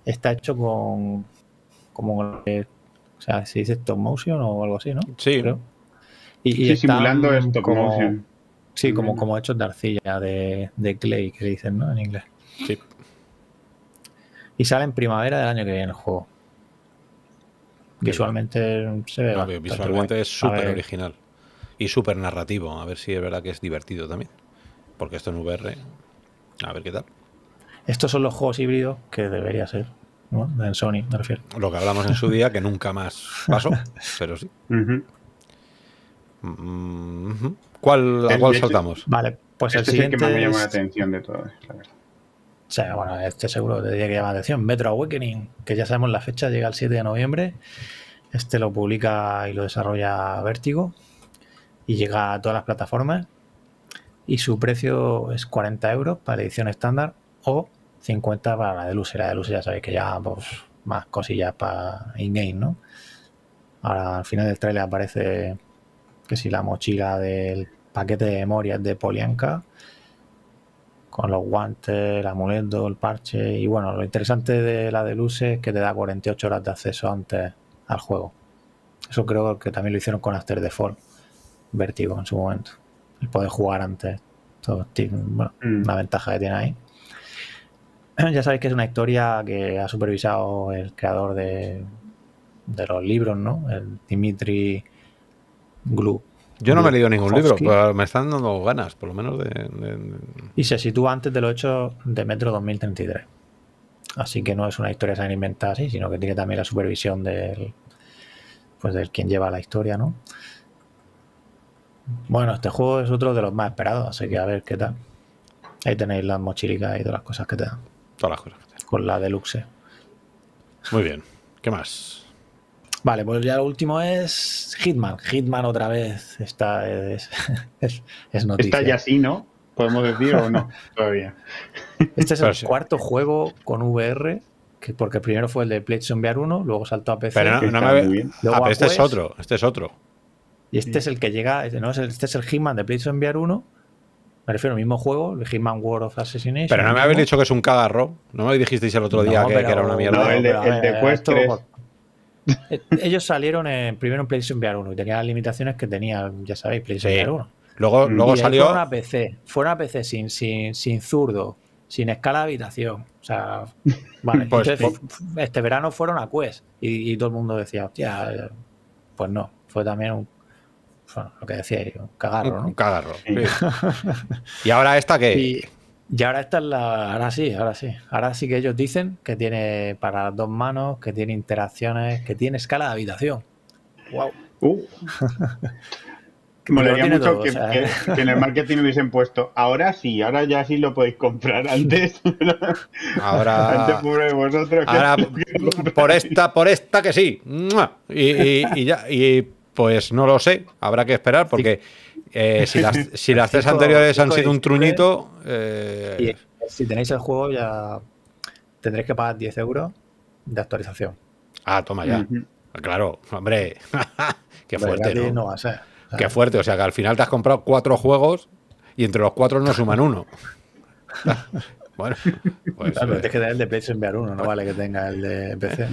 Está hecho con. como. Eh, o sea, se dice stop motion o algo así, ¿no? Sí. Creo. Y, como, motion. Sí, como, como hechos de arcilla, de, de clay, que dicen, ¿no? En inglés. Sí. Y sale en primavera del año que viene el juego. Visualmente se ve. visualmente es súper original. Y súper narrativo. A ver si es verdad que es divertido también. Porque esto en VR. A ver qué tal. Estos son los juegos híbridos que debería ser. ¿no? En Sony, me refiero. Lo que hablamos en su día, que nunca más pasó. pero sí. Mm-hmm. ¿Cuál, ¿A cuál saltamos? Vale, pues este el siguiente. que me llama la atención de o sea, bueno, este seguro te diría que llama la atención. Metro Awakening, que ya sabemos la fecha, llega el 7 de noviembre. Este lo publica y lo desarrolla Vértigo y llega a todas las plataformas. Y su precio es 40 euros para la edición estándar o 50 para la de luz. La de luz ya sabéis que ya pues, más cosillas para in-game, ¿no? Ahora al final del trailer aparece que si la mochila del paquete de memorias de Polianca, con los guantes, el amuleto, el parche. Y bueno, lo interesante de la de es que te da 48 horas de acceso antes al juego. Eso creo que también lo hicieron con After Default, Vertigo en su momento. El poder jugar antes. Todo, bueno, mm. Una ventaja que tiene ahí. Ya sabéis que es una historia que ha supervisado el creador de, los libros, ¿no? El Dimitri Glue. Yo no me he leído ningún libro, pero me están dando ganas, por lo menos de, Y se sitúa antes de lo hecho de Metro 2033. Así que no es una historia que se han inventado así, sino que tiene también la supervisión del, pues del quien lleva la historia, ¿no? Bueno, este juego es otro de los más esperados, así que a ver qué tal. Ahí tenéis las mochilicas y todas las cosas que te dan. Todas las cosas. Con la deluxe. Muy bien. ¿Qué más? Vale, pues ya lo último es Hitman. Hitman otra vez está, es, es, noticia. Está ya sí, ¿no? ¿Podemos decir o no? Todavía. Este es el cuarto juego con VR, que porque primero fue el de PlayStation VR 1, luego saltó a PC. Pero no, me ah, este es otro, este es otro. Y este es el que llega, este, este es el Hitman de PlayStation VR 1. Me refiero al mismo juego, el Hitman World of Assassination. Pero no me habéis dicho que es un cagarro. No me dijisteis el otro día que, era una mierda. No, el de eh, eh, ellos salieron en, primero en PlayStation VR 1 y tenían las limitaciones que tenía, ya sabéis, PlayStation VR 1. Luego, mm. luego salió. Fueron a PC, fue una PC sin, sin, sin zurdo, sin escala de habitación. O sea, vale. Pues, Entonces, pues este verano fueron a Quest y, todo el mundo decía, hostia, pues no. Fue también un. lo que decía, un cagarro, ¿no? Un cagarro. y ahora esta que. Y ahora esta la. Ahora sí, ahora sí. Ahora sí que ellos dicen que tiene para dos manos, que tiene interacciones, que tiene escala de habitación. ¡Wow! Uh. mucho que, en el marketing hubiesen puesto ahora sí, ahora ya sí lo podéis comprar antes. ahora, antes vosotros. Ahora, por esta, por esta que sí. Y, ya, y pues no lo sé, habrá que esperar porque eh, si, las, tres anteriores han sido un truñito. Eh, si tenéis el juego, ya tendréis que pagar 10 euros de actualización. Ah, toma ya. Ah, claro, hombre. Qué fuerte, ¿no? Qué fuerte. O sea, que al final te has comprado cuatro juegos y entre los cuatro no suman uno. bueno, pues. tienes que eh, tener el de PC enviar uno no vale que tenga el de PC.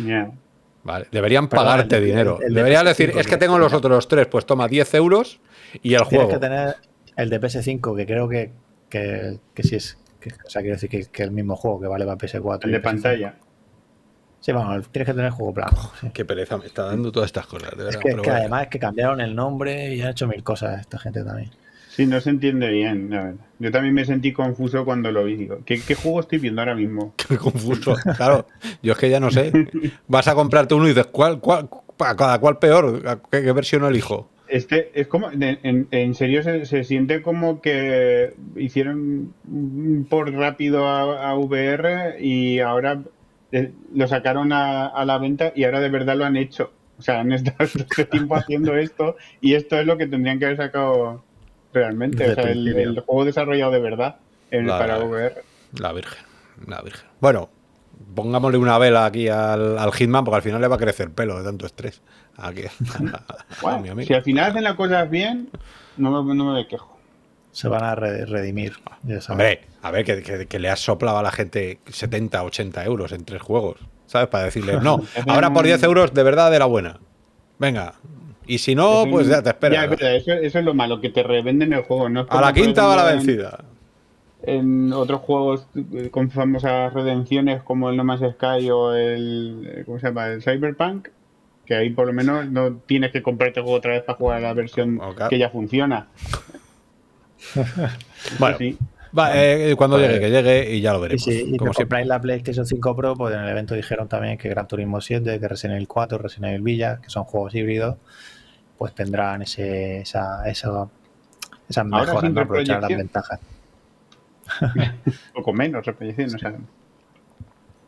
Vale, deberían pagarte dinero. Deberías Deberían decir, es que tengo los otros tres, pues toma 10 euros el Tienes juego. que tener el de PS5, que creo que, que, es. o sea, quiero decir que, el mismo juego que vale para PS4. El de pantalla. Sí, bueno, tienes que tener el juego plano. Qué pereza me está dando todas estas cosas, de verdad. que, además es que cambiaron el nombre y han hecho mil cosas esta gente también. Sí, no se entiende bien, Yo también me sentí confuso cuando lo vi. ¿qué, juego estoy viendo ahora mismo? Qué confuso, claro. Yo es que ya no sé. Vas a comprarte uno y dices, ¿cuál, cuál, para cada cual peor? ¿Qué, qué versión elijo? Este es como, en, serio se, siente como que hicieron por rápido a, VR y ahora eh, lo sacaron a, la venta y ahora de verdad lo han hecho. O sea, han estado este tiempo haciendo esto y esto es lo que tendrían que haber sacado realmente. o sea, el, juego desarrollado de verdad para VR. La Virgen, la Virgen. Bueno, pongámosle una vela aquí al, al, Hitman, porque al final le va a crecer pelo de tanto estrés. Aquí, Si al final hacen las cosas bien, no me, no me quejo. Se van a redimir. Hombre, a ver, que, le has soplado a la gente 70, 80 euros en tres juegos, ¿sabes? Para decirle no, ahora por 10 euros de verdad de la buena. Venga, y si no, pues ya te espera. eso, es lo malo, que te revenden el juego. a la quinta va la vencida en otros juegos con famosas redenciones como el No Man's Sky o el eh, ¿cómo se llama? el Cyberpunk que ahí por lo menos no tienes que comprarte el juego otra vez para jugar la versión que ya funciona bueno eh, eh, cuando llegue, que llegue y ya lo veremos. y como si compráis la PlayStation 5 Pro, pues en el evento dijeron también que Gran Turismo 7, que Resident Evil 4, Resident Evil Villa, que son juegos híbridos, pues tendrán ese, esa, esa, esas mejoras, aprovechar las ventajas. o con menos repetición, no sabemos.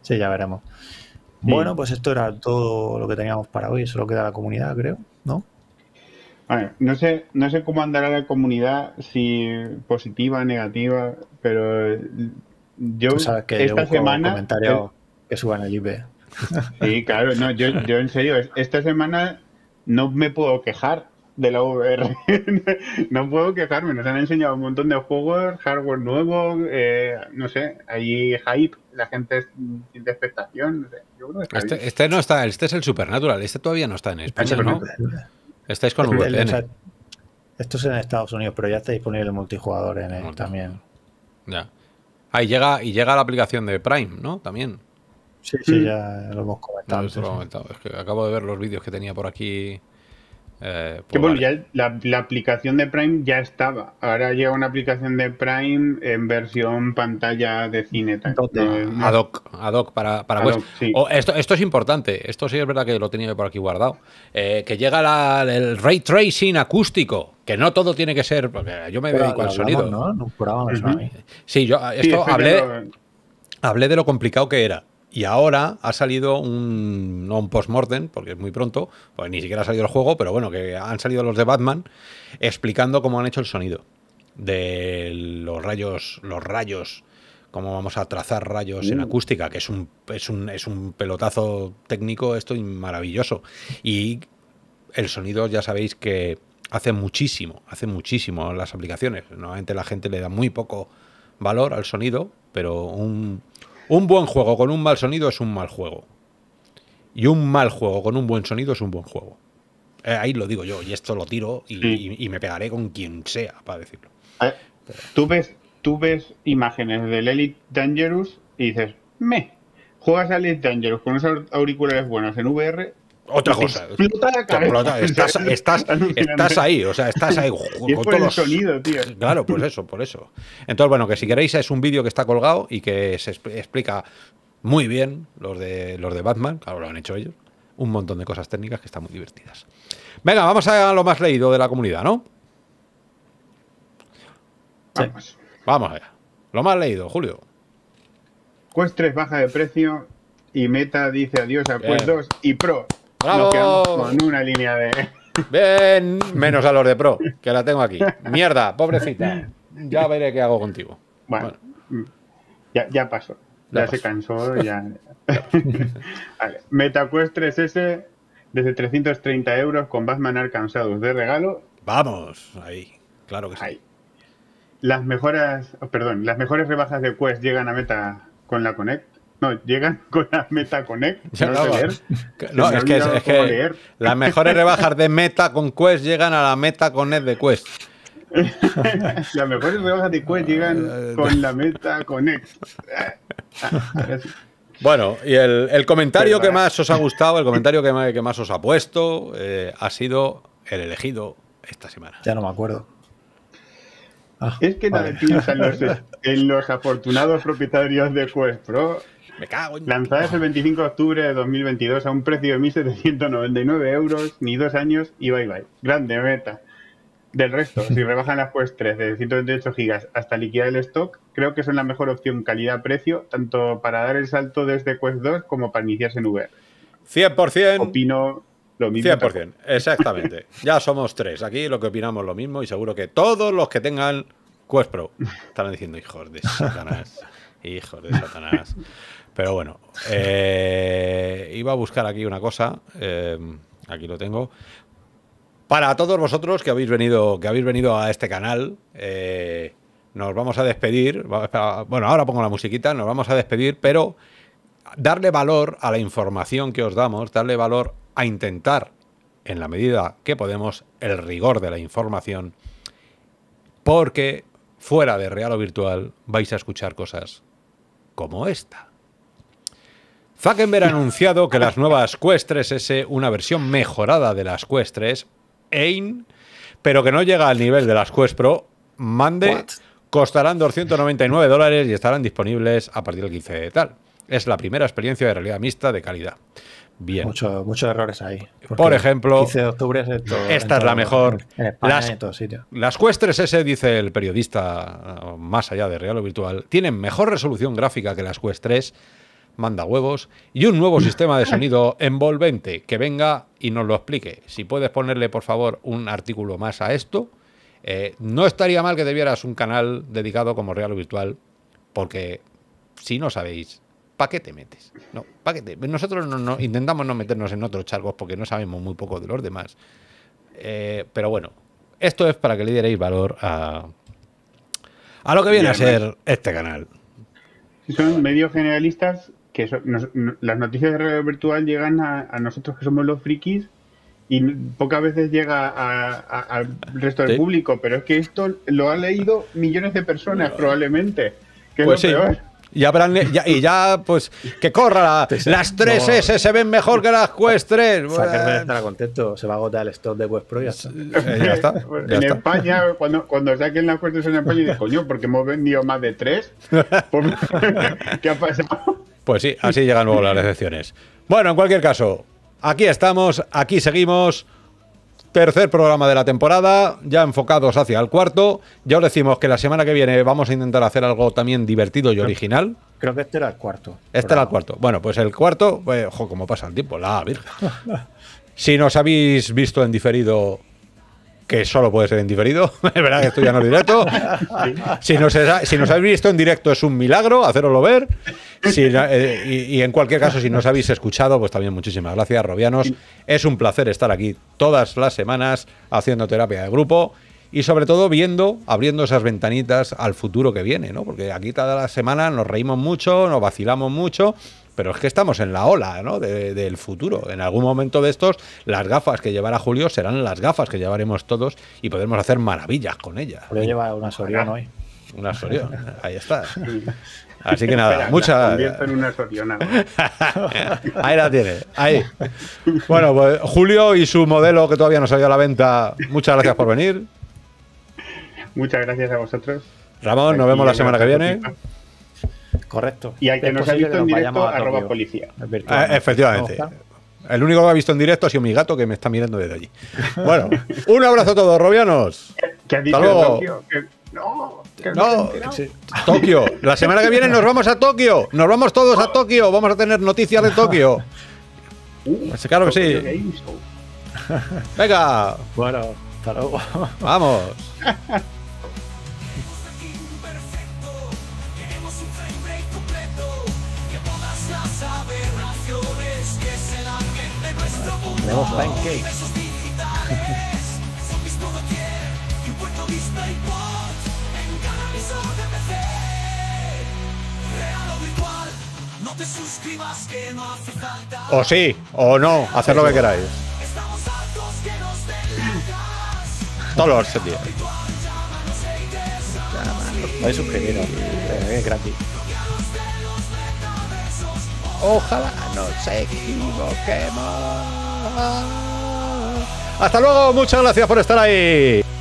Sí, ya veremos. Bueno, pues esto era todo lo que teníamos para hoy. Solo queda la comunidad, creo, ¿no? no sé, no sé cómo andará la comunidad, si positiva, negativa, pero eh, yo que esta semana que suban el IP. Sí, claro, no, yo, yo en serio, esta semana no me puedo quejar de la VR. no puedo quejarme, nos han enseñado un montón de juegos, hardware nuevo, eh, no sé, hay hype, la gente sin expectación. Este, este, no está, este es el Supernatural, este todavía no está en España, ¿no? Estáis con VPN. esto es en Estados Unidos, pero ya está disponible el multijugador en él también. Ya. ahí llega, y llega la aplicación de Prime, ¿no? También. Sí, sí, mm. ya lo hemos comentado. acabo de ver los vídeos que tenía por aquí eh, que pues bueno, ya la, aplicación de Prime ya estaba. Ahora llega una aplicación de Prime en versión pantalla de cine. Ad hoc, para, para oh, esto, esto es importante. Esto sí es verdad que lo tenía por aquí guardado. Eh, que llega el ray tracing acústico. Que no todo tiene que ser. Porque yo me dedico al sonido. ¿no? No, Sí, yo esto hablé, hablé de lo complicado que era. Y ahora ha salido un, no un post-mortem, porque es muy pronto, pues ni siquiera ha salido el juego, pero bueno, que han salido los de Batman explicando cómo han hecho el sonido de los rayos, los rayos, cómo vamos a trazar rayos en mm. acústica, que es un, es un, es un pelotazo técnico esto maravilloso. Y el sonido ya sabéis que hace muchísimo, hace muchísimo las aplicaciones. Normalmente la gente le da muy poco valor al sonido, pero un un buen juego con un mal sonido es un mal juego. Y un mal juego con un buen sonido es un buen juego. Eh, ahí lo digo yo, y esto lo tiro y, me pegaré con quien sea, para decirlo. ¿tú, ves, tú ves imágenes del Elite Dangerous y dices, me. Juegas a Elite Dangerous con esos auriculares buenos en VR otra cosa. Estás, ahí, o sea, estás ahí. tío. Claro, pues eso, por eso. Entonces, bueno, que si queréis es un vídeo que está colgado y que se explica muy bien los de, los de Batman, claro, lo han hecho ellos. Un montón de cosas técnicas que están muy divertidas. Venga, vamos a lo más leído de la comunidad, ¿no? Vamos. Vamos allá. Lo más leído, Julio. Quest 3 baja de precio y Meta dice adiós a Quest 2 eh. y Pro ¡Bravo! con una línea de. Ven, menos a los de pro, que la tengo aquí. Mierda, pobrecita. Ya veré qué hago contigo. Bueno, Ya, pasó. Ya, se cansó. Ya... MetaQuest 3S desde 330 euros con Batman Arcansados de regalo. Vamos, ahí. Claro que sí. Las mejoras, oh, perdón, las mejores rebajas de Quest llegan a Meta con la Connect. No, llegan con la Meta Connect. No, leer. no es, que, es, las mejores rebajas de Meta con Quest llegan a la Meta Connect de Quest. las mejores rebajas de Quest llegan ah, con la Meta Connect. Bueno, y el, comentario que más os ha gustado, el comentario que más, os ha puesto, eh, ha sido el elegido esta semana. Ya no me acuerdo. Ah, es que nadie piensa en los, afortunados propietarios de Quest Pro me cago Lanzadas el 25 de octubre de 2022 a un precio de 1.799 euros, ni dos años y bye bye. Grande meta. Del resto, si rebajan las Quest 3 de 128 gigas hasta liquidar el stock, creo que son la mejor opción calidad-precio, tanto para dar el salto desde Quest 2 como para iniciarse en VR. 100%. Opino lo mismo. 100%, exactamente. ya somos tres. Aquí lo que opinamos lo mismo y seguro que todos los que tengan Quest Pro estarán diciendo, hijos de Satanás. Hijos de Satanás. Pero bueno, eh, iba a buscar aquí una cosa, eh, aquí lo tengo. Para todos vosotros que habéis venido, que habéis venido a este canal, eh, nos vamos a despedir. Bueno, ahora pongo la musiquita, nos vamos a despedir, pero darle valor a la información que os damos, darle valor a intentar, en la medida que podemos, el rigor de la información, porque fuera de real o virtual vais a escuchar cosas como esta. Zuckerberg ha anunciado que las nuevas Quest 3 s una versión mejorada de las Quest 3, pero que no llega al nivel de las Quest Pro, mande, costarán 299 dólares y estarán disponibles a partir del 15 de tal. Es la primera experiencia de realidad mixta de calidad. Bien. muchos errores ahí. Por ejemplo, 15 de octubre esta es la mejor. las, las Quest 3S, dice el periodista, ah, más allá de real o virtual, tienen mejor resolución gráfica que las Quest 3 manda huevos y un nuevo sistema de sonido envolvente que venga y nos lo explique. Si puedes ponerle, por favor, un artículo más a esto, eh, no estaría mal que te vieras un canal dedicado como real virtual, porque si no sabéis, ¿para qué te metes? No, Nosotros no, intentamos no meternos en otros charcos porque no sabemos muy poco de los demás. Eh, pero bueno, esto es para que le dierais valor a, a lo que viene a ser este canal. Si Son medios generalistas que las noticias de realidad virtual llegan a, nosotros que somos los frikis y pocas veces llega al resto del público, pero es que esto lo han leído millones de personas probablemente, que pues es lo peor. Y, ya, y ya, pues, que corra. las 3 S se ven mejor que las Quest 3. me estará contento. Se va a agotar el stock de Quest Pro y ya está. en España, cuando, cuando saquen las Quest 3 en España, digo, coño, porque hemos vendido más de 3. Pues, ¿Qué ha pasado? Pues sí, así llegan luego las decepciones. Bueno, en cualquier caso, aquí estamos, aquí seguimos. Tercer programa de la temporada, ya enfocados hacia el cuarto. Ya os decimos que la semana que viene vamos a intentar hacer algo también divertido y original. Creo que este era el cuarto. Este era el cuarto. Bueno, pues el cuarto, eh, ojo, cómo pasa el tiempo, la virgen. si nos habéis visto en diferido que solo puede ser en diferido, es verdad que esto ya no es directo. Si nos, habéis visto en directo es un milagro, haceroslo ver. Eh, y, en cualquier caso, si nos habéis escuchado, pues también muchísimas gracias, Robianos. Es un placer estar aquí todas las semanas haciendo terapia de grupo y sobre todo viendo, abriendo esas ventanitas al futuro que viene, ¿no? Porque aquí cada semana nos reímos mucho, nos vacilamos mucho pero es que estamos en la ola ¿no? del futuro. En algún momento de estos, las gafas que llevará Julio serán las gafas que llevaremos todos y podremos hacer maravillas con ellas. Julio lleva una Sorión hoy. Una Sorión, ahí está. Así que nada, muchas. en una Soriona. ahí la tiene, ahí. Bueno, pues Julio y su modelo que todavía no salió a la venta, muchas gracias por venir. Muchas gracias a vosotros. Ramón, nos vemos la semana que viene. Correcto. Y hay que no se ha visto en directo, arroba policía. Ah, efectivamente. El único que ha visto en directo ha sido mi gato que me está mirando desde allí. Bueno, un abrazo a todos, robianos. Que ha dicho Tokio? no, no, Tokio. La semana que viene nos vamos a Tokio. Nos vamos todos a Tokio. Vamos a tener noticias de Tokio. Uh, claro que sí. Venga. Bueno, hasta luego. Vamos. Tenemos pancakes. O sí, o no, hacer lo que queráis. Todos los tío. Podéis suscribiros, eh, es gratis. Ojalá no se equivoquemos. Hasta luego, muchas gracias por estar ahí.